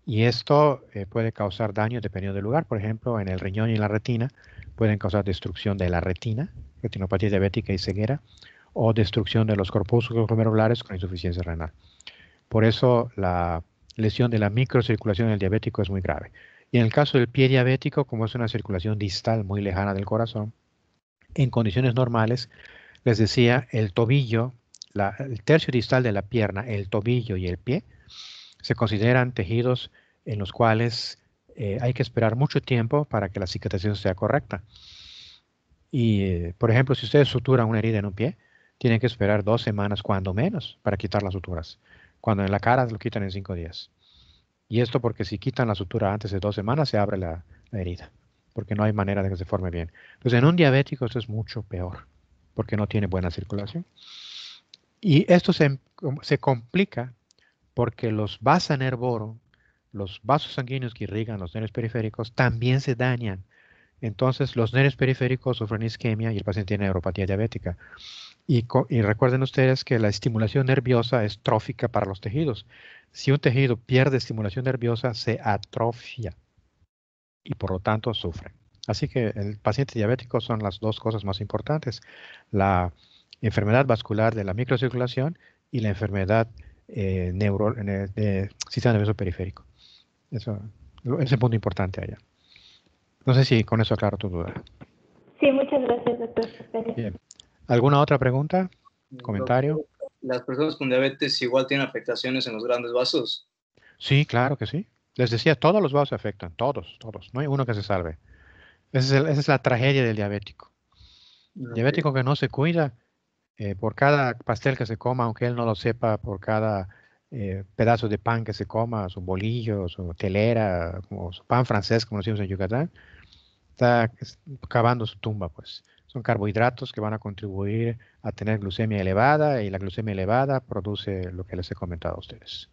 Y esto eh, puede causar daño dependiendo del lugar. Por ejemplo, en el riñón y en la retina pueden causar destrucción de la retina, retinopatía diabética y ceguera, o destrucción de los corpúsculos glomerulares con insuficiencia renal. Por eso la lesión de la microcirculación en el diabético es muy grave. Y en el caso del pie diabético, como es una circulación distal muy lejana del corazón, en condiciones normales, les decía, el tobillo, el tercio distal de la pierna, el tobillo y el pie, se consideran tejidos en los cuales eh, hay que esperar mucho tiempo para que la cicatrización sea correcta. Y, eh, por ejemplo, si ustedes suturan una herida en un pie, tienen que esperar dos semanas cuando menos para quitar las suturas cuando en la cara lo quitan en cinco días. Y esto porque si quitan la sutura antes de dos semanas se abre la, herida, porque no hay manera de que se forme bien. Entonces en un diabético esto es mucho peor, porque no tiene buena circulación. Y esto se, complica porque los vasos los vasos sanguíneos que irrigan los nervios periféricos, también se dañan. Entonces los nervios periféricos sufren isquemia y el paciente tiene neuropatía diabética. Y, recuerden ustedes que la estimulación nerviosa es trófica para los tejidos. Si un tejido pierde estimulación nerviosa, se atrofia y por lo tanto sufre. Así que el paciente diabético son las dos cosas más importantes. La enfermedad vascular de la microcirculación y la enfermedad eh, neuro, eh, de sistema nervioso periférico. Eso, ese es el punto importante allá. No sé si con eso aclaro tu duda. Sí, muchas gracias, doctor. ¿Alguna otra pregunta? ¿Comentario? ¿Las personas con diabetes igual tienen afectaciones en los grandes vasos? Sí, claro que sí. Les decía, todos los vasos se afectan, todos, todos. No hay uno que se salve. Esa es, la tragedia del diabético. El Diabético que no se cuida, eh, por cada pastel que se coma, aunque él no lo sepa, por cada eh, pedazo de pan que se coma, su bolillo, su telera, o su pan francés, como decimos en Yucatán, está cavando su tumba, pues carbohidratos que van a contribuir a tener glucemia elevada y la glucemia elevada produce lo que les he comentado a ustedes.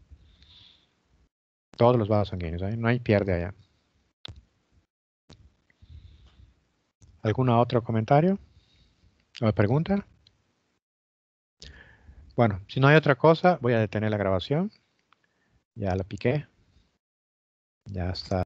Todos los vasos sanguíneos, ¿eh? no hay pierde allá. ¿Algún otro comentario o pregunta? Bueno, si no hay otra cosa, voy a detener la grabación. Ya la piqué. Ya está.